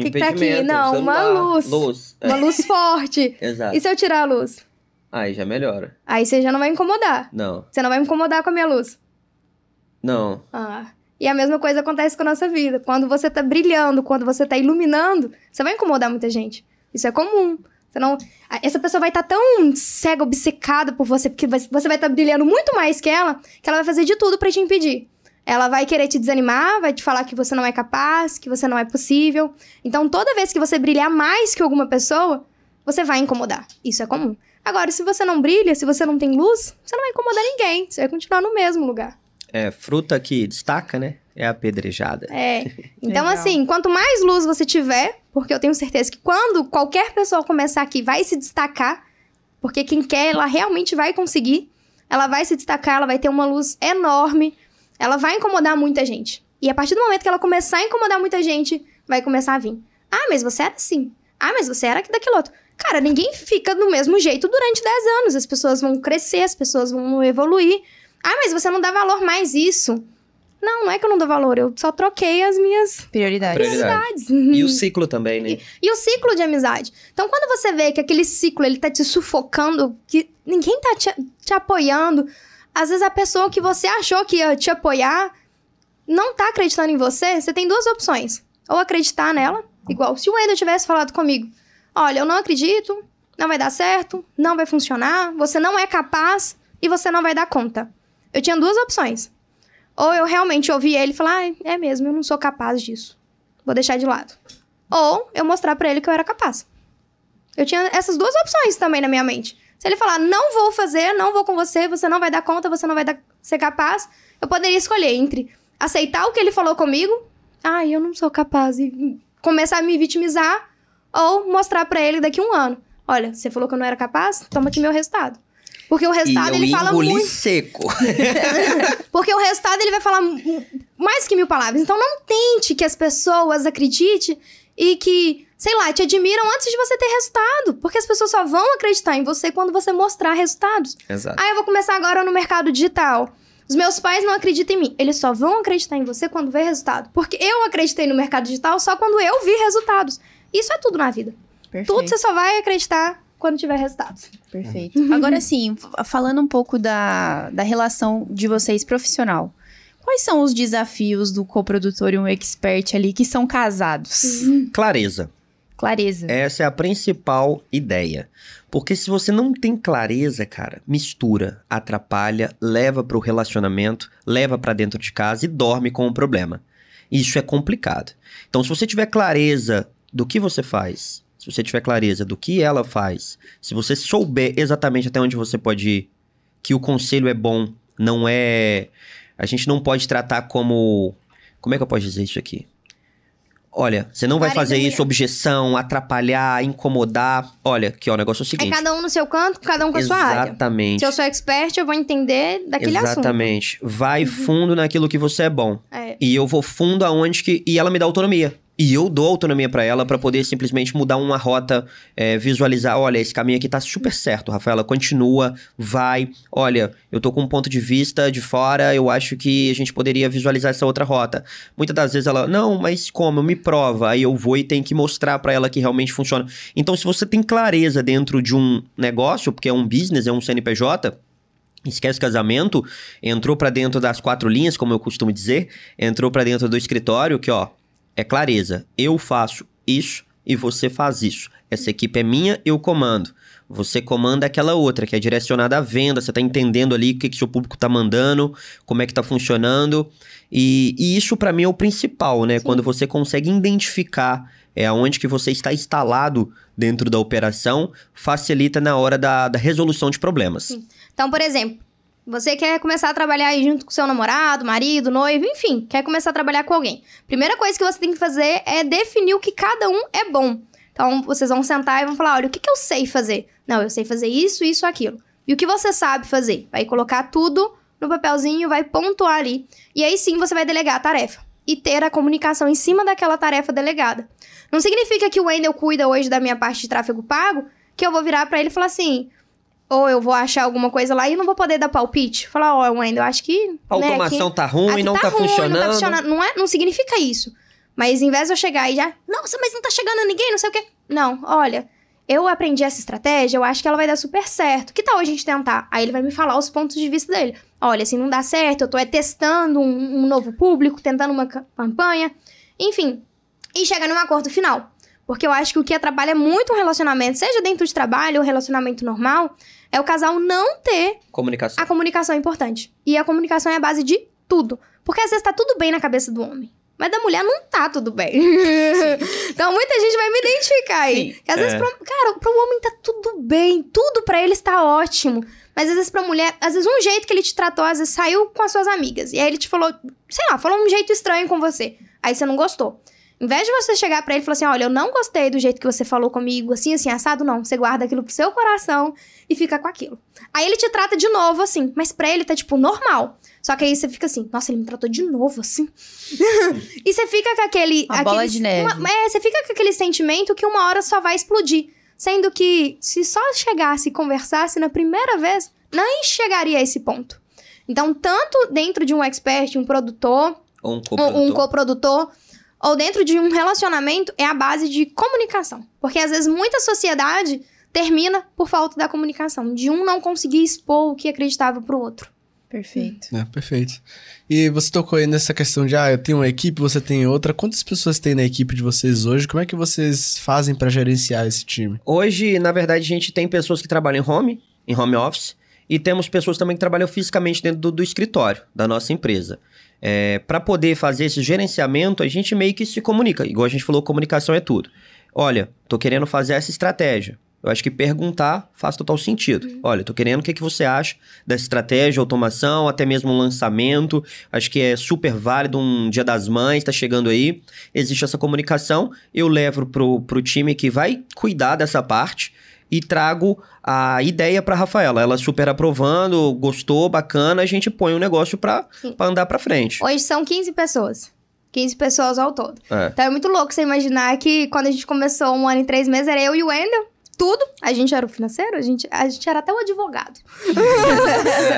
que, que tá aqui? Não, uma luz. luz. Uma é. luz forte. Exato. E se eu tirar a luz? Aí já melhora. Aí você já não vai incomodar. Não. Você não vai me incomodar com a minha luz. Não. Ah. E a mesma coisa acontece com a nossa vida. Quando você tá brilhando, quando você tá iluminando, você vai incomodar muita gente. Isso é comum. Você não... Essa pessoa vai estar tá tão cega, obcecada por você, porque você vai estar tá brilhando muito mais que ela, que ela vai fazer de tudo para te impedir. Ela vai querer te desanimar, vai te falar que você não é capaz, que você não é possível. Então, toda vez que você brilhar mais que alguma pessoa, você vai incomodar. Isso é comum. Agora, se você não brilha, se você não tem luz, você não vai incomodar ninguém. Você vai continuar no mesmo lugar. É, fruta que destaca, né? É apedrejada. É. Então, assim, quanto mais luz você tiver, porque eu tenho certeza que quando qualquer pessoa começar aqui vai se destacar, porque quem quer, ela realmente vai conseguir, ela vai se destacar, ela vai ter uma luz enorme, ela vai incomodar muita gente. E a partir do momento que ela começar a incomodar muita gente, vai começar a vir. Ah, mas você era assim. Ah, mas você era daquilo outro. Cara, ninguém fica do mesmo jeito durante 10 anos. As pessoas vão crescer, as pessoas vão evoluir. Ah, mas você não dá valor mais isso. Não, não é que eu não dou valor, eu só troquei as minhas prioridades. prioridades. E o ciclo também, né? E, e, o ciclo de amizade. Então, quando você vê que aquele ciclo ele tá te sufocando, que ninguém tá te, te apoiando, às vezes a pessoa que você achou que ia te apoiar não tá acreditando em você, você tem duas opções. Ou acreditar nela, igual se o Wendel tivesse falado comigo: Olha, eu não acredito, não vai dar certo, não vai funcionar, você não é capaz e você não vai dar conta eu tinha duas opções. Ou eu realmente ouvia ele falar, ah, é mesmo, eu não sou capaz disso. Vou deixar de lado. Ou eu mostrar para ele que eu era capaz. Eu tinha essas duas opções também na minha mente. Se ele falar, não vou fazer, não vou com você, você não vai dar conta, você não vai dar, ser capaz, eu poderia escolher entre aceitar o que ele falou comigo, ah, eu não sou capaz, e começar a me vitimizar, ou mostrar para ele daqui um ano: olha, você falou que eu não era capaz, toma aqui meu resultado. Porque o resultado ele fala muito. seco. Porque o resultado ele vai falar mais que mil palavras. Então não tente que as pessoas acreditem e que, sei lá, te admiram antes de você ter resultado. Porque as pessoas só vão acreditar em você quando você mostrar resultados. Exato. Aí eu vou começar agora no mercado digital. Os meus pais não acreditam em mim. Eles só vão acreditar em você quando vê resultado. Porque eu acreditei no mercado digital só quando eu vi resultados. Isso é tudo na vida. Perfeito. Tudo você só vai acreditar quando tiver resultado. Perfeito. Uhum. Agora sim, falando um pouco da, da relação de vocês profissional. Quais são os desafios do coprodutor e um expert ali que são casados? Clareza. Clareza. Essa é a principal ideia. Porque se você não tem clareza, cara, mistura, atrapalha, leva para o relacionamento, leva para dentro de casa e dorme com o problema. Isso é complicado. Então, se você tiver clareza do que você faz, se você tiver clareza do que ela faz, se você souber exatamente até onde você pode ir, que o conselho é bom, não é. A gente não pode tratar como. Como é que eu posso dizer isso aqui? Olha, você não vai fazer isso, objeção, atrapalhar, incomodar. Olha, que o negócio é o é seguinte. É cada um no seu canto, cada um com a sua área. Exatamente. Se eu sou expert, eu vou entender daquele Exatamente. assunto. Exatamente. Vai uhum. fundo naquilo que você é bom. É. E eu vou fundo aonde que. E ela me dá autonomia. E eu dou autonomia para ela para poder simplesmente mudar uma rota, é, visualizar, olha, esse caminho aqui tá super certo, Rafaela, continua, vai. Olha, eu tô com um ponto de vista de fora, eu acho que a gente poderia visualizar essa outra rota. Muitas das vezes ela, não, mas como? Me prova. Aí eu vou e tenho que mostrar para ela que realmente funciona. Então, se você tem clareza dentro de um negócio, porque é um business, é um CNPJ, Esquece casamento, entrou para dentro das quatro linhas, como eu costumo dizer, entrou para dentro do escritório, que ó, é clareza. Eu faço isso e você faz isso. Essa equipe é minha, eu comando. Você comanda aquela outra, que é direcionada à venda, você está entendendo ali o que, que seu público está mandando, como é que está funcionando. E, e isso, para mim, é o principal, né? Sim. Quando você consegue identificar é, onde que você está instalado dentro da operação, facilita na hora da, da resolução de problemas. Sim. Então, por exemplo, você quer começar a trabalhar aí junto com seu namorado, marido, noivo, enfim, quer começar a trabalhar com alguém. Primeira coisa que você tem que fazer é definir o que cada um é bom. Então, vocês vão sentar e vão falar: olha, o que, que eu sei fazer? Não, eu sei fazer isso, isso, aquilo. E o que você sabe fazer? Vai colocar tudo no papelzinho, vai pontuar ali. E aí sim você vai delegar a tarefa e ter a comunicação em cima daquela tarefa delegada. Não significa que o Wendel cuida hoje da minha parte de tráfego pago, que eu vou virar para ele e falar assim: ou eu vou achar alguma coisa lá e não vou poder dar palpite. Falar, ó, oh, Wendel, eu acho que. Né, a né, automação tá, tá, tá ruim, não tá, tá ruim, funcionando. Não tá funcionando. Não, é, não significa isso. Mas em vez de eu chegar e já. Nossa, mas não tá chegando ninguém, não sei o quê. Não, olha, eu aprendi essa estratégia, eu acho que ela vai dar super certo. Que tal a gente tentar? Aí ele vai me falar os pontos de vista dele. Olha, assim, não dá certo, eu tô é, testando um, um novo público, tentando uma campanha. Enfim. E chega num acordo final. Porque eu acho que o que atrapalha muito um relacionamento, seja dentro de trabalho ou relacionamento normal, é o casal não ter comunicação. A comunicação é importante. E a comunicação é a base de tudo. Porque às vezes tá tudo bem na cabeça do homem. Mas da mulher não tá tudo bem. então muita gente vai me identificar aí. Sim, às é. vezes, pra, cara, pro homem tá tudo bem, tudo para ele está ótimo. Mas às vezes pra mulher, às vezes um jeito que ele te tratou, às vezes saiu com as suas amigas. E aí ele te falou, sei lá, falou um jeito estranho com você. Aí você não gostou. Em vez de você chegar para ele e falar assim: olha, eu não gostei do jeito que você falou comigo, assim, assim, assado, não. Você guarda aquilo pro seu coração e fica com aquilo. Aí ele te trata de novo assim, mas pra ele tá tipo normal. Só que aí você fica assim, nossa, ele me tratou de novo assim. e você fica com aquele. Uma aquele, bola de neve. Uma, é, você fica com aquele sentimento que uma hora só vai explodir. Sendo que se só chegasse e conversasse na primeira vez, nem chegaria a esse ponto. Então, tanto dentro de um expert, um produtor, ou um coprodutor, um coprodutor ou dentro de um relacionamento, é a base de comunicação. Porque às vezes muita sociedade termina por falta da comunicação, de um não conseguir expor o que acreditava para o outro. Perfeito. É, perfeito. E você tocou aí nessa questão de, ah, eu tenho uma equipe, você tem outra. Quantas pessoas tem na equipe de vocês hoje? Como é que vocês fazem para gerenciar esse time? Hoje, na verdade, a gente tem pessoas que trabalham em home, em home office, e temos pessoas também que trabalham fisicamente dentro do, do escritório da nossa empresa. É, para poder fazer esse gerenciamento, a gente meio que se comunica. Igual a gente falou, comunicação é tudo. Olha, tô querendo fazer essa estratégia. Eu acho que perguntar faz total sentido. Uhum. Olha, tô querendo o que, é que você acha da estratégia, automação, até mesmo um lançamento. Acho que é super válido um Dia das Mães, tá chegando aí. Existe essa comunicação, eu levo pro, pro time que vai cuidar dessa parte e trago a ideia para Rafaela. Ela super aprovando, gostou, bacana, a gente põe o um negócio para andar para frente. Hoje são 15 pessoas. 15 pessoas ao todo. É. Então é muito louco você imaginar que quando a gente começou um ano e três meses era eu e o Wendel tudo. A gente era o financeiro, a gente, a gente era até o advogado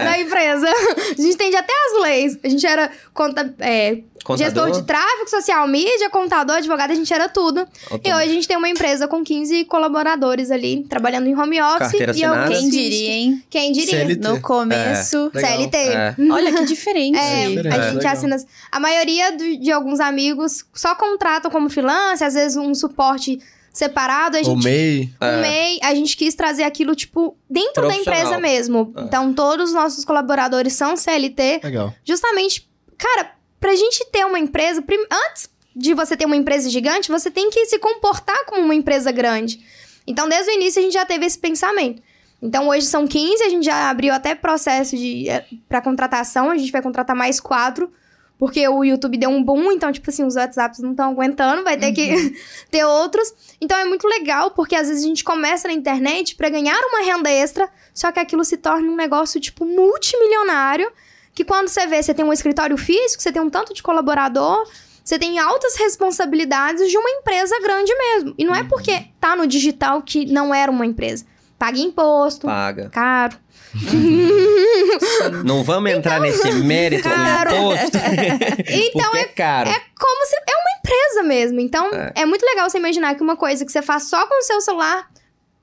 da empresa. A gente entendia até as leis. A gente era conta, é, gestor de tráfego, social mídia, contador, advogado, a gente era tudo. E hoje a gente tem uma empresa com 15 colaboradores ali, trabalhando em home office. e eu, quem diria, hein? Quem diria? CLT. No é, começo. É. CLT. Uhum. Olha que diferente. É, a é, gente assina. A maioria de alguns amigos só contratam como freelancer, às vezes um suporte separado, a gente. O MEI. O é. MEI, a gente quis trazer aquilo, tipo, dentro da empresa mesmo. É. Então, todos os nossos colaboradores são CLT. Legal. Justamente, cara, pra gente ter uma empresa, prim... antes de você ter uma empresa gigante, você tem que se comportar como uma empresa grande. Então, desde o início, a gente já teve esse pensamento. Então, hoje são 15, a gente já abriu até processo de eh, para contratação, a gente vai contratar mais quatro porque o YouTube deu um boom, então, tipo assim, os WhatsApps não estão aguentando, vai ter uhum. que ter outros. Então é muito legal, porque às vezes a gente começa na internet para ganhar uma renda extra, só que aquilo se torna um negócio, tipo, multimilionário. Que quando você vê, você tem um escritório físico, você tem um tanto de colaborador, você tem altas responsabilidades de uma empresa grande mesmo. E não é uhum. porque tá no digital que não era uma empresa. Paga imposto, Paga. caro Não vamos entrar então, nesse mérito claro. então é, é, caro. É como se é uma empresa mesmo. Então é. é. muito legal você imaginar que uma coisa que você faz só com o seu celular,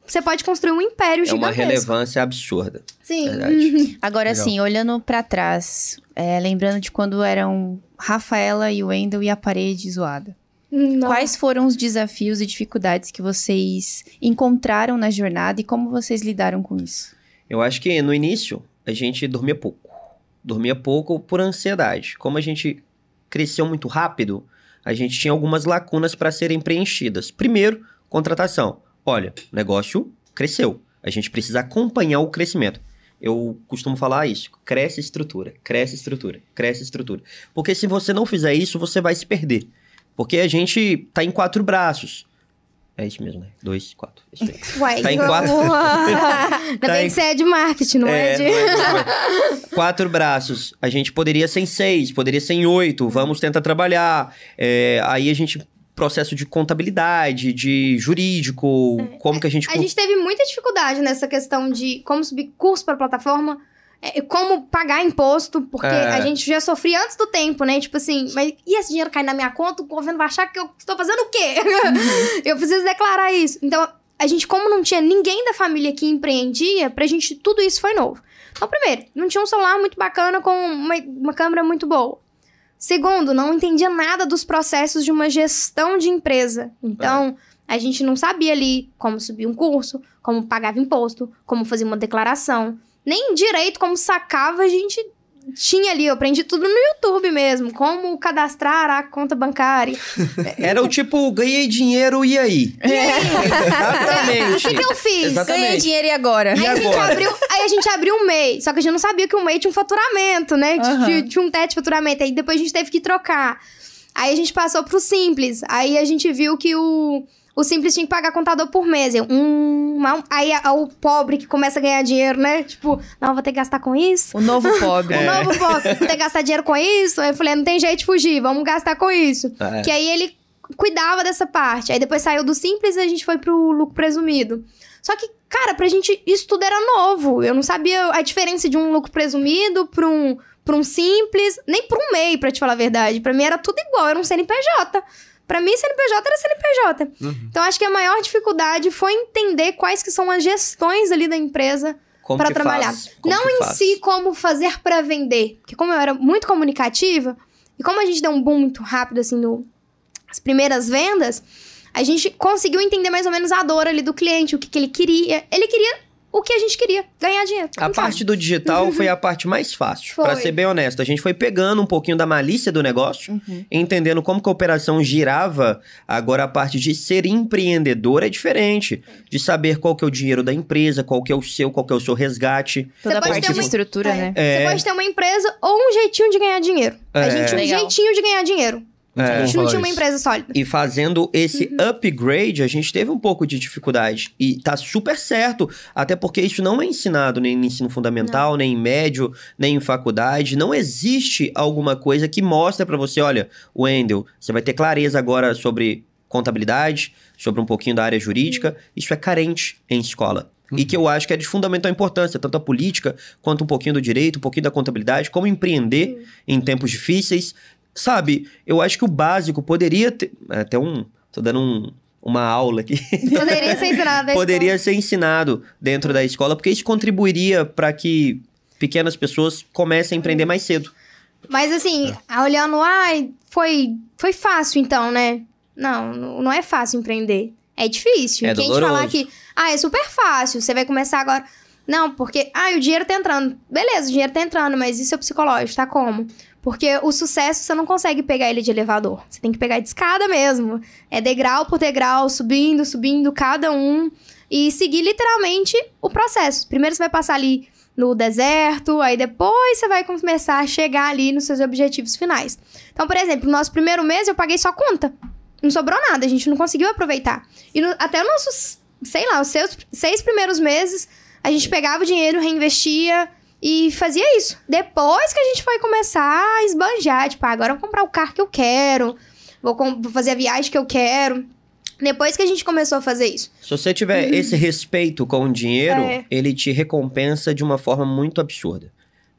você pode construir um império é gigantesco. É uma relevância absurda. Sim. Agora legal. assim, olhando para trás, é, lembrando de quando eram Rafaela e o Wendel e a parede zoada. Não. Quais foram os desafios e dificuldades que vocês encontraram na jornada e como vocês lidaram com isso? Eu acho que no início a gente dormia pouco. Dormia pouco por ansiedade. Como a gente cresceu muito rápido, a gente tinha algumas lacunas para serem preenchidas. Primeiro, contratação. Olha, o negócio cresceu. A gente precisa acompanhar o crescimento. Eu costumo falar isso: cresce estrutura, cresce estrutura, cresce estrutura. Porque se você não fizer isso, você vai se perder. Porque a gente tá em quatro braços. É isso mesmo, né? Dois, quatro. É Uai, tá em quatro. Ainda tá bem em... que você é de marketing, não é, é de. Não é, quatro braços. A gente poderia ser em seis, poderia ser em oito. Vamos tentar trabalhar. É, aí a gente processo de contabilidade, de jurídico, é. como que a gente... A gente teve muita dificuldade nessa questão de como subir curso para plataforma, é, como pagar imposto, porque é. a gente já sofria antes do tempo, né? Tipo assim, mas e esse dinheiro cair na minha conta, o governo vai achar que eu estou fazendo o quê? Uhum. eu preciso declarar isso. Então, a gente, como não tinha ninguém da família que empreendia, pra gente tudo isso foi novo. Então, primeiro, não tinha um celular muito bacana com uma, uma câmera muito boa. Segundo, não entendia nada dos processos de uma gestão de empresa. Então, é. a gente não sabia ali como subir um curso, como pagava imposto, como fazer uma declaração nem direito como sacava, a gente tinha ali, eu aprendi tudo no YouTube mesmo, como cadastrar a conta bancária. Era o tipo, ganhei dinheiro e aí? É. Exatamente. O que, que eu fiz? Exatamente. Ganhei dinheiro e agora? E aí, agora? A gente abriu, aí a gente abriu um MEI, só que a gente não sabia que o MEI tinha um faturamento, né? Uhum. Tinha, tinha um teto de faturamento, aí depois a gente teve que trocar. Aí a gente passou pro Simples, aí a gente viu que o o simples tinha que pagar contador por mês. Eu, hum, aí o pobre que começa a ganhar dinheiro, né? Tipo, não, vou ter que gastar com isso. O novo pobre. o é. novo pobre. Vou ter que gastar dinheiro com isso. Aí eu falei, não tem jeito de fugir, vamos gastar com isso. É. Que aí ele cuidava dessa parte. Aí depois saiu do simples e a gente foi pro lucro presumido. Só que, cara, pra gente isso tudo era novo. Eu não sabia a diferença de um lucro presumido pra um, pra um simples, nem pra um MEI, pra te falar a verdade. Pra mim era tudo igual, era um CNPJ. Para mim, CNPJ era CNPJ. Uhum. Então, acho que a maior dificuldade foi entender quais que são as gestões ali da empresa para trabalhar. Não em faz? si como fazer para vender, porque como eu era muito comunicativa e como a gente deu um boom muito rápido assim no as primeiras vendas, a gente conseguiu entender mais ou menos a dor ali do cliente, o que, que ele queria. Ele queria o que a gente queria, ganhar dinheiro. A parte do digital foi a parte mais fácil, para ser bem honesto. A gente foi pegando um pouquinho da malícia do negócio, uhum. entendendo como que a operação girava. Agora a parte de ser empreendedor é diferente, de saber qual que é o dinheiro da empresa, qual que é o seu, qual que é o seu resgate. Toda parte uma... estrutura, é. né? É... Você pode ter uma empresa ou um jeitinho de ganhar dinheiro. É... A gente um Legal. jeitinho de ganhar dinheiro. É, tinha uma empresa sólida. E fazendo esse uhum. upgrade, a gente teve um pouco de dificuldade. E tá super certo. Até porque isso não é ensinado nem no ensino fundamental, não. nem em médio, nem em faculdade. Não existe alguma coisa que mostre para você: olha, Wendel, você vai ter clareza agora sobre contabilidade, sobre um pouquinho da área jurídica. Uhum. Isso é carente em escola. Uhum. E que eu acho que é de fundamental importância, tanto a política quanto um pouquinho do direito, um pouquinho da contabilidade, como empreender uhum. em tempos difíceis Sabe, eu acho que o básico poderia ter. É, até um. Tô dando um, uma aula aqui. Poderia ser ensinado. poderia ser ensinado dentro da escola, porque isso contribuiria para que pequenas pessoas comecem a empreender mais cedo. Mas assim, é. olhando, ai, ah, foi, foi fácil então, né? Não, não é fácil empreender. É difícil. É Quem falar que, ah, é super fácil, você vai começar agora. Não, porque, ah, o dinheiro tá entrando. Beleza, o dinheiro tá entrando, mas e seu psicológico? Tá como? Porque o sucesso você não consegue pegar ele de elevador. Você tem que pegar de escada mesmo. É degrau por degrau, subindo, subindo, cada um. E seguir literalmente o processo. Primeiro você vai passar ali no deserto, aí depois você vai começar a chegar ali nos seus objetivos finais. Então, por exemplo, no nosso primeiro mês eu paguei só conta. Não sobrou nada, a gente não conseguiu aproveitar. E no, até nossos, sei lá, os seus seis primeiros meses, a gente pegava o dinheiro, reinvestia, e fazia isso. Depois que a gente foi começar a esbanjar, tipo, ah, agora eu vou comprar o carro que eu quero, vou, vou fazer a viagem que eu quero. Depois que a gente começou a fazer isso. Se você tiver uhum. esse respeito com o dinheiro, é. ele te recompensa de uma forma muito absurda.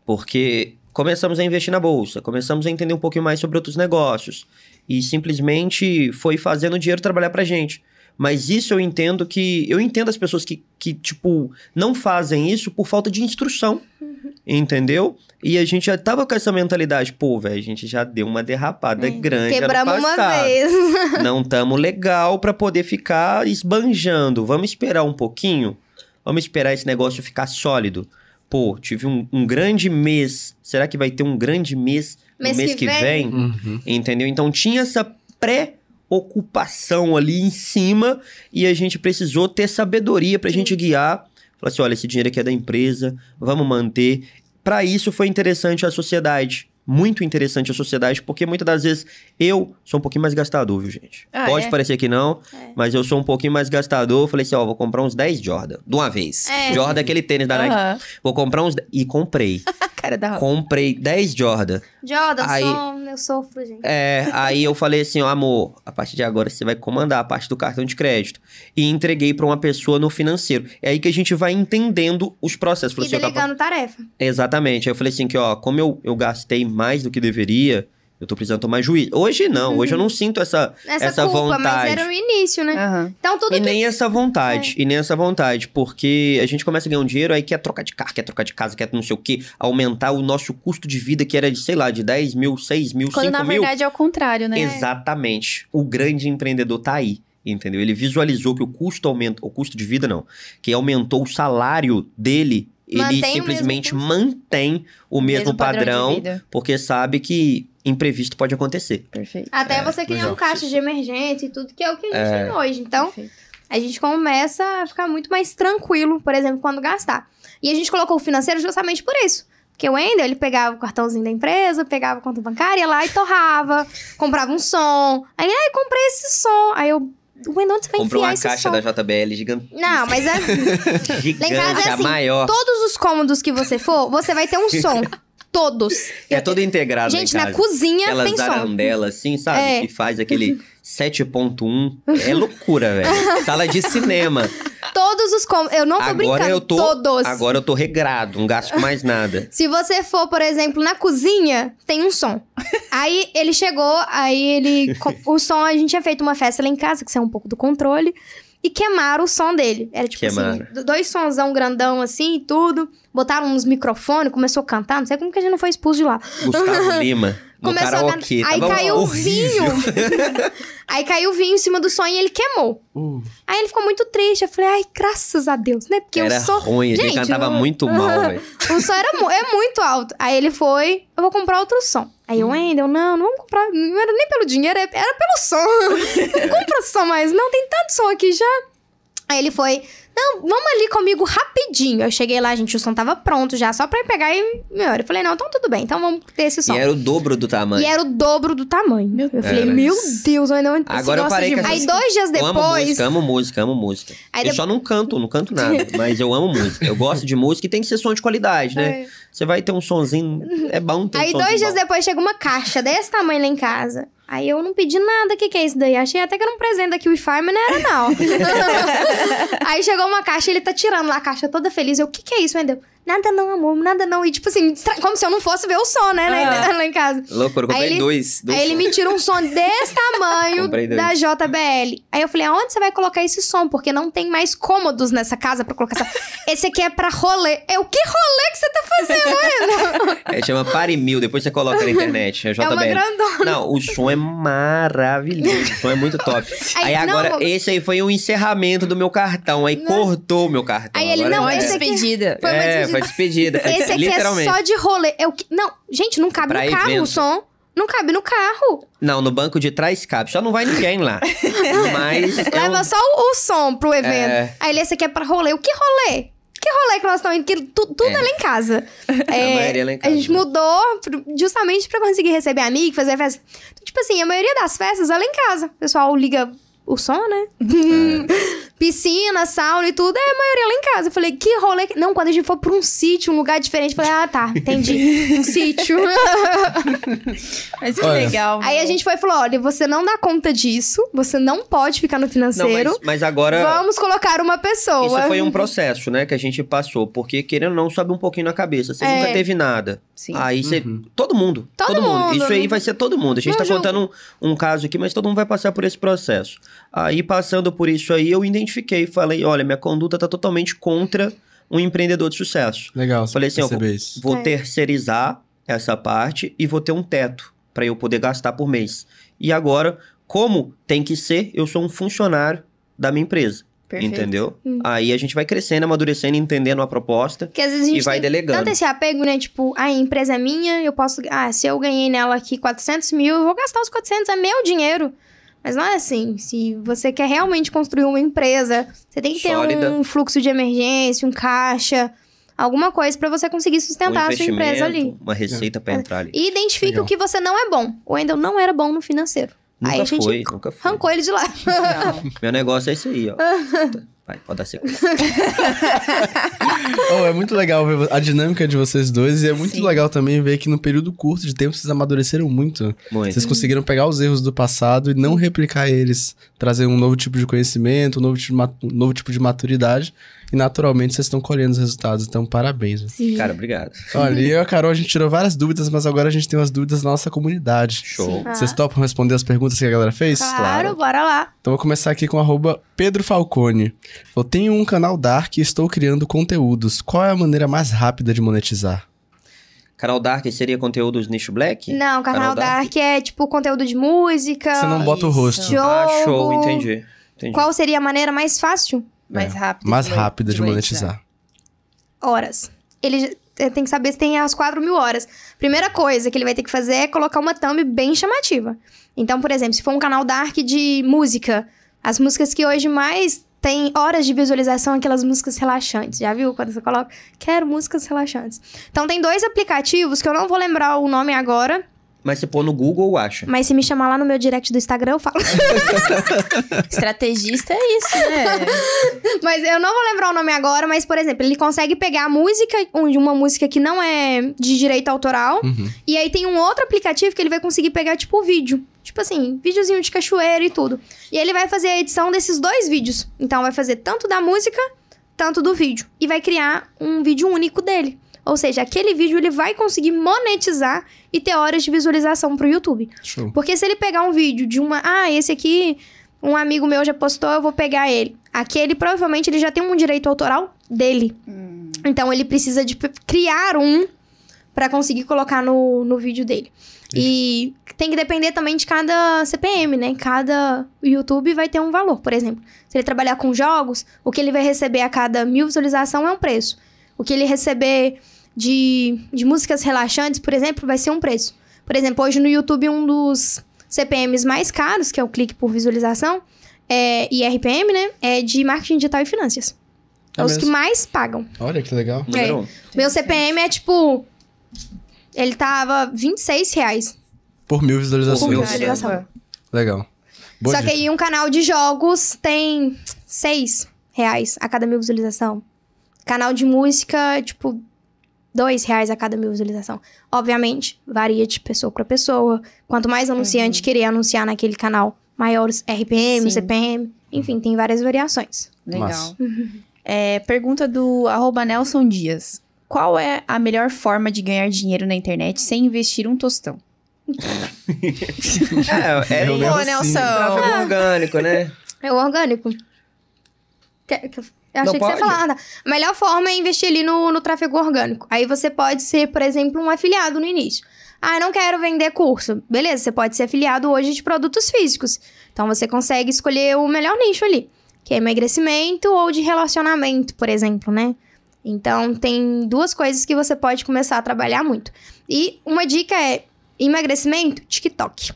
Porque começamos a investir na bolsa, começamos a entender um pouquinho mais sobre outros negócios e simplesmente foi fazendo o dinheiro trabalhar pra gente. Mas isso eu entendo que. Eu entendo as pessoas que, que tipo, não fazem isso por falta de instrução. Uhum. Entendeu? E a gente já tava com essa mentalidade, pô, velho, a gente já deu uma derrapada é, grande. Quebramos uma vez. não tamo legal para poder ficar esbanjando. Vamos esperar um pouquinho? Vamos esperar esse negócio ficar sólido. Pô, tive um, um grande mês. Será que vai ter um grande mês mês, mês que, que vem? vem? Uhum. Entendeu? Então tinha essa pré ocupação ali em cima e a gente precisou ter sabedoria para a gente guiar. Falar assim: olha, esse dinheiro aqui é da empresa, vamos manter. Para isso foi interessante a sociedade muito interessante a sociedade, porque muitas das vezes eu sou um pouquinho mais gastador, viu, gente? Ah, Pode é? parecer que não, é. mas eu sou um pouquinho mais gastador. Falei assim, ó, vou comprar uns 10 Jordan, de uma vez. É. Jordan é aquele tênis da uhum. Nike. Vou comprar uns... E comprei. Cara da Comprei 10 Jordan. Jordan, aí, som, eu sofro, gente. É, aí eu falei assim, ó, amor, a partir de agora você vai comandar a parte do cartão de crédito. E entreguei para uma pessoa no financeiro. É aí que a gente vai entendendo os processos. Falei, e assim, tava... Tá tarefa. Exatamente. Aí eu falei assim, que ó, como eu, eu gastei mais do que deveria, eu tô precisando tomar juízo. Hoje não, uhum. hoje eu não uhum. sinto essa, essa, essa culpa, vontade. Mas era o início, né? Uhum. Então tudo. E que... nem essa vontade, é. e nem essa vontade, porque a gente começa a ganhar um dinheiro, aí quer trocar de carro, quer trocar de casa, quer não sei o quê, aumentar o nosso custo de vida, que era de, sei lá, de 10 mil, 6 mil, Quando 5 mil. Quando na verdade é o contrário, né? Exatamente. O grande empreendedor tá aí. Entendeu? Ele visualizou que o custo aumentou, o custo de vida não, que aumentou o salário dele ele mantém simplesmente o mantém o mesmo, mesmo padrão, padrão porque sabe que imprevisto pode acontecer. Perfeito. Até é, você criar um caixa de emergência e tudo, que é o que a gente é... tem hoje. Então, Perfeito. a gente começa a ficar muito mais tranquilo, por exemplo, quando gastar. E a gente colocou o financeiro justamente por isso. Porque o Ender, ele pegava o cartãozinho da empresa, pegava a conta bancária lá e torrava, comprava um som. Aí, aí comprei esse som. Aí eu o Mendonça vai Comprou enfiar uma caixa da JBL gigante. Não, mas é. gigante, lá em é casa é assim, maior. Todos os cômodos que você for, você vai ter um som. todos. É todo integrado. Gente, na cozinha tem zarandela, som. assim, sabe? É. Que faz aquele 7.1. É loucura, velho. Sala de cinema. Todos os com. Eu não tô agora brincando. Eu tô, todos. Agora eu tô regrado, não gasto mais nada. Se você for, por exemplo, na cozinha, tem um som. aí ele chegou, aí ele. O som, a gente tinha feito uma festa lá em casa, que saiu um pouco do controle e queimaram o som dele. Era tipo assim, queimaram. assim, dois sonzão grandão assim e tudo. Botaram uns microfones, começou a cantar. Não sei como que a gente não foi expulso de lá. Gustavo Lima. Começou karaokê, a dar... Tá aí caiu o vinho. aí caiu vinho em cima do sonho e ele queimou. Uh. Aí ele ficou muito triste. Eu falei, ai, graças a Deus, né? Porque era o som... ruim, gente, ele cantava não... muito mal, velho. O som era mu... é muito alto. Aí ele foi, eu vou comprar outro som. Aí eu ender eu não, não vamos comprar. Não era nem pelo dinheiro, era pelo som. não compra som mais, não. Tem tanto som aqui já. Aí ele foi, não, vamos ali comigo rapidinho. Eu cheguei lá, gente, o som tava pronto já, só pra ir pegar e. Meu, eu falei, não, então tudo bem, então vamos ter esse som. E era o dobro do tamanho. E era o dobro do tamanho. Meu eu falei, meu Deus, eu não Agora eu parei de... que Aí dois dias depois. Eu amo música, amo música, amo música. Aí eu só não canto, não canto nada, mas eu amo música. Eu gosto de música e tem que ser som de qualidade, né? É. Você vai ter um sonzinho. É bom ter Aí um Aí dois dias bom. depois chega uma caixa desse tamanho lá em casa. Aí eu não pedi nada, o que, que é isso daí? Achei até que era um presente da Kiwi Farm, mas não era não. aí chegou uma caixa, ele tá tirando lá a caixa toda feliz. Eu, o que, que é isso, meu nada não, amor, nada não. E tipo assim, como se eu não fosse ver o som, né? Ah. Lá, em casa. É loucura, comprei ele... dois, dois, Aí ele me tirou um som desse tamanho da JBL. Aí eu falei, aonde você vai colocar esse som? Porque não tem mais cômodos nessa casa pra colocar essa... esse aqui é pra rolê. É o que rolê que você tá fazendo, Renan? é, chama Pare Mil, depois você coloca na internet. É, JBL. é uma grandona. Não, o som é maravilhoso, o som é muito top. aí, aí agora, esse aí foi o encerramento do meu cartão, aí não. cortou o meu cartão. Aí ele, agora, não, é. despedida. Foi uma despedida é, foi despedida. Foi Esse aqui é literalmente. é só de rolê. É o que... Não, gente, não cabe pra no carro o som. Não cabe no carro. Não, no banco de trás cabe. Só não vai ninguém lá. Mas. Leva um... só o, o, som pro evento. É... Aí esse aqui é pra rolê. O que rolê? Que rolê que nós estamos indo? Que tu, tudo é. é. lá em casa. É, a maioria é lá em casa. A gente mudou justamente pra conseguir receber amigos, fazer festa. tipo assim, a maioria das festas é lá em casa. O pessoal liga o som, né? É. piscina, sauna e tudo, é a maioria lá em casa. Eu falei, que rolê. Não, quando a gente for pra um sítio, um lugar diferente, eu falei, ah, tá, entendi. Um sítio. Mas que legal. Aí a gente foi e falou: olha, você não dá conta disso, você não pode ficar no financeiro. Não, mas, mas, agora. Vamos colocar uma pessoa. Isso foi um processo, né, que a gente passou, porque querendo ou não, sobe um pouquinho na cabeça. Você é. nunca teve nada. Sim. Aí você. Uhum. Todo mundo. Todo, todo mundo. mundo. Isso aí né? vai ser todo mundo. A gente não tá contando um, um caso aqui, mas todo mundo vai passar por esse processo. Aí passando por isso aí, eu entendi identifiquei e falei: olha, minha conduta está totalmente contra um empreendedor de sucesso. Legal. Falei assim: vou, isso. vou é. terceirizar essa parte e vou ter um teto para eu poder gastar por mês. E agora, como tem que ser, eu sou um funcionário da minha empresa. Perfeito. Entendeu? Hum. Aí a gente vai crescendo, amadurecendo, entendendo a proposta que às vezes a gente e vai delegando. Tanto esse apego, né? Tipo, ah, a empresa é minha, eu posso. Ah, se eu ganhei nela aqui 400 mil, eu vou gastar os 400, é meu dinheiro. Mas não é assim. Se você quer realmente construir uma empresa, você tem que ter um fluxo de emergência, um caixa, alguma coisa para você conseguir sustentar um a sua empresa ali. Uma receita para entrar ali. E identifique Legal. o que você não é bom. O Wendel não era bom no financeiro. Nunca Aí a gente foi, nunca foi. Arrancou ele de lá. Meu negócio é isso aí, ó. Vai, pode dar sequência. oh, é muito legal ver a dinâmica de vocês dois e é muito Sim. legal também ver que no período curto de tempo vocês amadureceram muito. muito. Vocês conseguiram pegar os erros do passado e não replicar eles, trazer um novo tipo de conhecimento, um novo tipo de, novo tipo de maturidade e naturalmente vocês estão colhendo os resultados. Então, parabéns. Sim. Cara, obrigado. Olha, eu e a Carol, a gente tirou várias dúvidas, mas agora a gente tem umas dúvidas na nossa comunidade. Show. Ah. Vocês topam responder as perguntas que a galera fez? Claro, claro. bora lá. Então, vou começar aqui com arroba Pedro Falcone. Eu tenho um canal Dark e estou criando conteúdos. Qual é a maneira mais rápida de monetizar? Canal Dark seria conteúdos nicho black? Não, canal, canal Dark, Dark, é tipo conteúdo de música. Você não bota isso. o rosto. Jogo. Ah, show, entendi. entendi. Qual seria a maneira mais fácil? mais é. rápida. Mais de rápida de, de monetizar. monetizar. É. Horas. Ele é, tem que saber se tem as 4 mil horas. Primeira coisa que ele vai ter que fazer é colocar uma thumb bem chamativa. Então, por exemplo, se for um canal dark de música, as músicas que hoje mais tem horas de visualização aquelas músicas relaxantes. Já viu quando você coloca? Quero músicas relaxantes. Então tem dois aplicativos que eu não vou lembrar o nome agora, mas se pôr no Google, acha. Mas se me chamar lá no meu direct do Instagram, eu falo. Estrategista é isso, né? mas eu não vou lembrar o nome agora, mas, por exemplo, ele consegue pegar a música, uma música que não é de direito autoral. Uhum. E aí tem um outro aplicativo que ele vai conseguir pegar, tipo, o vídeo. Tipo assim, videozinho de cachoeira e tudo. E ele vai fazer a edição desses dois vídeos. Então vai fazer tanto da música, tanto do vídeo. E vai criar um vídeo único dele. Ou seja, aquele vídeo ele vai conseguir monetizar e ter horas de visualização pro YouTube. Show. Porque se ele pegar um vídeo de uma. Ah, esse aqui um amigo meu já postou, eu vou pegar ele. Aquele provavelmente ele já tem um direito autoral dele. Hum. Então ele precisa de criar um para conseguir colocar no, no vídeo dele. E tem que depender também de cada CPM, né? Cada YouTube vai ter um valor, por exemplo. Se ele trabalhar com jogos, o que ele vai receber a cada mil visualização é um preço. O que ele receber de, de músicas relaxantes, por exemplo, vai ser um preço. Por exemplo, hoje no YouTube, um dos CPMs mais caros, que é o clique por visualização, é, e RPM, né? É de marketing digital e finanças. É, é os mesmo? que mais pagam. Olha que legal. É. Um. Meu CPM é tipo. Ele tava 26 reais. Por mil visualizações. Por mil visualizações. Legal. Boa Só dica. que aí um canal de jogos tem 6 reais a cada mil visualização. Canal de música, tipo, dois reais a cada mil visualização. Obviamente, varia de pessoa para pessoa. Quanto mais anunciante uhum. querer anunciar naquele canal, maiores RPM, Sim. CPM. Enfim, tem várias variações. Legal. é, pergunta do arroba Nelson Dias. Qual é a melhor forma de ganhar dinheiro na internet sem investir um tostão? é, é, é Pô, Nelson. Tráfego ah. orgânico, né? É o orgânico. Quer, quer... Eu achei não que pode? você ia falar. A melhor forma é investir ali no, no tráfego orgânico. Aí você pode ser, por exemplo, um afiliado no início. Ah, não quero vender curso. Beleza, você pode ser afiliado hoje de produtos físicos. Então você consegue escolher o melhor nicho ali, que é emagrecimento ou de relacionamento, por exemplo, né? Então tem duas coisas que você pode começar a trabalhar muito. E uma dica é emagrecimento, TikTok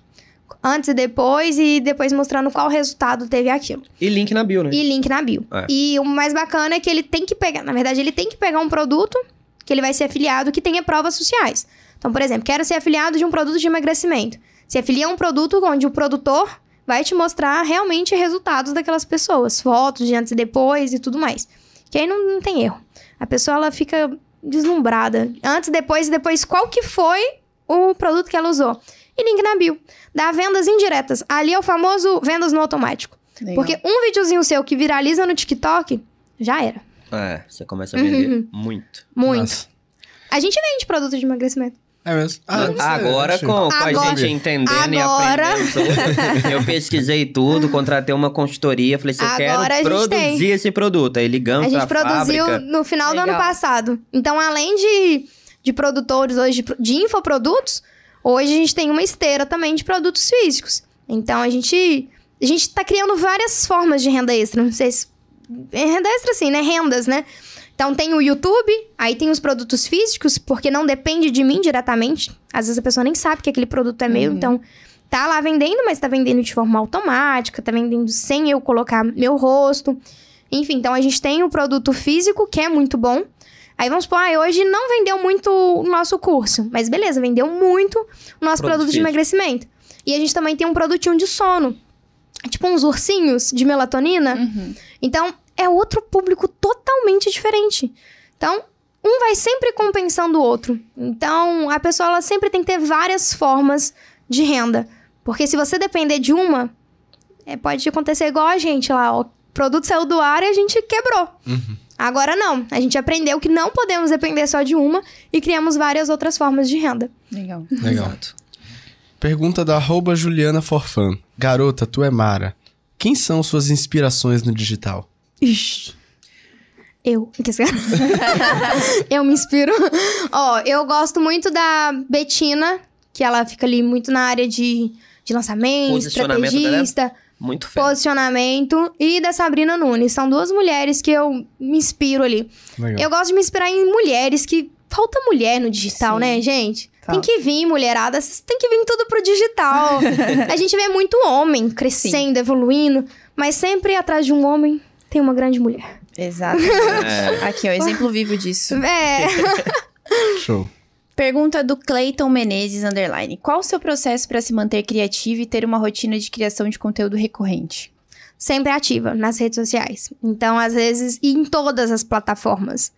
antes e depois, e depois mostrando qual resultado teve aquilo. E link na bio, né? E link na bio. É. E o mais bacana é que ele tem que pegar, na verdade, ele tem que pegar um produto que ele vai ser afiliado que tenha provas sociais. Então, por exemplo, quero ser afiliado de um produto de emagrecimento. Se afilia a um produto onde o produtor vai te mostrar realmente resultados daquelas pessoas, fotos de antes e depois e tudo mais. Que aí não, não tem erro. A pessoa ela fica deslumbrada. Antes, depois e depois, qual que foi o produto que ela usou? e link na bio. Dá vendas indiretas. Ali é o famoso vendas no automático. Legal. Porque um videozinho seu que viraliza no TikTok, já era. É, você começa a uhum. vender uhum. muito. Muito. Nossa. A gente vende produto de emagrecimento. É mesmo? Ah, agora, com, com agora, a gente entendendo agora... e aprendendo. eu pesquisei tudo, contratei uma consultoria, falei assim, eu quero produzir tem. esse produto. Aí ligamos A gente produziu fábrica. no final Legal. do ano passado. Então, além de, de produtores hoje, de, de infoprodutos, Hoje a gente tem uma esteira também de produtos físicos. Então a gente a gente está criando várias formas de renda extra. Não sei se é renda extra assim, né? Rendas, né? Então tem o YouTube, aí tem os produtos físicos, porque não depende de mim diretamente. Às vezes a pessoa nem sabe que aquele produto é meu, uhum. então tá lá vendendo, mas tá vendendo de forma automática, tá vendendo sem eu colocar meu rosto. Enfim, então a gente tem o produto físico, que é muito bom. Aí vamos supor, ah, hoje não vendeu muito o nosso curso, mas beleza, vendeu muito o nosso produto, produto de emagrecimento. E a gente também tem um produtinho de sono, tipo uns ursinhos de melatonina. Uhum. Então, é outro público totalmente diferente. Então, um vai sempre compensando o outro. Então, a pessoa ela sempre tem que ter várias formas de renda. Porque se você depender de uma, é, pode acontecer igual a gente lá. O produto saiu do ar e a gente quebrou. Uhum. Agora não, a gente aprendeu que não podemos depender só de uma e criamos várias outras formas de renda. Legal. Legal. Exato. Pergunta da arroba Juliana Forfan. Garota, tu é Mara. Quem são suas inspirações no digital? Ixi. Eu. eu me inspiro. Ó, oh, eu gosto muito da Betina, que ela fica ali muito na área de, de lançamento, estrategista. Dela. Muito fé. Posicionamento e da Sabrina Nunes. São duas mulheres que eu me inspiro ali. Legal. Eu gosto de me inspirar em mulheres que. Falta mulher no digital, Sim. né, gente? Tem que vir, mulherada, tem que vir tudo pro digital. a gente vê muito homem crescendo, Sim. evoluindo, mas sempre atrás de um homem tem uma grande mulher. Exato. É. Aqui, ó, exemplo vivo disso. É. Show. Pergunta do Clayton Menezes underline. Qual o seu processo para se manter criativo e ter uma rotina de criação de conteúdo recorrente? Sempre ativa nas redes sociais. Então, às vezes, em todas as plataformas.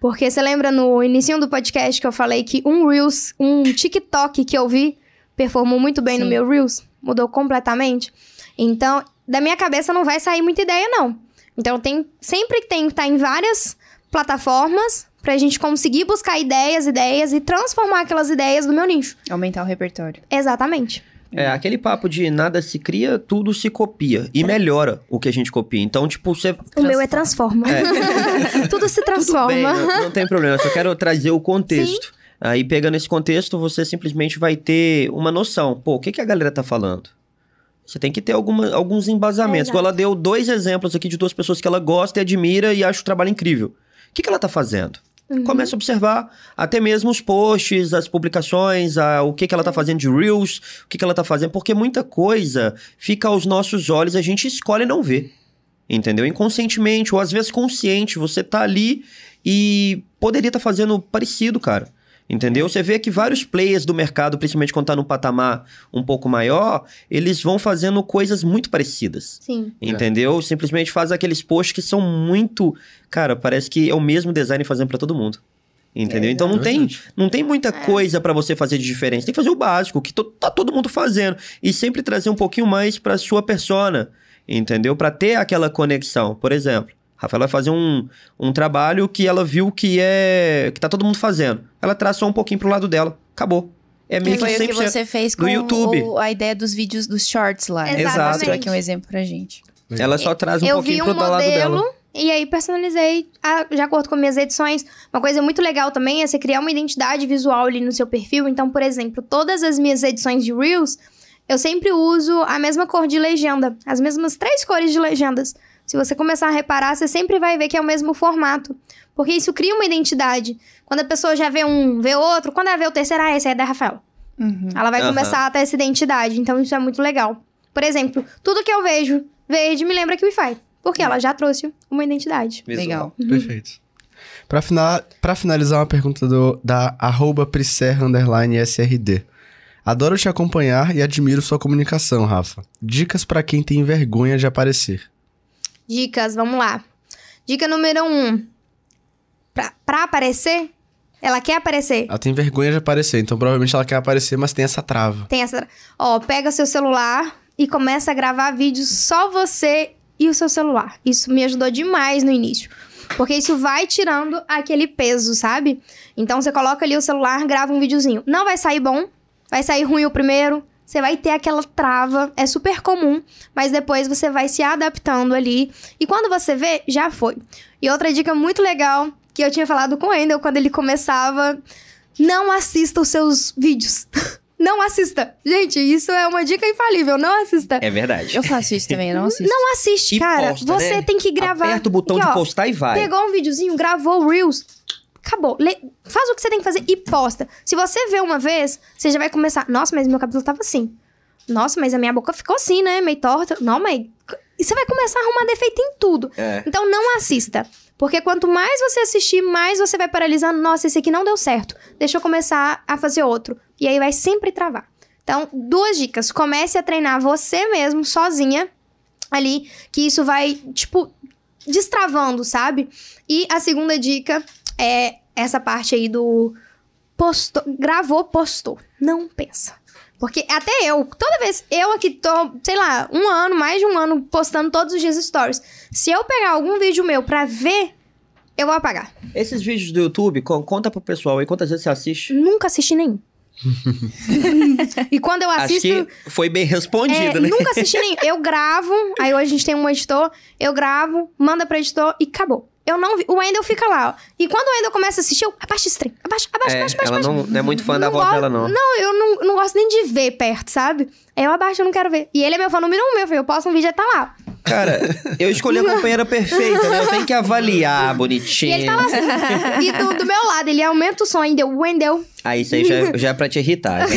Porque você lembra no início do podcast que eu falei que um Reels, um TikTok que eu vi, performou muito bem Sim. no meu Reels? Mudou completamente. Então, da minha cabeça não vai sair muita ideia, não. Então, tem, sempre tem que tá estar em várias plataformas pra gente conseguir buscar ideias, ideias e transformar aquelas ideias do meu nicho. Aumentar o repertório. Exatamente. É, aquele papo de nada se cria, tudo se copia. E melhora o que a gente copia. Então, tipo, você. O meu é transforma. É. tudo se transforma. Tudo bem, não, não, tem problema, eu só quero trazer o contexto. Sim. Aí, pegando esse contexto, você simplesmente vai ter uma noção. Pô, o que, que a galera tá falando? Você tem que ter alguma, alguns embasamentos. É, ela deu dois exemplos aqui de duas pessoas que ela gosta e admira e acha o trabalho incrível. O que, que ela tá fazendo? Uhum. Começa a observar até mesmo os posts, as publicações, a, o que, que ela está uhum. fazendo de Reels, o que, que ela está fazendo, porque muita coisa fica aos nossos olhos, a gente escolhe não ver. Entendeu? Inconscientemente, ou às vezes consciente, você tá ali e poderia estar tá fazendo parecido, cara. Entendeu? Você vê que vários players do mercado, principalmente quando tá num patamar um pouco maior, eles vão fazendo coisas muito parecidas. Sim. Entendeu? É. Simplesmente faz aqueles posts que são muito. Cara, parece que é o mesmo design fazendo para todo mundo. Entendeu? É, então não tem, não tem muita é. coisa para você fazer de diferença. Tem que fazer o básico, que to, tá todo mundo fazendo. E sempre trazer um pouquinho mais pra sua persona. Entendeu? Para ter aquela conexão. Por exemplo. Rafaela vai fazer um, um trabalho que ela viu que é que tá todo mundo fazendo. Ela traz só um pouquinho pro lado dela. Acabou. É meio que, foi que você fez com YouTube. O, a ideia dos vídeos dos shorts lá. Né? Exato. Vou aqui um exemplo pra gente. Ela só traz um Eu pouquinho um pro modelo, lado dela. E aí personalizei a, de acordo com minhas edições. Uma coisa muito legal também é você criar uma identidade visual ali no seu perfil. Então, por exemplo, todas as minhas edições de Reels, eu sempre uso a mesma cor de legenda. As mesmas três cores de legendas. Se você começar a reparar, você sempre vai ver que é o mesmo formato. Porque isso cria uma identidade. Quando a pessoa já vê um, vê outro, quando ela vê o terceiro, ah, esse é da Rafaela. Uhum. Ela vai uhum. começar a ter essa identidade. Então isso é muito legal. Por exemplo, tudo que eu vejo verde me lembra que Wi-Fi. Porque uhum. ela já trouxe uma identidade. Visual. Legal. Uhum. Perfeito. Pra, final, pra finalizar, uma pergunta do, da arroba SRD. Adoro te acompanhar e admiro sua comunicação, Rafa. Dicas para quem tem vergonha de aparecer. Dicas, vamos lá. Dica número Um. Pra, pra aparecer, ela quer aparecer. Ela tem vergonha de aparecer, então provavelmente ela quer aparecer, mas tem essa trava. Tem essa. Ó, pega seu celular e começa a gravar vídeo só você e o seu celular. Isso me ajudou demais no início. Porque isso vai tirando aquele peso, sabe? Então você coloca ali o celular, grava um videozinho. Não vai sair bom, vai sair ruim o primeiro, você vai ter aquela trava, é super comum, mas depois você vai se adaptando ali. E quando você vê, já foi. E outra dica muito legal que eu tinha falado com o Endel quando ele começava: não assista os seus vídeos. Não assista. Gente, isso é uma dica infalível. Não assista. É verdade. Eu faço isso também, não assisto. Não assiste, e cara. Posta, você né? tem que gravar. Aperta o botão de postar e vai. Pegou um videozinho, gravou o Reels acabou. Le... Faz o que você tem que fazer e posta. Se você vê uma vez, você já vai começar. Nossa, mas meu cabelo tava assim. Nossa, mas a minha boca ficou assim, né? Meio torta. Não, mas. E você vai começar a arrumar defeito em tudo. É. Então não assista. Porque quanto mais você assistir, mais você vai paralisando. Nossa, esse aqui não deu certo. Deixa eu começar a fazer outro. E aí vai sempre travar. Então, duas dicas. Comece a treinar você mesmo, sozinha, ali, que isso vai, tipo, destravando, sabe? E a segunda dica é essa parte aí do postou, gravou, postou. Não pensa. Porque até eu, toda vez, eu aqui tô, sei lá, um ano, mais de um ano, postando todos os dias stories. Se eu pegar algum vídeo meu pra ver, eu vou apagar. Esses vídeos do YouTube, conta pro pessoal aí quantas vezes você assiste? Nunca assisti nenhum. e quando eu assisto. Acho que foi bem respondido, é, né? Nunca assisti nenhum. Eu gravo, aí hoje a gente tem um editor, eu gravo, manda pra editor e acabou. Eu não vi. O Wendel fica lá. E quando o Wendel começa a assistir, eu abaixa esse trem. Abaixa, abaixa, é, abaixa, abaixa. Ela abaixa, não, não, é muito fã não da voz dela, não. Não, eu não, não gosto nem de ver perto, sabe? eu abaixo, eu não quero ver. E ele é meu fã número um, meu filho. Eu posto um vídeo e tá lá. Cara, eu escolhi a companheira perfeita, né? Eu tenho que avaliar, bonitinho. E ele tava tá assim. e do, do meu lado, ele aumenta o som ainda. Eu, Wendel, ah, isso aí já, já é pra te irritar. Né?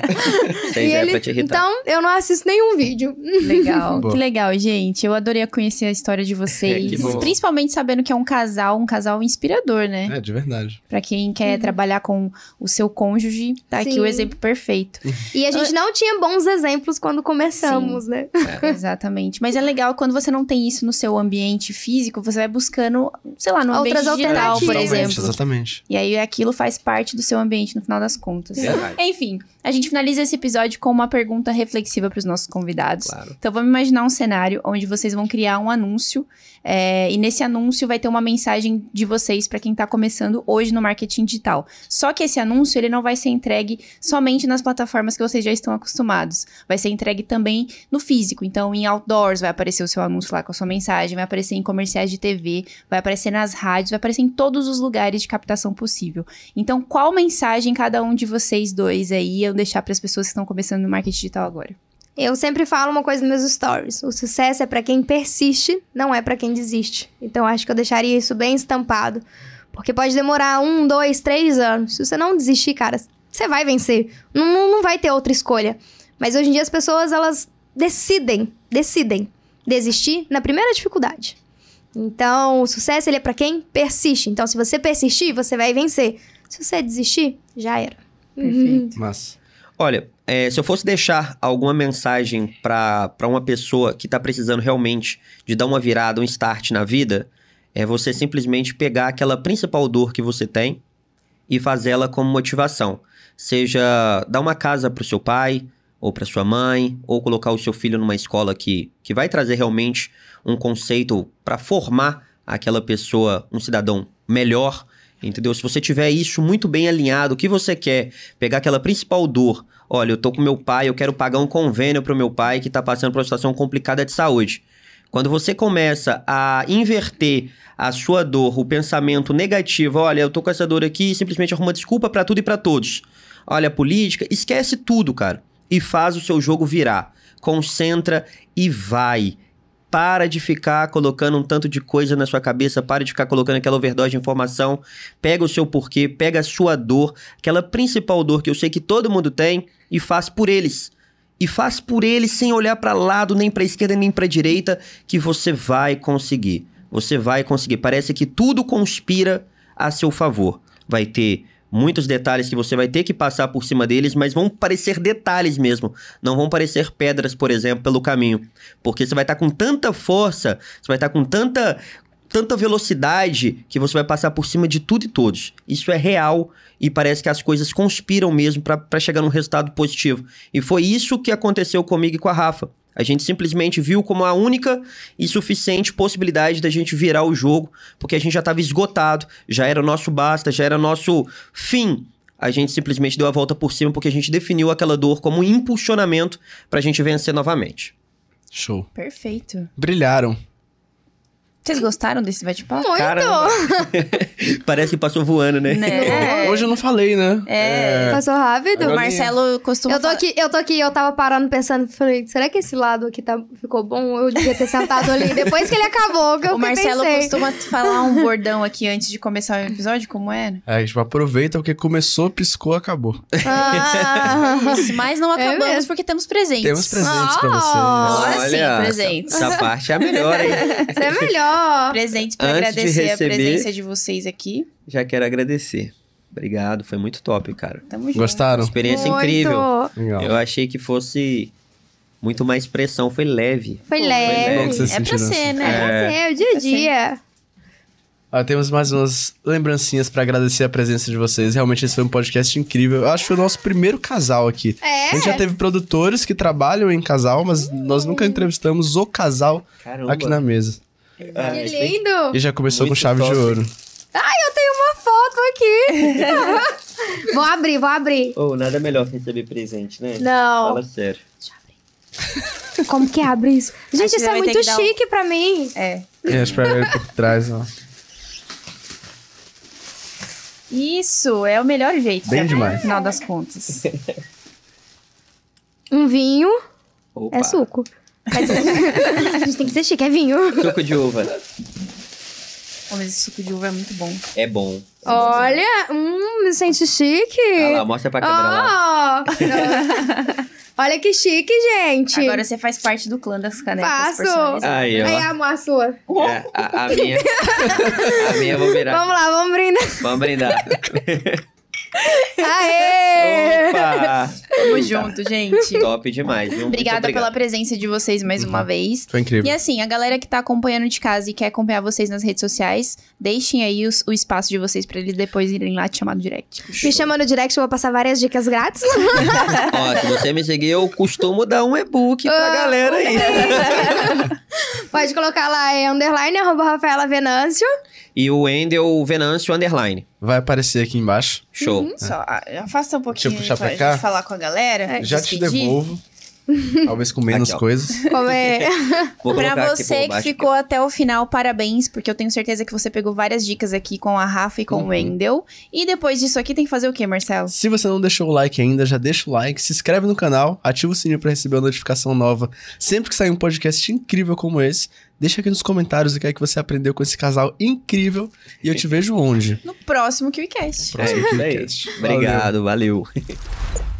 isso aí já é ele, é pra te irritar. Então, eu não assisto nenhum vídeo. Legal, Boa. que legal, gente. Eu adorei conhecer a história de vocês. É, principalmente sabendo que é um casal, um casal inspirador, né? É, de verdade. Pra quem quer uhum. trabalhar com o seu cônjuge, tá Sim. aqui o exemplo perfeito. Uhum. E a gente ah. não tinha bons exemplos quando começamos, Sim. né? É. Exatamente. Mas é legal quando você não tem isso no seu ambiente físico, você vai buscando, sei lá, no Outras ambiente digital, por exemplo. Exatamente. E aí aquilo faz parte do seu ambiente no final das contas. É verdade. Enfim, a gente finaliza esse episódio com uma pergunta reflexiva para os nossos convidados. Claro. Então vamos imaginar um cenário onde vocês vão criar um anúncio é, e nesse anúncio vai ter uma mensagem de vocês para quem está começando hoje no marketing digital. Só que esse anúncio ele não vai ser entregue somente nas plataformas que vocês já estão acostumados. Vai ser entregue também no físico. Então em outdoors vai aparecer o seu anúncio lá com a sua mensagem, vai aparecer em comerciais de TV, vai aparecer nas rádios, vai aparecer em todos os lugares de captação possível. Então qual mensagem mensagem cada um de vocês dois aí eu deixar para as pessoas que estão começando no marketing digital agora? Eu sempre falo uma coisa nos meus stories: o sucesso é para quem persiste, não é para quem desiste. Então acho que eu deixaria isso bem estampado, porque pode demorar um, dois, três anos. Se você não desistir, cara, você vai vencer. Não, não vai ter outra escolha. Mas hoje em dia as pessoas elas decidem, decidem desistir na primeira dificuldade. Então, o sucesso ele é para quem persiste. Então, se você persistir, você vai vencer. Se você desistir, já era. Perfeito. Uhum. Mas, olha, é, se eu fosse deixar alguma mensagem para uma pessoa que está precisando realmente de dar uma virada, um start na vida, é você simplesmente pegar aquela principal dor que você tem e fazê-la como motivação. Seja dar uma casa para o seu pai, ou para sua mãe, ou colocar o seu filho numa escola que, que vai trazer realmente um conceito para formar aquela pessoa, um cidadão melhor, Entendeu? Se você tiver isso muito bem alinhado, o que você quer, pegar aquela principal dor. Olha, eu tô com meu pai, eu quero pagar um convênio pro meu pai que tá passando por uma situação complicada de saúde. Quando você começa a inverter a sua dor, o pensamento negativo, olha, eu tô com essa dor aqui, simplesmente arruma desculpa para tudo e para todos. Olha, política, esquece tudo, cara, e faz o seu jogo virar. Concentra e vai. Para de ficar colocando um tanto de coisa na sua cabeça, para de ficar colocando aquela overdose de informação. Pega o seu porquê, pega a sua dor, aquela principal dor que eu sei que todo mundo tem e faz por eles. E faz por eles sem olhar para lado, nem para esquerda, nem para direita, que você vai conseguir. Você vai conseguir. Parece que tudo conspira a seu favor. Vai ter muitos detalhes que você vai ter que passar por cima deles, mas vão parecer detalhes mesmo. Não vão parecer pedras, por exemplo, pelo caminho. Porque você vai estar tá com tanta força, você vai estar tá com tanta, tanta velocidade que você vai passar por cima de tudo e todos. Isso é real e parece que as coisas conspiram mesmo para chegar num resultado positivo. E foi isso que aconteceu comigo e com a Rafa. A gente simplesmente viu como a única e suficiente possibilidade da gente virar o jogo, porque a gente já estava esgotado, já era o nosso basta, já era o nosso fim. A gente simplesmente deu a volta por cima porque a gente definiu aquela dor como um impulsionamento para a gente vencer novamente. Show. Perfeito. Brilharam. Vocês gostaram desse bate-papo? Muito! Caramba. Parece que passou voando, né? né? É. Hoje eu não falei, né? É. é. Passou rápido. o Marcelo costuma eu tô aqui Eu tô aqui, eu tava parando pensando, falei, será que esse lado aqui tá, ficou bom? Eu devia ter sentado ali. Depois que ele acabou, que eu O Marcelo pensei. costuma falar um bordão aqui antes de começar o episódio, como era? É, gente aproveita porque começou, piscou, acabou. Ah, isso, mas não é acabamos é porque temos presentes. Temos presentes oh! pra você. Olha, sim, presentes. Essa, essa parte é a melhor, hein? Isso é melhor só presente para agradecer receber, a presença de vocês aqui. Já quero agradecer. Obrigado, foi muito top, cara. Tamo junto. Gostaram? Experiência muito. incrível. Legal. Eu achei que fosse muito mais pressão, foi leve. Foi, leve. Foi leve. É pra ser, né? né? É, é, é o dia a é dia. Ah, temos mais umas lembrancinhas para agradecer a presença de vocês. Realmente, esse foi um podcast incrível. Eu acho que foi o nosso primeiro casal aqui. É. A gente já teve produtores que trabalham em casal, mas hum. nós nunca entrevistamos o casal Caramba. aqui na mesa. Ah, que lindo! E já começou Muito com chave top. de ouro. Ai, eu tenho uma foto aqui! vou abrir, vou abrir. Ou oh, nada melhor que receber presente, né? Não. Fala sério. Deixa eu abrir. Como que abre isso? Gente, isso é muito chique um... pra mim. É. É, acho pra ver por trás, ó. Isso, é o melhor jeito. Bem demais. No final das contas. um vinho. Opa. É suco. Mas a gente tem que ser chique, é vinho. Suco de uva. Oh, mas esse suco de uva é muito bom. É bom. Olha, hum, me sente chique. Olha lá, mostra pra câmera lá. Oh, olha que chique, gente. Agora você faz parte do clã das canetas Faço. Aí, ó. Aí, a sua. É, a, a minha. a minha eu vou virar. Vamos lá, vamos brindar. Vamos brindar. Aê! Opa! Tamo junto, gente. Top demais, viu? Obrigada pela presença de vocês mais uhum. uma vez. Foi incrível. E assim, a galera que tá acompanhando de casa e quer acompanhar vocês nas redes sociais, deixem aí os, o espaço de vocês pra eles depois irem lá te chamar no direct. Show. Me chamando no direct, eu vou passar várias dicas grátis. Ó, se você me seguir, eu costumo dar um e-book pra oh, galera aí. Pode colocar lá, é underline, arroba Rafaela Venâncio e o Endel Venâncio Underline. Vai aparecer aqui embaixo. Show. Uhum, é. Só ah, afasta um pouquinho Deixa eu puxar pra, pra cá. falar com a galera. É, já despedir. te devolvo. Talvez com menos Aqui, coisas. Como é? pra você que ficou aqui. até o final, parabéns, porque eu tenho certeza que você pegou várias dicas aqui com a Rafa e com uhum. o Wendel. E depois disso aqui tem que fazer o quê, Marcelo? Se você não deixou o like ainda, já deixa o like, se inscreve no canal, ativa o sininho para receber a notificação nova sempre que sair um podcast incrível como esse. Deixa aqui nos comentários o que é que você aprendeu com esse casal incrível e eu te vejo onde? No próximo KiwiCast. No próximo é. Obrigado, valeu. valeu.